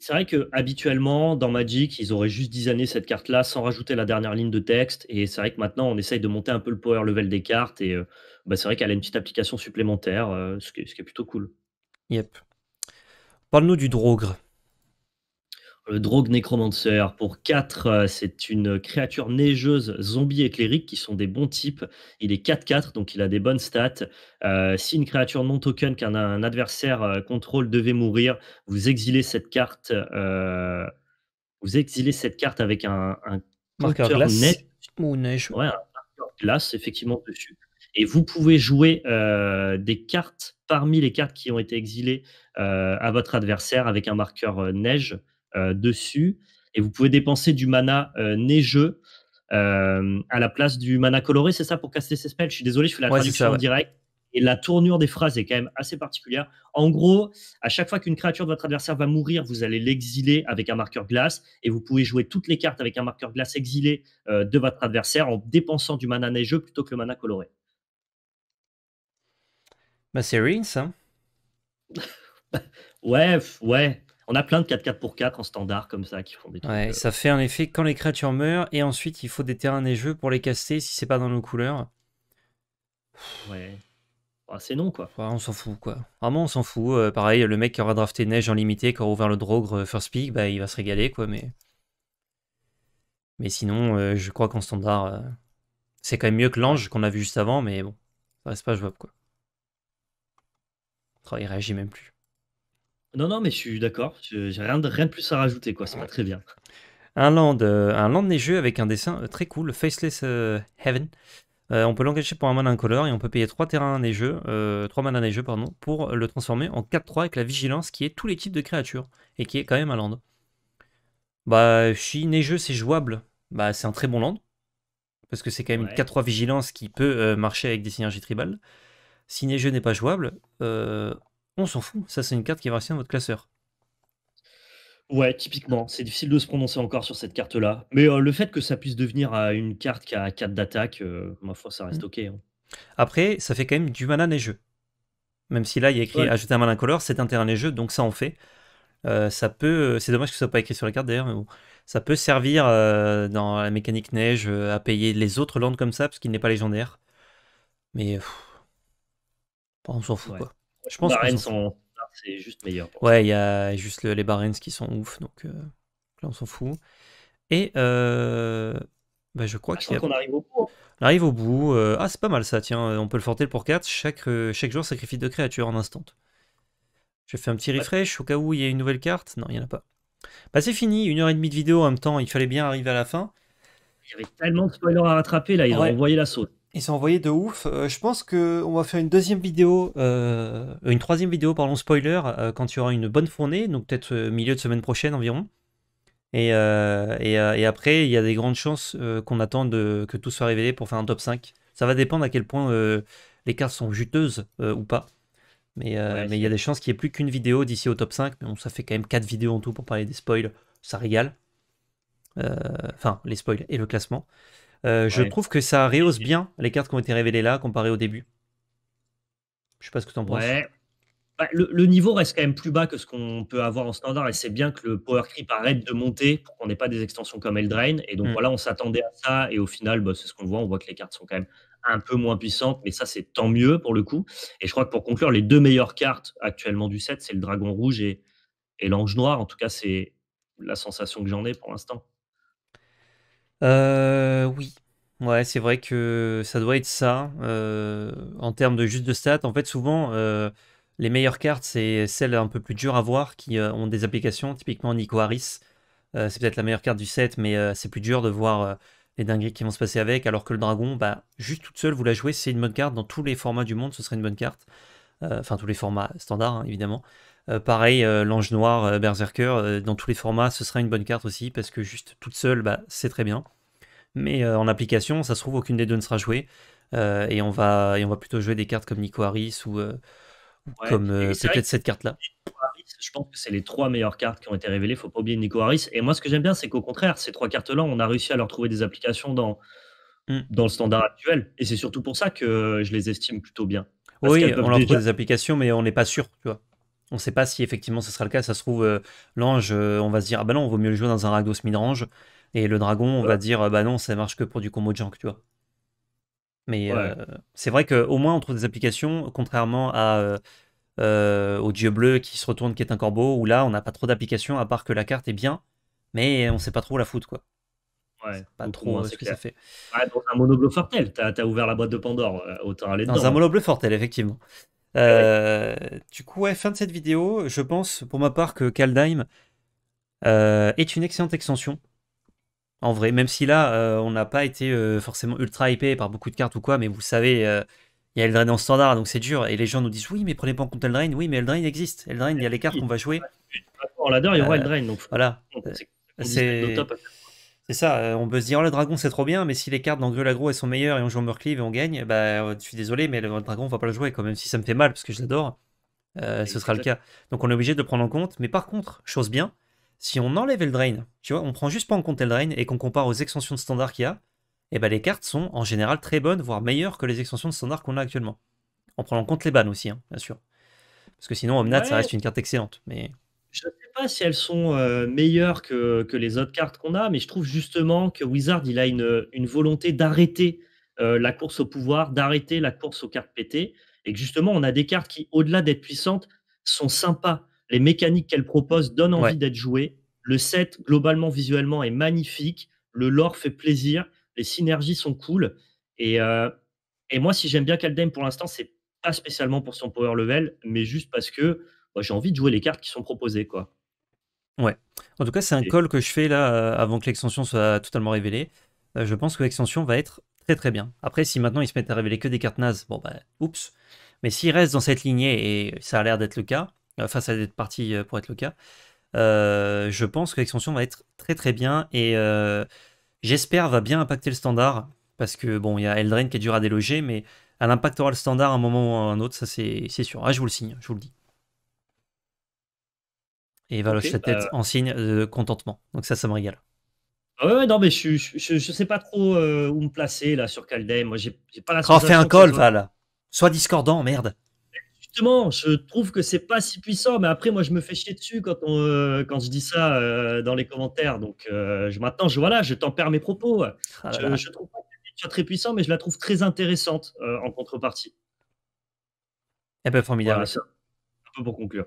B: c'est vrai que habituellement dans Magic, ils auraient juste designé cette carte-là sans rajouter la dernière ligne de texte. Et c'est vrai que maintenant, on essaye de monter un peu le power level des cartes. Et euh, bah, c'est vrai qu'elle a une petite application supplémentaire, euh, ce, qui, est plutôt cool.
A: Yep. Parle-nous du Drogre
B: le Drogue nécromancier Pour 4, euh, c'est une créature neigeuse, zombie et qui sont des bons types. Il est 4-4, donc il a des bonnes stats. Euh, si une créature non token qu'un adversaire euh, contrôle devait mourir, vous exilez cette carte. vous exilez cette carte avec un, marqueur neige. effectivement, dessus. Et vous pouvez jouer des cartes parmi les cartes qui ont été exilées à votre adversaire avec un marqueur neige. Euh, dessus. Et vous pouvez dépenser du mana euh, neigeux euh, à la place du mana coloré, c'est ça, pour casser ses spells Je suis désolé, je fais la traduction en direct et la tournure des phrases est quand même assez particulière. En gros, à chaque fois qu'une créature de votre adversaire va mourir, vous allez l'exiler avec un marqueur glace et vous pouvez jouer toutes les cartes avec un marqueur glace exilé de votre adversaire en dépensant du mana neigeux plutôt que le mana coloré.
A: Bah, c'est Ring, ça. Hein. ouais, ouais.
B: On a plein de 4-4 pour 4 en standard comme ça qui font des trucs.
A: Ouais, euh, ça fait un effet quand les créatures meurent et ensuite il faut des terrains neigeux pour les caster si c'est pas dans nos couleurs.
B: Ouais. Ah, c'est non quoi. Ouais, on s'en fout quoi.
A: Vraiment on s'en fout. Euh, pareil, le mec qui aura drafté neige en limité, qui aura ouvert le drogre euh, first pick, bah il va se régaler quoi, mais. Mais sinon, je crois qu'en standard, c'est quand même mieux que l'ange qu'on a vu juste avant, mais bon, ça reste pas jouable quoi. il réagit même plus.
B: Non, non, mais je suis d'accord.
A: J'ai rien de, rien plus à rajouter, quoi. C'est pas très bien. Un land, euh, un land neigeux avec un dessin euh, très cool, Faceless euh, Heaven. on peut l'engager pour un mana incolore et on peut payer 3 terrains neigeux, euh, mana neigeux pardon, pour le transformer en 4-3 avec la vigilance qui est tous les types de créatures et qui est quand même un land. Bah, si neigeux c'est jouable, bah c'est un très bon land parce que c'est quand même une 4-3 vigilance qui peut marcher avec des synergies tribales. Si neigeux n'est pas jouable, euh, on s'en fout, ça c'est une carte qui va rester dans votre classeur.
B: Ouais, typiquement, c'est difficile de se prononcer encore sur cette carte-là.
A: Mais euh, le fait que ça puisse devenir
B: euh, une carte qui a 4 d'attaque, moi euh, ma foi, ça reste mm. OK. Hein.
A: Après, ça fait quand même du mana neigeux. Même si là, il y a écrit ajouter un mana color, c'est un terrain neigeux, donc ça en fait. ça peut, c'est dommage que ce soit pas écrit sur la carte d'ailleurs, mais bon. ça peut servir dans la mécanique neige à payer les autres landes comme ça, parce qu'il n'est pas légendaire. Mais on s'en fout quoi. Je pense que sont...
B: Ah, c'est juste meilleur.
A: Ouais, il y a juste les Barents qui sont ouf, donc euh, là on s'en fout. Et euh, bah, je crois ah, qu'il qu'on arrive au bout. On arrive au bout. Euh, ah, c'est pas mal ça, tiens, euh, on peut le forter pour 4. Chaque, chaque joueur sacrifie deux créatures en instant. Je fais un petit refresh au cas où il y a une nouvelle carte. Non, il n'y en a pas. Bah, c'est fini, une heure et demie de vidéo en même temps, il fallait bien arriver à la fin. Il y avait tellement de spoilers à rattraper là, ils ont envoyé la saute. Ils sont envoyés de ouf. Euh, je pense qu'on va faire une deuxième vidéo, euh, une troisième vidéo, pardon, spoiler, euh, quand il y aura une bonne fournée, donc peut-être milieu de semaine prochaine environ. Et, après, il y a des grandes chances qu'on attende que tout soit révélé pour faire un top 5. Ça va dépendre à quel point les cartes sont juteuses ou pas. Mais il y a des chances qu'il n'y ait plus qu'une vidéo d'ici au top 5. Mais bon, ça fait quand même 4 vidéos en tout pour parler des spoils. Ça régale. Enfin, les spoils et le classement. Euh, je trouve que ça rehausse bien les cartes qui ont été révélées là comparé au début. Je sais pas ce que tu en penses.
B: Bah, le, niveau reste quand même plus bas que ce qu'on peut avoir en standard et c'est bien que le Power Creep arrête de monter pour qu'on n'ait pas des extensions comme Eldrain. Et donc hmm. voilà, on s'attendait à ça et au final, bah, c'est ce qu'on voit. On voit que les cartes sont quand même un peu moins puissantes, mais ça c'est tant mieux pour le coup. Et je crois que pour conclure, les deux meilleures cartes actuellement du set, c'est le Dragon Rouge et, et l'Ange
A: Noir. En tout cas, c'est
B: la sensation que j'en ai pour l'instant.
A: Euh, oui. Ouais, c'est vrai que ça doit être ça. Euh, en termes de juste de stats, en fait, souvent, euh, les meilleures cartes, c'est celles un peu plus dures à voir qui euh, ont des applications. Typiquement, Nico Harris, c'est peut-être la meilleure carte du set, mais c'est plus dur de voir les dingueries qui vont se passer avec. Alors que le dragon, bah, juste toute seule, vous la jouez, c'est une bonne carte. Dans tous les formats du monde, ce serait une bonne carte. Enfin, tous les formats standards, hein, évidemment. Euh, pareil, euh, l'ange noir, euh, berserker, dans tous les formats, ce sera une bonne carte aussi, parce que juste toute seule, bah, c'est très bien. Mais en application, ça se trouve, aucune des deux ne sera jouée. et, on va, et on va plutôt jouer des cartes comme Nico Harris ou, comme peut-être cette carte-là.
B: Je pense que c'est les trois meilleures cartes qui ont été révélées. il ne Faut pas oublier Nico Harris. Et moi, ce que j'aime bien, c'est qu'au contraire, ces trois cartes-là, on a réussi à leur trouver des applications dans, hmm. dans le standard actuel. Et c'est surtout pour ça que je les estime plutôt bien. oui, on leur trouve des
A: applications, mais on n'est pas sûr, tu vois. On ne sait pas si effectivement ce sera le cas. Ça se trouve, euh, l'ange, euh, on va se dire, ah bah non, on vaut mieux le jouer dans un semi » Et le dragon, on va dire, bah non, ça marche que pour du combo junk, tu vois. Mais euh, c'est vrai qu'au moins, on trouve des applications, contrairement au dieu bleu qui se retourne, qui est un corbeau, où là, on n'a pas trop d'applications, à part que la carte est bien, mais on ne sait pas trop où la foutre, quoi. Ouais, pas trop ce que ça fait.
B: dans un mono-bleu Fortel, t'as as ouvert la boîte de Pandore, autant
A: aller Dans un hein. mono-bleu Fortel, effectivement. Ah euh, du coup, fin de cette vidéo. Je pense pour ma part que Kaldheim euh, est une excellente extension. En vrai, même si là, euh, on n'a pas été forcément ultra hypé par beaucoup de cartes ou quoi, mais vous savez, il y a Eldraine en standard, donc c'est dur. Et les gens nous disent oui, mais prenez pas en compte Eldraine. Oui, mais Eldraine existe. Eldraine, il y a les cartes qu'on va jouer. En ladder, il y aura Eldraine. Donc voilà. C'est. C'est ça, euh, on peut se dire, oh, le dragon c'est trop bien, mais si les cartes dans l'agro elles sont meilleures et on joue en et on gagne, bah euh, je suis désolé, mais le dragon on va pas le jouer quand même si ça me fait mal parce que je l'adore. Euh, ce sera le cas. Donc on est obligé de le prendre en compte. Mais par contre, chose bien, si on enlève drain, tu vois, on prend juste pas en compte drain et qu'on compare aux extensions de standard qu'il y a, et eh bah ben, les cartes sont en général très bonnes, voire meilleures que les extensions de standard qu'on a actuellement. En prenant en compte les bannes aussi, hein, bien sûr. Parce que sinon, Omnat ça reste une carte excellente. Mais.
B: Je ne sais pas si elles sont euh, meilleures que, les autres cartes qu'on a, mais je trouve justement que Wizard, il a une, volonté d'arrêter euh, la course au pouvoir, d'arrêter la course aux cartes pétées, et que justement, on a des cartes qui, au-delà d'être puissantes, sont sympas. Les mécaniques qu'elles proposent donnent envie d'être jouées. Le set, globalement, visuellement, est magnifique. Le lore fait plaisir. Les synergies sont cool. Et, euh, et moi, si j'aime bien Kaldheim pour l'instant, c'est pas spécialement pour son power level, mais juste parce que j'ai envie de jouer les cartes qui sont proposées. quoi.
A: Ouais. En tout cas, c'est un call que je fais là euh, avant que l'extension soit totalement révélée. Euh, je pense que l'extension va être très très bien. Après, si maintenant ils se mettent à révéler que des cartes nazes, bon bah oups. Mais s'ils restent dans cette lignée, et ça a l'air d'être le cas, euh, enfin ça a d'être parti pour être le cas, je pense que l'extension va être très très bien et j'espère va bien impacter le standard. Parce que bon, il y a Eldraine qui est dur à déloger, mais elle impactera le standard à un moment ou à un autre, ça c'est sûr. Ah, je vous le signe, je vous le dis et va okay, la tête bah. en signe de contentement. Donc ça, ça me régale.
B: Ouais, non, mais je, ne sais pas trop euh, où me placer là sur Calday. Moi, j'ai pas la sensation. Oh, fais un call, Val.
A: Soit... Sois discordant, merde.
B: Justement, je trouve que c'est pas si puissant, mais après, moi, je me fais chier dessus quand, on, euh, quand je dis ça euh, dans les commentaires. Donc je, maintenant, je, voilà, je mes propos. Ah je, trouve pas que c'est très puissant, mais je la trouve très intéressante en contrepartie.
A: Et eh ben, formidable. un peu pour conclure.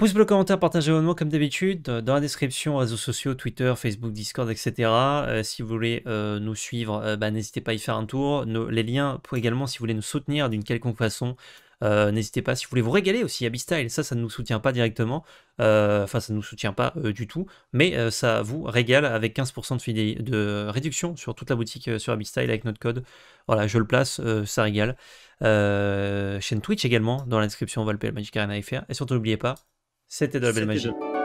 A: Pouce bleu, commentaire, partage abonnement comme d'habitude. Euh, dans la description, réseaux sociaux, Twitter, Facebook, Discord, etc. Euh, si vous voulez euh, nous suivre, bah, n'hésitez pas à y faire un tour. les liens pour également si vous voulez nous soutenir d'une quelconque façon. n'hésitez pas si vous voulez vous régaler aussi à ça ça ne nous soutient pas directement, enfin ça ne nous soutient pas du tout, mais ça vous régale avec 15% de, réduction sur toute la boutique sur Abistyle avec notre code. Voilà, je le place, ça régale. chaîne Twitch également dans la description, on le Magic Arena FR. Et surtout n'oubliez pas, c'était de la Magie.